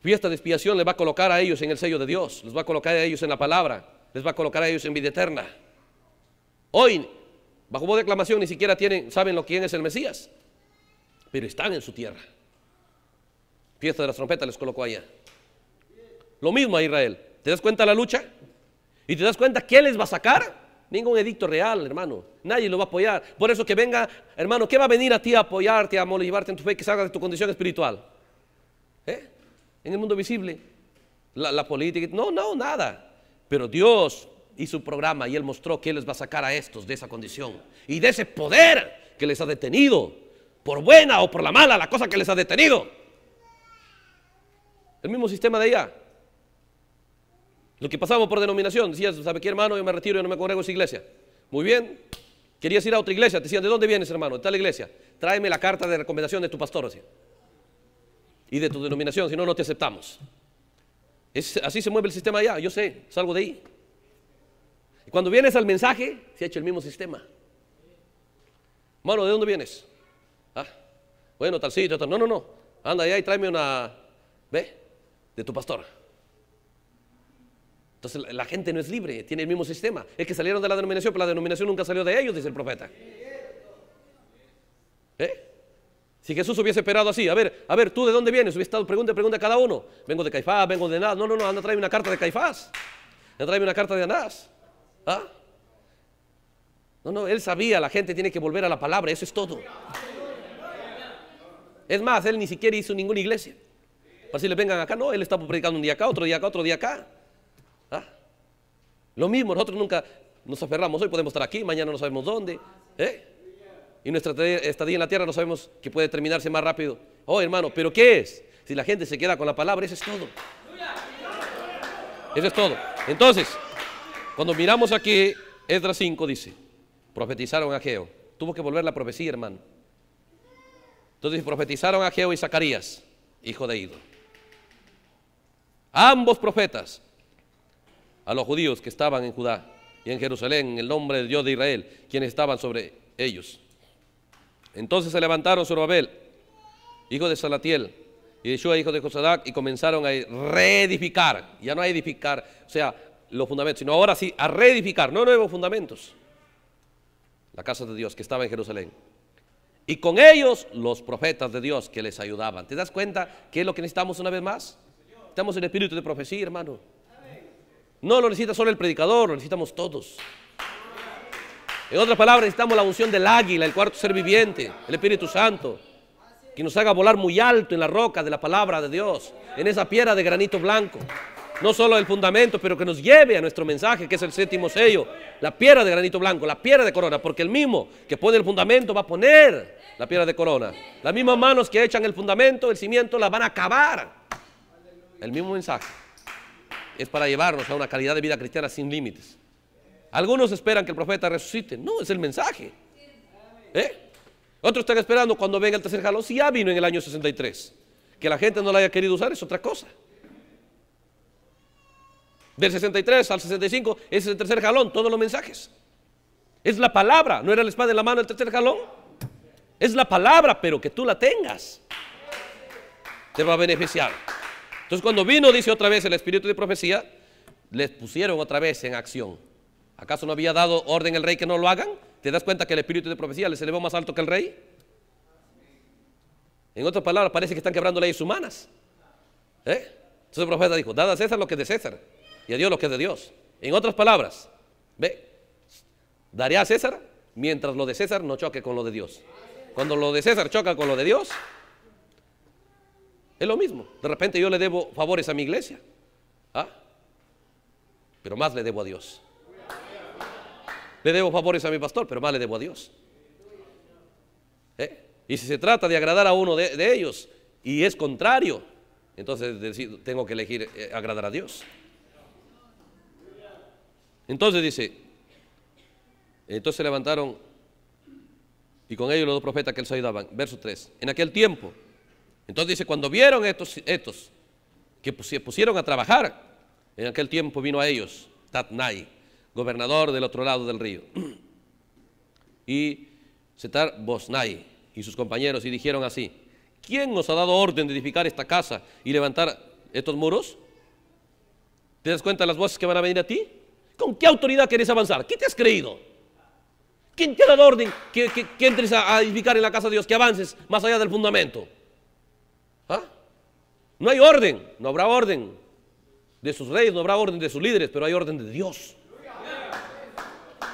Fiesta de expiación les va a colocar a ellos en el sello de Dios, les va a colocar a ellos en la palabra, les va a colocar a ellos en vida eterna. Hoy, bajo voz de aclamación, ni siquiera tienen, saben lo quién es el Mesías, pero están en su tierra. Fiesta de las trompetas les colocó allá. Lo mismo a Israel. ¿Te das cuenta de la lucha? ¿Y te das cuenta quién les va a sacar? Ningún edicto real, hermano. Nadie lo va a apoyar. Por eso que venga, hermano, ¿qué va a venir a ti a apoyarte, a llevarte en tu fe, que salga de tu condición espiritual? ¿Eh? En el mundo visible. La, la política. No, no, nada. Pero Dios hizo un programa y Él mostró que Él les va a sacar a estos de esa condición y de ese poder que les ha detenido, por buena o por la mala, la cosa que les ha detenido. El mismo sistema de ella. Lo que pasamos por denominación, decías, ¿sabe qué hermano? Yo me retiro, yo no me congrego a esa iglesia. Muy bien, querías ir a otra iglesia, te decían, ¿de dónde vienes hermano? De tal iglesia, tráeme la carta de recomendación de tu pastor, Y de tu denominación, si no, no te aceptamos. así se mueve el sistema allá, yo sé, salgo de ahí. Y cuando vienes al mensaje, se ha hecho el mismo sistema. Hermano, ¿de dónde vienes? Ah, bueno, tal sitio, tal. No, no, no. Anda allá y tráeme una, ¿ve? De tu pastor. Entonces la gente no es libre, tiene el mismo sistema. Es que salieron de la denominación, pero la denominación nunca salió de ellos, dice el profeta. ¿Eh? Si Jesús hubiese esperado así, a ver, a ver, ¿tú de dónde vienes? Hubiese estado pregunta, pregunta a cada uno. Vengo de Caifás, vengo de nada. No, no, no, anda, tráeme una carta de Caifás. Anda, tráeme una carta de Anás. ¿Ah? No, no, él sabía, la gente tiene que volver a la palabra, eso es todo. Es más, él ni siquiera hizo ninguna iglesia. Para si le vengan acá, no, él está predicando un día acá, otro día acá, otro día acá. Lo mismo, nosotros nunca nos aferramos hoy, podemos estar aquí, mañana no sabemos dónde. ¿eh? Y nuestra estadía en la tierra no sabemos que puede terminarse más rápido. Oh, hermano, pero ¿qué es? Si la gente se queda con la palabra, eso es todo. Eso es todo. Entonces, cuando miramos aquí, Esdras 5 dice, profetizaron a Geo. Tuvo que volver la profecía, hermano. Entonces profetizaron a Geo y Zacarías, hijo de Ido. Ambos profetas a los judíos que estaban en Judá y en Jerusalén en el nombre de Dios de Israel, quienes estaban sobre ellos. Entonces se levantaron Zorobabel, hijo de Salatiel, y Yeshua, hijo de Josadac, y comenzaron a reedificar, ya no a edificar, o sea, los fundamentos, sino ahora sí, a reedificar, no nuevos fundamentos, la casa de Dios que estaba en Jerusalén. Y con ellos los profetas de Dios que les ayudaban. ¿Te das cuenta qué es lo que necesitamos una vez más? estamos en el espíritu de profecía, hermano. No lo necesita solo el predicador, lo necesitamos todos. En otras palabras, necesitamos la unción del águila, el cuarto ser viviente, el Espíritu Santo, que nos haga volar muy alto en la roca de la palabra de Dios, en esa piedra de granito blanco. No solo el fundamento, pero que nos lleve a nuestro mensaje, que es el séptimo sello, la piedra de granito blanco, la piedra de corona, porque el mismo que pone el fundamento va a poner la piedra de corona. Las mismas manos que echan el fundamento, el cimiento, las van a acabar. El mismo mensaje es para llevarnos a una calidad de vida cristiana sin límites. Algunos esperan que el profeta resucite. No, es el mensaje. ¿Eh? Otros están esperando cuando venga el tercer jalón. Si ya vino en el año 63. Que la gente no la haya querido usar es otra cosa. Del 63 al 65 ese es el tercer jalón, todos los mensajes. Es la palabra, no era la espada en la mano el tercer jalón. Es la palabra, pero que tú la tengas. Te va a beneficiar. Entonces cuando vino, dice otra vez el espíritu de profecía, les pusieron otra vez en acción. ¿Acaso no había dado orden el rey que no lo hagan? ¿Te das cuenta que el espíritu de profecía les elevó más alto que el rey? En otras palabras, parece que están quebrando leyes humanas. ¿Eh? Entonces el profeta dijo, dad a César lo que es de César y a Dios lo que es de Dios. En otras palabras, ve, daré a César mientras lo de César no choque con lo de Dios. Cuando lo de César choca con lo de Dios, lo mismo. De repente yo le debo favores a mi iglesia. ¿ah? Pero más le debo a Dios. Le debo favores a mi pastor, pero más le debo a Dios. ¿Eh? Y si se trata de agradar a uno de, ellos y es contrario, entonces tengo que elegir eh, agradar a Dios. Entonces dice, entonces se levantaron y con ellos los dos profetas que les ayudaban. Verso 3. En aquel tiempo entonces dice, cuando vieron estos, estos que se pusieron a trabajar, en aquel tiempo vino a ellos Tatnai, gobernador del otro lado del río, y Setar Bosnai y sus compañeros, y dijeron así, ¿quién nos ha dado orden de edificar esta casa y levantar estos muros? ¿Te das cuenta de las voces que van a venir a ti? ¿Con qué autoridad querés avanzar? ¿Qué te has creído? ¿Quién te ha dado orden que, entres a edificar en la casa de Dios, que avances más allá del fundamento? No hay orden, no habrá orden de sus reyes, no habrá orden de sus líderes, pero hay orden de Dios.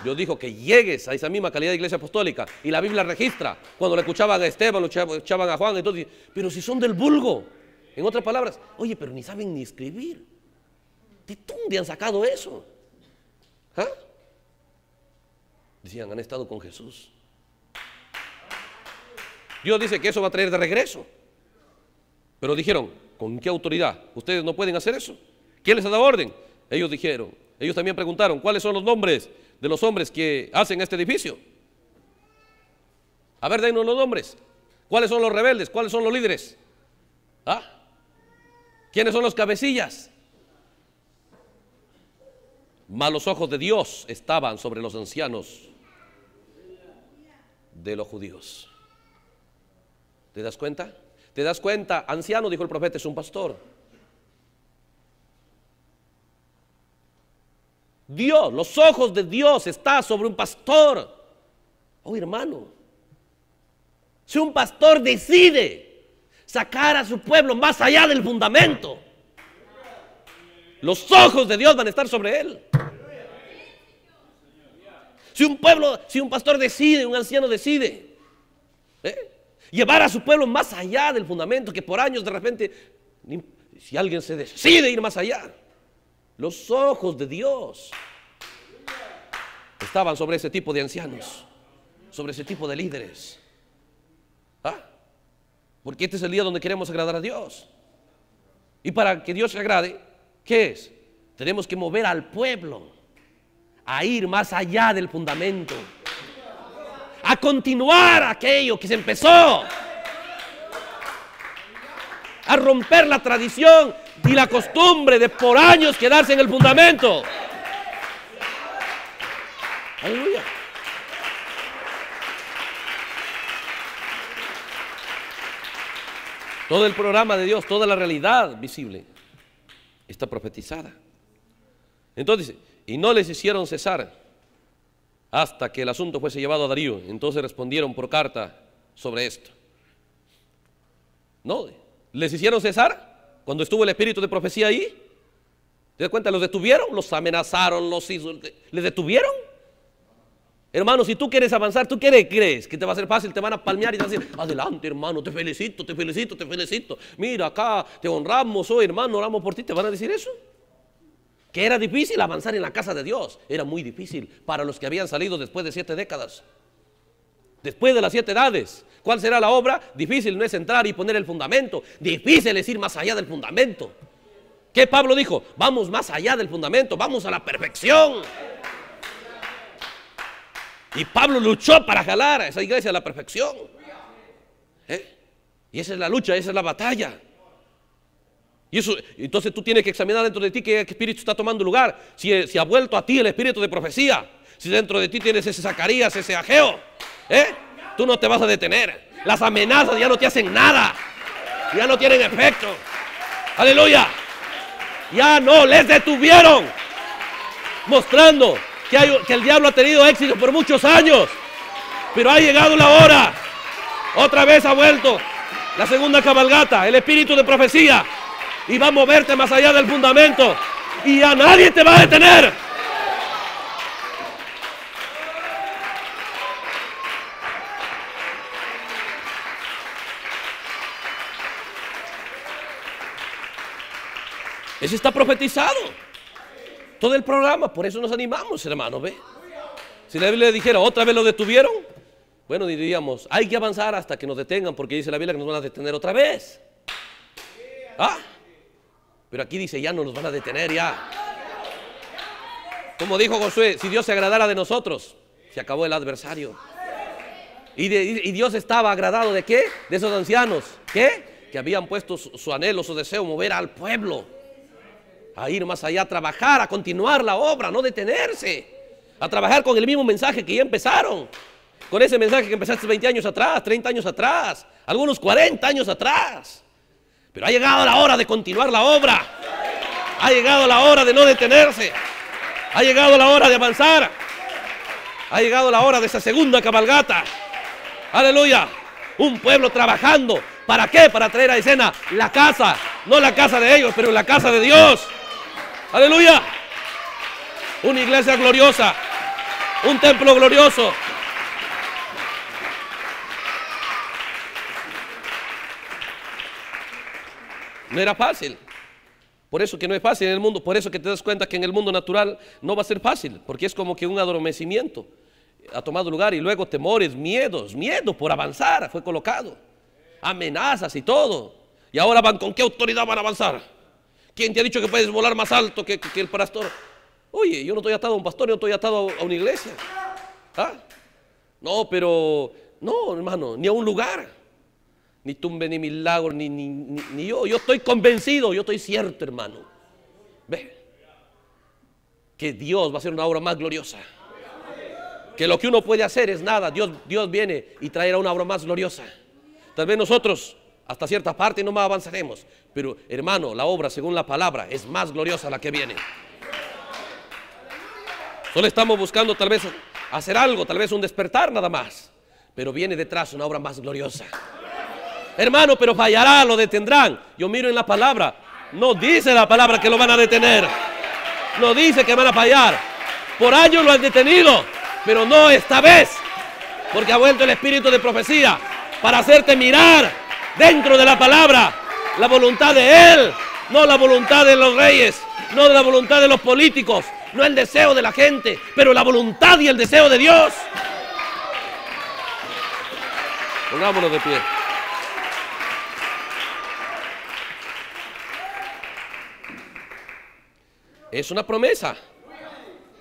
Dios dijo que llegues a esa misma calidad de iglesia apostólica. Y la Biblia registra, cuando le escuchaban a Esteban, lo escuchaban a Juan, entonces, pero si son del vulgo. En otras palabras, oye, pero ni saben ni escribir. ¿De dónde han sacado eso? ¿Ah? Decían, han estado con Jesús. Dios dice que eso va a traer de regreso. Pero dijeron, ¿Con qué autoridad? ¿Ustedes no pueden hacer eso? ¿Quién les ha dado orden? Ellos dijeron, ellos también preguntaron, ¿cuáles son los nombres de los hombres que hacen este edificio? A ver, denos los nombres. ¿Cuáles son los rebeldes? ¿Cuáles son los líderes? ¿Ah? ¿Quiénes son los cabecillas? Malos ojos de Dios estaban sobre los ancianos de los judíos. ¿Te das cuenta? Te das cuenta, anciano, dijo el profeta, es un pastor. Dios, los ojos de Dios está sobre un pastor. Oh hermano, si un pastor decide sacar a su pueblo más allá del fundamento, los ojos de Dios van a estar sobre él. Si un pueblo, si un pastor decide, un anciano decide, ¿eh? Llevar a su pueblo más allá del fundamento que por años de repente, si alguien se decide ir más allá, los ojos de Dios estaban sobre ese tipo de ancianos, sobre ese tipo de líderes. ¿Ah? Porque este es el día donde queremos agradar a Dios. Y para que Dios se agrade, ¿qué es? Tenemos que mover al pueblo a ir más allá del fundamento a continuar aquello que se empezó. A romper la tradición y la costumbre de por años quedarse en el fundamento. Aleluya. Todo el programa de Dios, toda la realidad visible está profetizada. Entonces, y no les hicieron cesar hasta que el asunto fuese llevado a Darío. Entonces respondieron por carta sobre esto. ¿No? ¿Les hicieron cesar cuando estuvo el espíritu de profecía ahí? ¿Te das cuenta? ¿Los detuvieron? ¿Los amenazaron? ¿Los ¿Les detuvieron? Hermano, si tú quieres avanzar, ¿tú qué crees? Que te va a ser fácil, te van a palmear y te van a decir, adelante hermano, te felicito, te felicito, te felicito. Mira acá, te honramos hoy oh, hermano, oramos por ti. ¿Te van a decir eso? Que era difícil avanzar en la casa de Dios. Era muy difícil para los que habían salido después de siete décadas. Después de las siete edades. ¿Cuál será la obra? Difícil no es entrar y poner el fundamento. Difícil es ir más allá del fundamento. ¿Qué Pablo dijo? Vamos más allá del fundamento, vamos a la perfección. Y Pablo luchó para jalar a esa iglesia a la perfección. ¿Eh? Y esa es la lucha, esa es la batalla. Y eso, entonces tú tienes que examinar dentro de ti qué espíritu está tomando lugar. Si, ha vuelto a ti el espíritu de profecía. Si dentro de ti tienes ese Zacarías, ese Ajeo ¿Eh? Tú no te vas a detener. Las amenazas ya no te hacen nada. Ya no tienen efecto. Aleluya. Ya no les detuvieron. Mostrando que, que el diablo ha tenido éxito por muchos años. Pero ha llegado la hora. Otra vez ha vuelto la segunda cabalgata. El espíritu de profecía y va a moverte más allá del fundamento y a nadie te va a detener. Eso está profetizado. Todo el programa, por eso nos animamos, hermano. ¿ve? Si la Biblia dijera, otra vez lo detuvieron, bueno, diríamos, hay que avanzar hasta que nos detengan, porque dice la Biblia que nos van a detener otra vez. ¿Ah? Pero aquí dice, ya no nos van a detener, ya. Como dijo Josué, si Dios se agradara de nosotros, se acabó el adversario. Y, Dios estaba agradado de qué? De esos ancianos. ¿Qué? Que habían puesto su, anhelo, su deseo, mover al pueblo. A ir más allá, a trabajar, a continuar la obra, no detenerse. A trabajar con el mismo mensaje que ya empezaron. Con ese mensaje que empezaste 20 años atrás, 30 años atrás, algunos 40 años atrás. Pero ha llegado la hora de continuar la obra. Ha llegado la hora de no detenerse. Ha llegado la hora de avanzar. Ha llegado la hora de esa segunda cabalgata. Aleluya. Un pueblo trabajando. ¿Para qué? Para traer a escena la casa. No la casa de ellos, pero la casa de Dios. Aleluya. Una iglesia gloriosa. Un templo glorioso. No era fácil. Por eso que no es fácil en el mundo, por eso que te das cuenta que en el mundo natural no va a ser fácil, porque es como que un adormecimiento ha tomado lugar y luego temores, miedos, miedo por avanzar fue colocado, amenazas y todo. Y ahora van con qué autoridad van a avanzar. ¿Quién te ha dicho que puedes volar más alto que, el pastor? Oye, yo no estoy atado a un pastor, yo no estoy atado a una iglesia. ¿Ah? No, pero no, hermano, ni a un lugar ni tumbe, ni milagro, ni, ni, yo. Yo estoy convencido, yo estoy cierto, hermano. ¿Ve? Que Dios va a hacer una obra más gloriosa. Que lo que uno puede hacer es nada. Dios, Dios viene y traerá una obra más gloriosa. Tal vez nosotros hasta cierta parte no más avanzaremos. Pero hermano, la obra según la palabra es más gloriosa la que viene. Solo estamos buscando tal vez hacer algo, tal vez un despertar nada más. Pero viene detrás una obra más gloriosa. Hermano, pero fallará, lo detendrán. Yo miro en la palabra. No dice la palabra que lo van a detener. No dice que van a fallar. Por años lo han detenido, pero no esta vez. Porque ha vuelto el espíritu de profecía para hacerte mirar dentro de la palabra la voluntad de Él, no la voluntad de los reyes, no la voluntad de los políticos, no el deseo de la gente, pero la voluntad y el deseo de Dios. Pongámonos de pie. Es una promesa.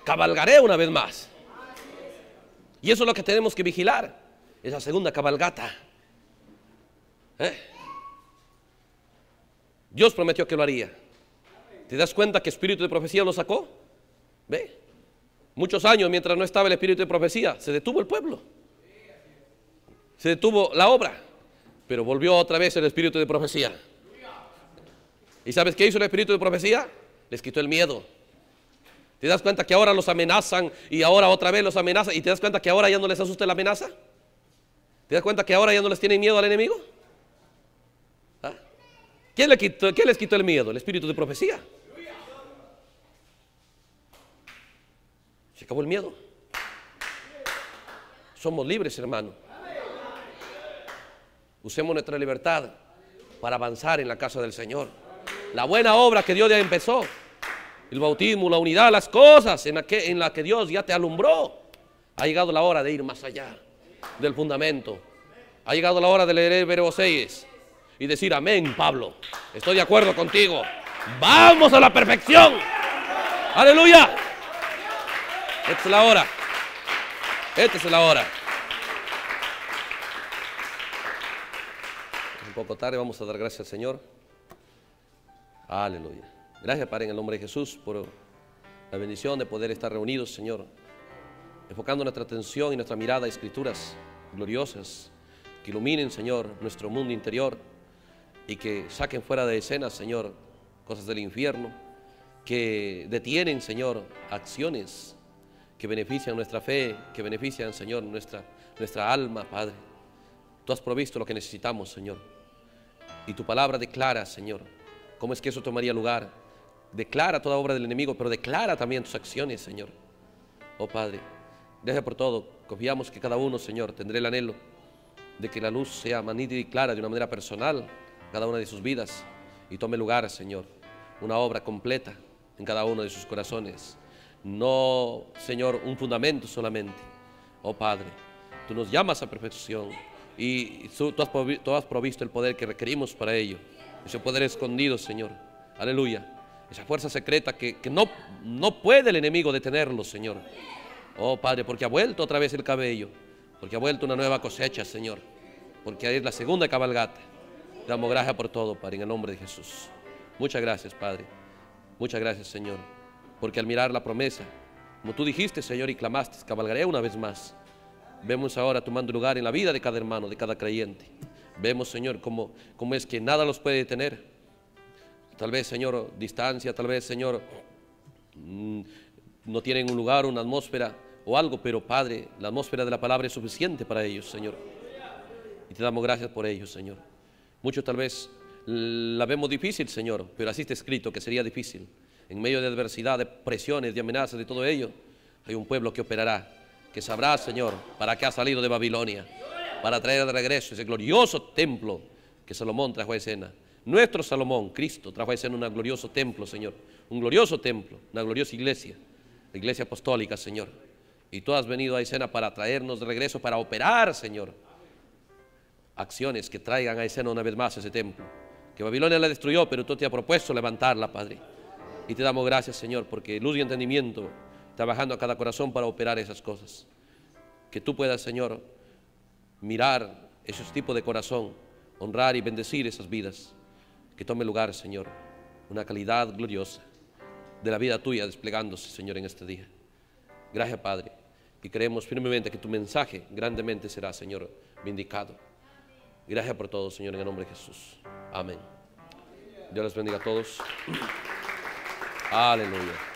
Cabalgaré una vez más. Y eso es lo que tenemos que vigilar. Esa segunda cabalgata. ¿Eh? Dios prometió que lo haría. ¿Te das cuenta que el espíritu de profecía lo sacó? ¿Ve? Muchos años mientras no estaba el espíritu de profecía, se detuvo el pueblo. Se detuvo la obra. Pero volvió otra vez el espíritu de profecía. ¿Y sabes qué hizo el espíritu de profecía? les quitó el miedo. ¿Te das cuenta que ahora los amenazan y ahora otra vez los amenazan? ¿Y te das cuenta que ahora ya no les asusta la amenaza? ¿Te das cuenta que ahora ya no les tiene miedo al enemigo? ¿Ah? ¿Quién, ¿Quién les quitó el miedo? El espíritu de profecía. Se acabó el miedo. Somos libres, hermano. Usemos nuestra libertad para avanzar en la casa del Señor. La buena obra que Dios ya empezó. El bautismo, la unidad, las cosas en las que, en la que Dios ya te alumbró. Ha llegado la hora de ir más allá del fundamento. Ha llegado la hora de leer Hebreos 6 y decir, amén, Pablo. Estoy de acuerdo contigo. Vamos a la perfección. Aleluya. Esta es la hora. Esta es la hora. Un poco tarde, vamos a dar gracias al Señor. Aleluya. Gracias, Padre, en el nombre de Jesús, por la bendición de poder estar reunidos, Señor, enfocando nuestra atención y nuestra mirada a escrituras gloriosas que iluminen, Señor, nuestro mundo interior y que saquen fuera de escena, Señor, cosas del infierno, que detienen, Señor, acciones que benefician nuestra fe, que benefician, Señor, nuestra, nuestra alma, Padre. Tú has provisto lo que necesitamos, Señor. Y tu palabra declara, Señor, ¿Cómo es que eso tomaría lugar? Declara toda obra del enemigo, pero declara también tus acciones, Señor. Oh Padre, deja por todo. Confiamos que cada uno, Señor, tendrá el anhelo de que la luz sea manítida y clara de una manera personal, cada una de sus vidas, y tome lugar, Señor, una obra completa en cada uno de sus corazones. No, Señor, un fundamento solamente. Oh Padre, tú nos llamas a perfección y tú has provisto el poder que requerimos para ello ese poder escondido, Señor. Aleluya. Esa fuerza secreta que, no, no puede el enemigo detenerlo, Señor. Oh Padre, porque ha vuelto otra vez el cabello, porque ha vuelto una nueva cosecha, Señor, porque es la segunda cabalgata. damos gracias por todo, Padre, en el nombre de Jesús. Muchas gracias, Padre. Muchas gracias, Señor, porque al mirar la promesa, como tú dijiste, Señor, y clamaste, cabalgaré una vez más. Vemos ahora tomando lugar en la vida de cada hermano, de cada creyente. Vemos, Señor, cómo, es que nada los puede detener. Tal vez, Señor, distancia, tal vez, Señor, mm, no tienen un lugar, una atmósfera o algo, pero Padre, la atmósfera de la palabra es suficiente para ellos, Señor. Y te damos gracias por ellos, Señor. Muchos tal vez la vemos difícil, Señor, pero así está escrito que sería difícil. En medio de adversidad, de presiones, de amenazas, de todo ello, hay un pueblo que operará, que sabrá, Señor, para qué ha salido de Babilonia para traer de regreso ese glorioso templo que Salomón trajo a escena. Nuestro Salomón, Cristo, trajo a escena un glorioso templo, Señor. Un glorioso templo, una gloriosa iglesia, la iglesia apostólica, Señor. Y tú has venido a escena para traernos de regreso, para operar, Señor. Acciones que traigan a escena una vez más ese templo. Que Babilonia la destruyó, pero tú te has propuesto levantarla, Padre. Y te damos gracias, Señor, porque luz y entendimiento trabajando a cada corazón para operar esas cosas. Que tú puedas, Señor, mirar esos tipos de corazón, honrar y bendecir esas vidas. Que tome lugar, Señor, una calidad gloriosa de la vida tuya desplegándose, Señor, en este día. Gracias, Padre. Y creemos firmemente que tu mensaje grandemente será, Señor, vindicado. Gracias por todo, Señor, en el nombre de Jesús. Amén. Dios les bendiga a todos. Aleluya.